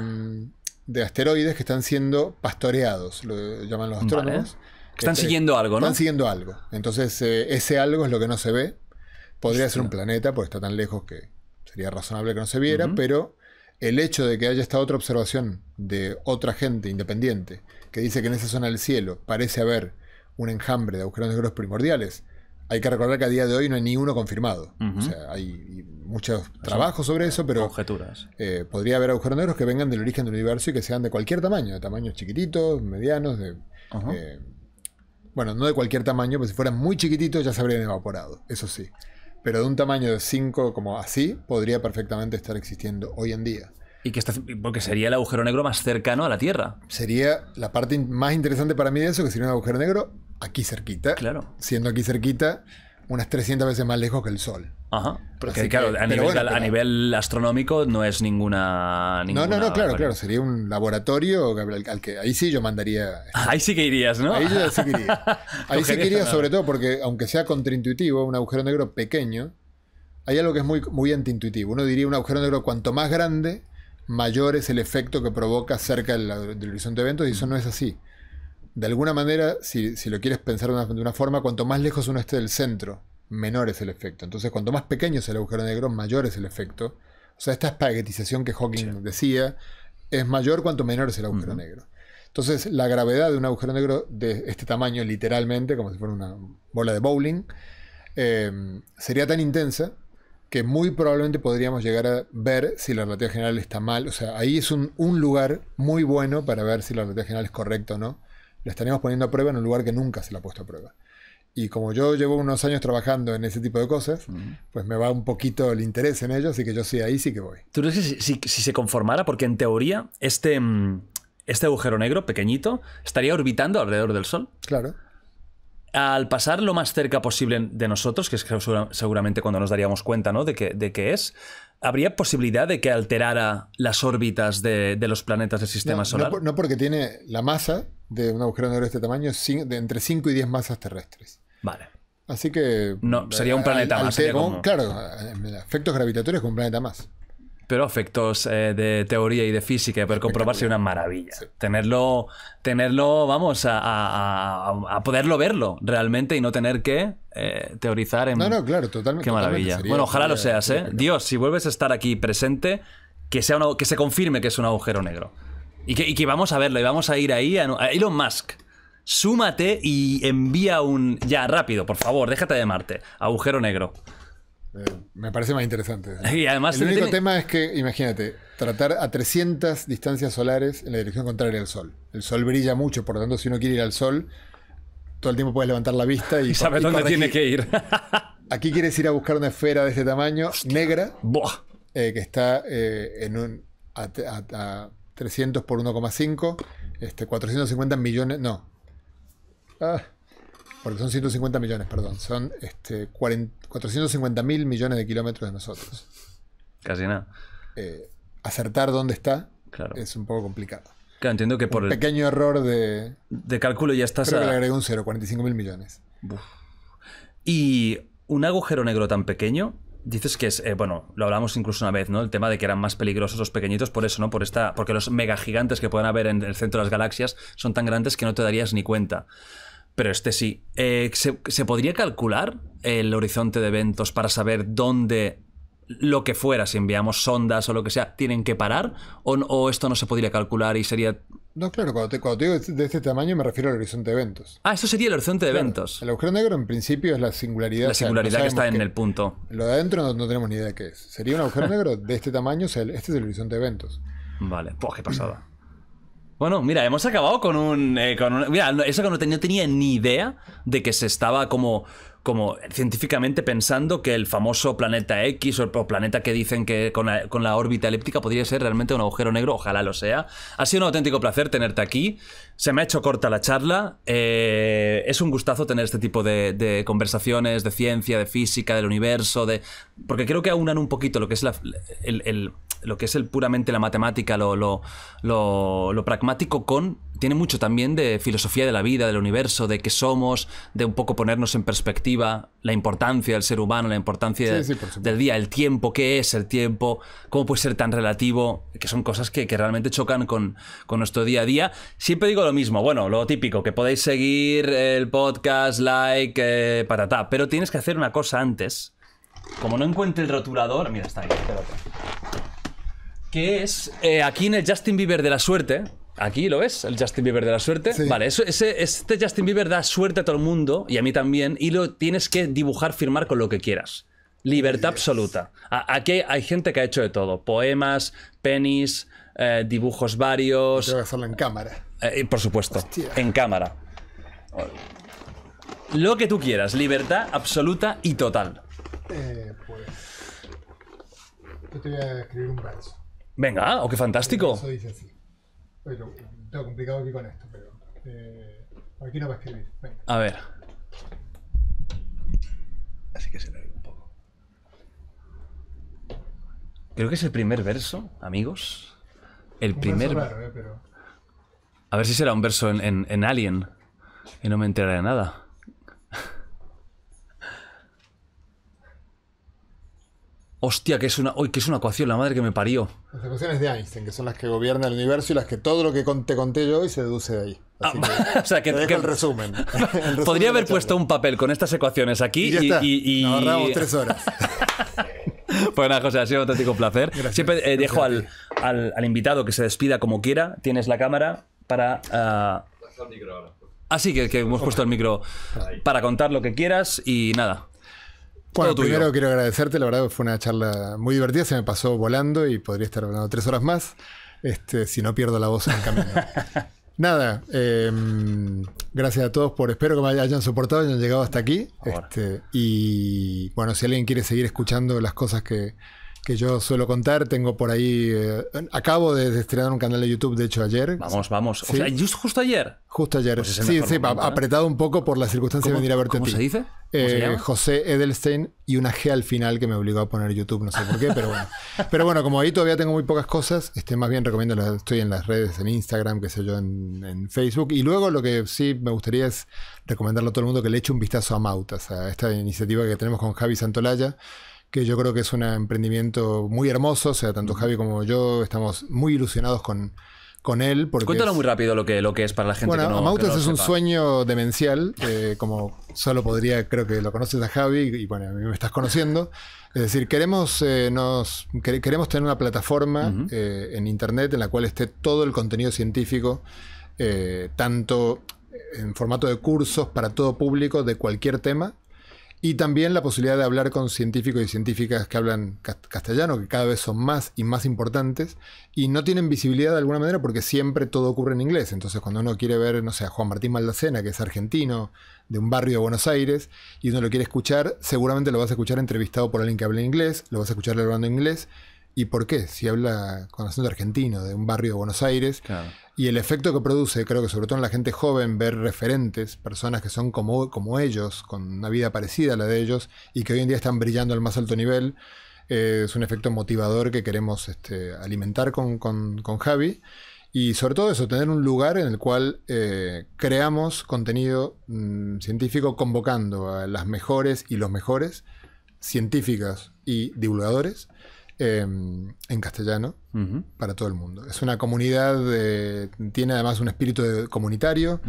asteroides que están siendo pastoreados, lo llaman los astrónomos. Están este, siguiendo algo, ¿no? Están siguiendo algo. Entonces, ese algo es lo que no se ve. Podría ser un planeta, porque está tan lejos que sería razonable que no se viera, pero el hecho de que haya esta otra observación de otra gente independiente que dice que en esa zona del cielo parece haber un enjambre de agujeros negros primordiales, hay que recordar que a día de hoy no hay ni uno confirmado. O sea, hay muchos trabajos sobre eso, pero. Eh, podría haber agujeros negros que vengan del origen del universo y que sean de cualquier tamaño, de tamaños chiquititos, medianos, de. Eh, bueno, no de cualquier tamaño, pero si fueran muy chiquititos ya se habrían evaporado, eso sí pero de un tamaño de 5 como así, podría perfectamente estar existiendo hoy en día. Y que está, porque sería el agujero negro más cercano a la Tierra. Sería la parte más interesante para mí de eso, que sería un agujero negro aquí cerquita. Claro. Siendo aquí cerquita, unas 300 veces más lejos que el Sol. Ajá. Porque, claro, a, nivel, astronómico no es ninguna. no, no, no, claro, claro. Sería un laboratorio al, que ahí sí yo mandaría. Ahí sí que irías, ¿no? Ahí sí que iría. Ahí sí que iría, sobre todo porque, aunque sea contraintuitivo, un agujero negro pequeño, hay algo que es muy, muy antiintuitivo. Uno diría un agujero negro cuanto más grande, mayor es el efecto que provoca cerca del horizonte de eventos, y eso no es así de alguna manera, si, lo quieres pensar de una, forma, cuanto más lejos uno esté del centro, menor es el efecto. Entonces, cuanto más pequeño es el agujero negro, mayor es el efecto. O sea, esta espaguetización que Hawking decía es mayor cuanto menor es el agujero negro. Entonces, la gravedad de un agujero negro de este tamaño, literalmente, como si fuera una bola de bowling, eh, sería tan intensa que muy probablemente podríamos llegar a ver si la relatividad general está mal. O sea, ahí es un, un lugar muy bueno para ver si la relatividad general es correcta o no. Le estaríamos poniendo a prueba en un lugar que nunca se la ha puesto a prueba. Y como yo llevo unos años trabajando en ese tipo de cosas, pues me va un poquito el interés en ello, así que yo sí, ahí sí que voy. ¿Tú crees que si, se conformara? Porque en teoría este, mm, este agujero negro pequeñito estaría orbitando alrededor del Sol. Claro. Al pasar lo más cerca posible de nosotros, que es seguramente cuando nos daríamos cuenta ¿no? de, que, de que es, ¿Habría posibilidad de que alterara las órbitas de, los planetas del sistema solar? No, porque tiene la masa de un agujero negro de este tamaño de entre 5 y 10 masas terrestres. Vale. Así que. No, sería un eh, planeta más. Claro, eh, efectos gravitatorios con un planeta más pero efectos eh, de teoría y de física para comprobarse una maravilla. Tenerlo, tenerlo, vamos, a, poderlo verlo realmente y no tener que eh, teorizar en... No, claro, totalmente. Qué maravilla. bueno, ojalá lo seas, ¿eh? Dios, si vuelves a estar aquí presente, que, sea que se confirme que es un agujero negro. Y que, vamos a verlo y vamos a ir ahí a Elon Musk súmate y envía un... Ya, rápido, por favor, déjate de Marte. Agujero negro. Eh, me parece más interesante. Y además el único tema es que, imagínate, tratar a 300 distancias solares en la dirección contraria al Sol. El Sol brilla mucho, por lo tanto, si uno quiere ir al Sol, todo el tiempo puedes levantar la vista y, sabe sabes dónde tiene que ir. Aquí quieres ir a buscar una esfera de este tamaño, negra, eh, que está eh, en un, a, 300 por 1,5, este, 450 millones, no. Ah, porque son 150 millones, perdón. Son este, 40, mil millones de kilómetros de nosotros. Casi nada. Eh, acertar dónde está es un poco complicado. Claro, entiendo que por el pequeño error de, de cálculo ya estás. Creo que le agregué un 0, 45 mil millones. Y un agujero negro tan pequeño, dices que es, eh, bueno, lo hablamos incluso una vez, ¿no? El tema de que eran más peligrosos los pequeñitos por eso, ¿no? Por esta, porque los megagigantes que pueden haber en el centro de las galaxias son tan grandes que no te darías ni cuenta pero este sí. Eh, ¿se, podría calcular el horizonte de eventos para saber dónde lo que fuera, si enviamos sondas o lo que sea, tienen que parar? ¿O, esto no se podría calcular y sería no, claro, cuando te, digo de este tamaño me refiero al horizonte de eventos. Ah, eso sería el horizonte de eventos. El agujero negro en principio es la singularidad. La singularidad que está en el punto. Lo de adentro no, tenemos ni idea de qué es. Sería un agujero negro de este tamaño, este es el horizonte de eventos. Vale, pues qué pasada. Bueno, mira, hemos acabado con un, eh, mira, eso que no tenía, ni idea de que se estaba como como científicamente pensando que el famoso planeta X o, planeta que dicen que con la, órbita elíptica podría ser realmente un agujero negro, ojalá lo sea. Ha sido un auténtico placer tenerte aquí. Se me ha hecho corta la charla. Eh, es un gustazo tener este tipo de, conversaciones de ciencia, de física, del universo, de porque creo que aunan un poquito lo que es la, el lo que es el puramente la matemática, lo, lo, pragmático con... Tiene mucho también de filosofía de la vida, del universo, de qué somos, de un poco ponernos en perspectiva la importancia del ser humano, la importancia del día, el tiempo, qué es el tiempo, cómo puede ser tan relativo, que son cosas que, realmente chocan con, nuestro día a día. Siempre digo lo mismo, bueno, lo típico, que podéis seguir el podcast, like, eh, para pero tienes que hacer una cosa antes. Como no encuentre el rotulador, mira, está ahí, que es eh, aquí en el Justin Bieber de la suerte. Aquí lo ves, el Justin Bieber de la suerte. Vale, este Justin Bieber da suerte a todo el mundo y a mí también, y lo tienes que dibujar, firmar con lo que quieras. Libertad absoluta. aquí hay, gente que ha hecho de todo: poemas, penis, eh, dibujos varios. Tengo hacerlo en cámara. Eh, por supuesto, en cámara. Lo que tú quieras, libertad absoluta y total. Pues, yo te voy a escribir un Venga, o oh, qué fantástico. Eso dice así. Pero tengo complicado aquí con esto, pero. Eh, aquí no va a escribir. Venga. A ver. Así que se lo digo un poco. Creo que es el primer verso, amigos. El un primer. Verso raro, eh, pero... A ver si será un verso en, en, en Alien. Y no me enteraré de nada. Hostia, que es una. Hoy es una ecuación, la madre que me parió. Las ecuaciones de Einstein, que son las que gobierna el universo y las que todo lo que te conté yo hoy se deduce de ahí. Ah, o sea, que, el, resumen. Podría haber puesto un papel con estas ecuaciones aquí y, ya está. ahorramos tres horas. Pues nada, José, ha sido un auténtico placer. Siempre eh, dejo al, invitado que se despida como quiera. Tienes la cámara para. Uh... Ah, Así ah, que, que hemos puesto el micro para contar lo que quieras y nada. Bueno, primero quiero agradecerte, la verdad fue una charla muy divertida, se me pasó volando y podría estar hablando tres horas más, este, si no pierdo la voz en el camino. Nada, em, gracias a todos por, espero que me hayan soportado, hayan llegado hasta aquí. Este, y bueno, si alguien quiere seguir escuchando las cosas que, que yo suelo contar. Tengo por ahí. Eh, acabo de, estrenar un canal de YouTube, de hecho, ayer. Vamos, vamos. justo ayer. Justo ayer. Pues sí, sí, ¿eh? apretado un poco por la circunstancia de venir a verte ¿Cómo se dice? ¿Cómo eh, José Edelstein y una G al final que me obligó a poner YouTube, no sé por qué, pero bueno. pero bueno, como ahí todavía tengo muy pocas cosas, este, más bien recomiendo, estoy en las redes, en Instagram, que sé yo, en, Facebook. Y luego lo que sí me gustaría es recomendarlo a todo el mundo que le eche un vistazo a Mautas, a esta iniciativa que tenemos con Javi Santolaya que yo creo que es un emprendimiento muy hermoso. O sea, tanto Javi como yo estamos muy ilusionados con, con él. Porque Cuéntanos muy rápido lo que, lo que es para la gente bueno, que Amautas es un sueño demencial, eh, como solo podría, creo que lo conoces a Javi y bueno, a mí me estás conociendo. Es decir, queremos, eh, nos, queremos tener una plataforma eh, en Internet en la cual esté todo el contenido científico, tanto en formato de cursos para todo público de cualquier tema, y también la posibilidad de hablar con científicos y científicas que hablan castellano, que cada vez son más y más importantes, y no tienen visibilidad de alguna manera porque siempre todo ocurre en inglés. Entonces, cuando uno quiere ver, no sé, a Juan Martín Maldacena, que es argentino, de un barrio de Buenos Aires, y uno lo quiere escuchar, seguramente lo vas a escuchar entrevistado por alguien que habla inglés, lo vas a escuchar hablando inglés, ¿Y por qué? Si habla con acento argentino, de un barrio de Buenos Aires. Y el efecto que produce, creo que sobre todo en la gente joven, ver referentes, personas que son como, como ellos, con una vida parecida a la de ellos, y que hoy en día están brillando al más alto nivel, eh, es un efecto motivador que queremos este, alimentar con, con, Javi. Y sobre todo eso, tener un lugar en el cual eh, creamos contenido mm, científico convocando a las mejores y los mejores científicas y divulgadores Em, en castellano para todo el mundo. Es una comunidad, tiene además un espíritu comunitario,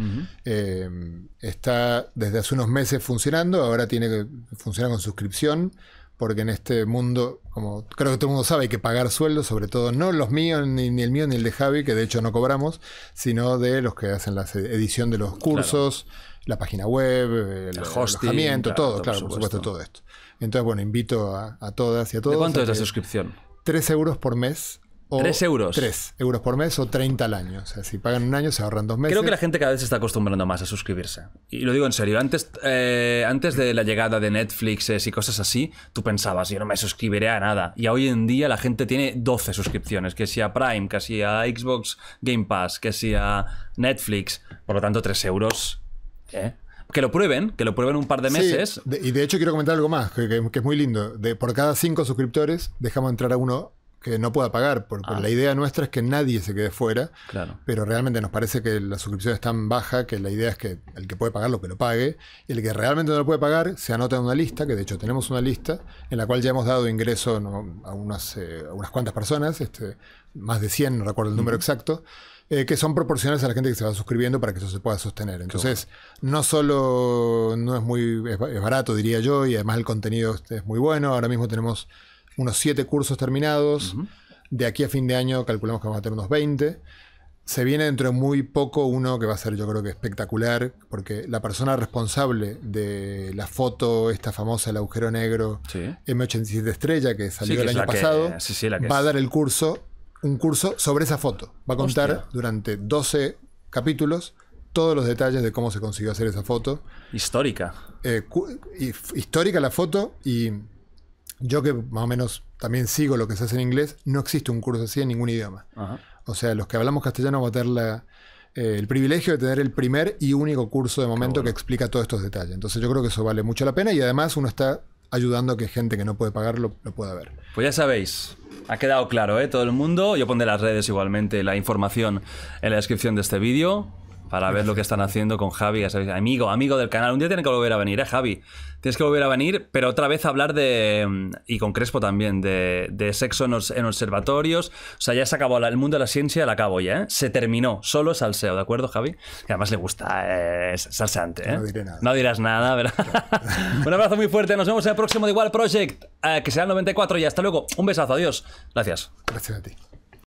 em, está desde hace unos meses funcionando, ahora tiene que funcionar con suscripción, porque en este mundo, como creo que todo el mundo sabe, hay que pagar sueldos, sobre todo no los míos, ni, el mío, ni el de Javi, que de hecho no cobramos, sino de los que hacen la edición de los cursos, la página web, eh, el, hosting, todo, claro, por supuesto todo esto. Entonces, bueno, invito a, todas y a todos. ¿De cuánto es la suscripción? Tres euros por mes. O 3 euros. 3 euros por mes o 30 al año. O sea, si pagan un año se ahorran dos meses. Creo que la gente cada vez se está acostumbrando más a suscribirse. Y lo digo en serio. Antes, eh, antes de la llegada de Netflix eh, y cosas así, tú pensabas, yo no me suscribiré a nada. Y hoy en día la gente tiene 12 suscripciones. Que sea Prime, que sea a Xbox Game Pass, que sea Netflix. Por lo tanto, tres euros. ¿eh? que lo prueben, que lo prueben un par de meses. Sí, y de hecho quiero comentar algo más, que, es muy lindo. por cada cinco suscriptores dejamos entrar a uno que no pueda pagar. porque ah. la idea nuestra es que nadie se quede fuera. Claro. Pero realmente nos parece que la suscripción es tan baja que la idea es que el que puede pagar lo que lo pague. Y el que realmente no lo puede pagar, se anota en una lista, que de hecho tenemos una lista, en la cual ya hemos dado ingreso a, unas, eh, unas cuantas personas, este, más de 100, no recuerdo el número exacto eh, que son proporcionales a la gente que se va suscribiendo para que eso se pueda sostener. Entonces, no solo no es muy es, barato, diría yo, y además el contenido es muy bueno. Ahora mismo tenemos unos siete cursos terminados. De aquí a fin de año calculamos que vamos a tener unos 20. Se viene dentro de muy poco uno que va a ser yo creo que espectacular, porque la persona responsable de la foto, esta famosa, el agujero negro M87 estrella, que salió el año pasado, va a dar el curso un curso sobre esa foto. Va a contar durante 12 capítulos todos los detalles de cómo se consiguió hacer esa foto. Histórica. Eh, histórica la foto y yo que más o menos también sigo lo que se hace en inglés, no existe un curso así en ningún idioma. O sea, los que hablamos castellano van a tener eh, el privilegio de tener el primer y único curso de momento que explica todos estos detalles. Entonces yo creo que eso vale mucho la pena y además uno está ayudando a que gente que no puede pagarlo lo pueda ver. Pues ya sabéis, ha quedado claro, ¿eh? Todo el mundo. Yo pondré las redes igualmente, la información en la descripción de este vídeo para ver lo que están haciendo con Javi. Amigo, amigo del canal. Un día tiene que volver a venir, ¿eh, Javi? Tienes que volver a venir, pero otra vez a hablar de. Y con Crespo también, de, sexo en, observatorios. O sea, ya se acabó. el mundo de la ciencia la acabo ya, ¿eh? Se terminó. Solo salseo, ¿de acuerdo, Javi? Que además le gusta eh, es salseante, ¿eh? No diré nada. No dirás nada, ¿verdad? Un abrazo muy fuerte. Nos vemos en el próximo de Igual Project, que será el 94. Y hasta luego. Un besazo. Adiós. Gracias. Gracias a ti.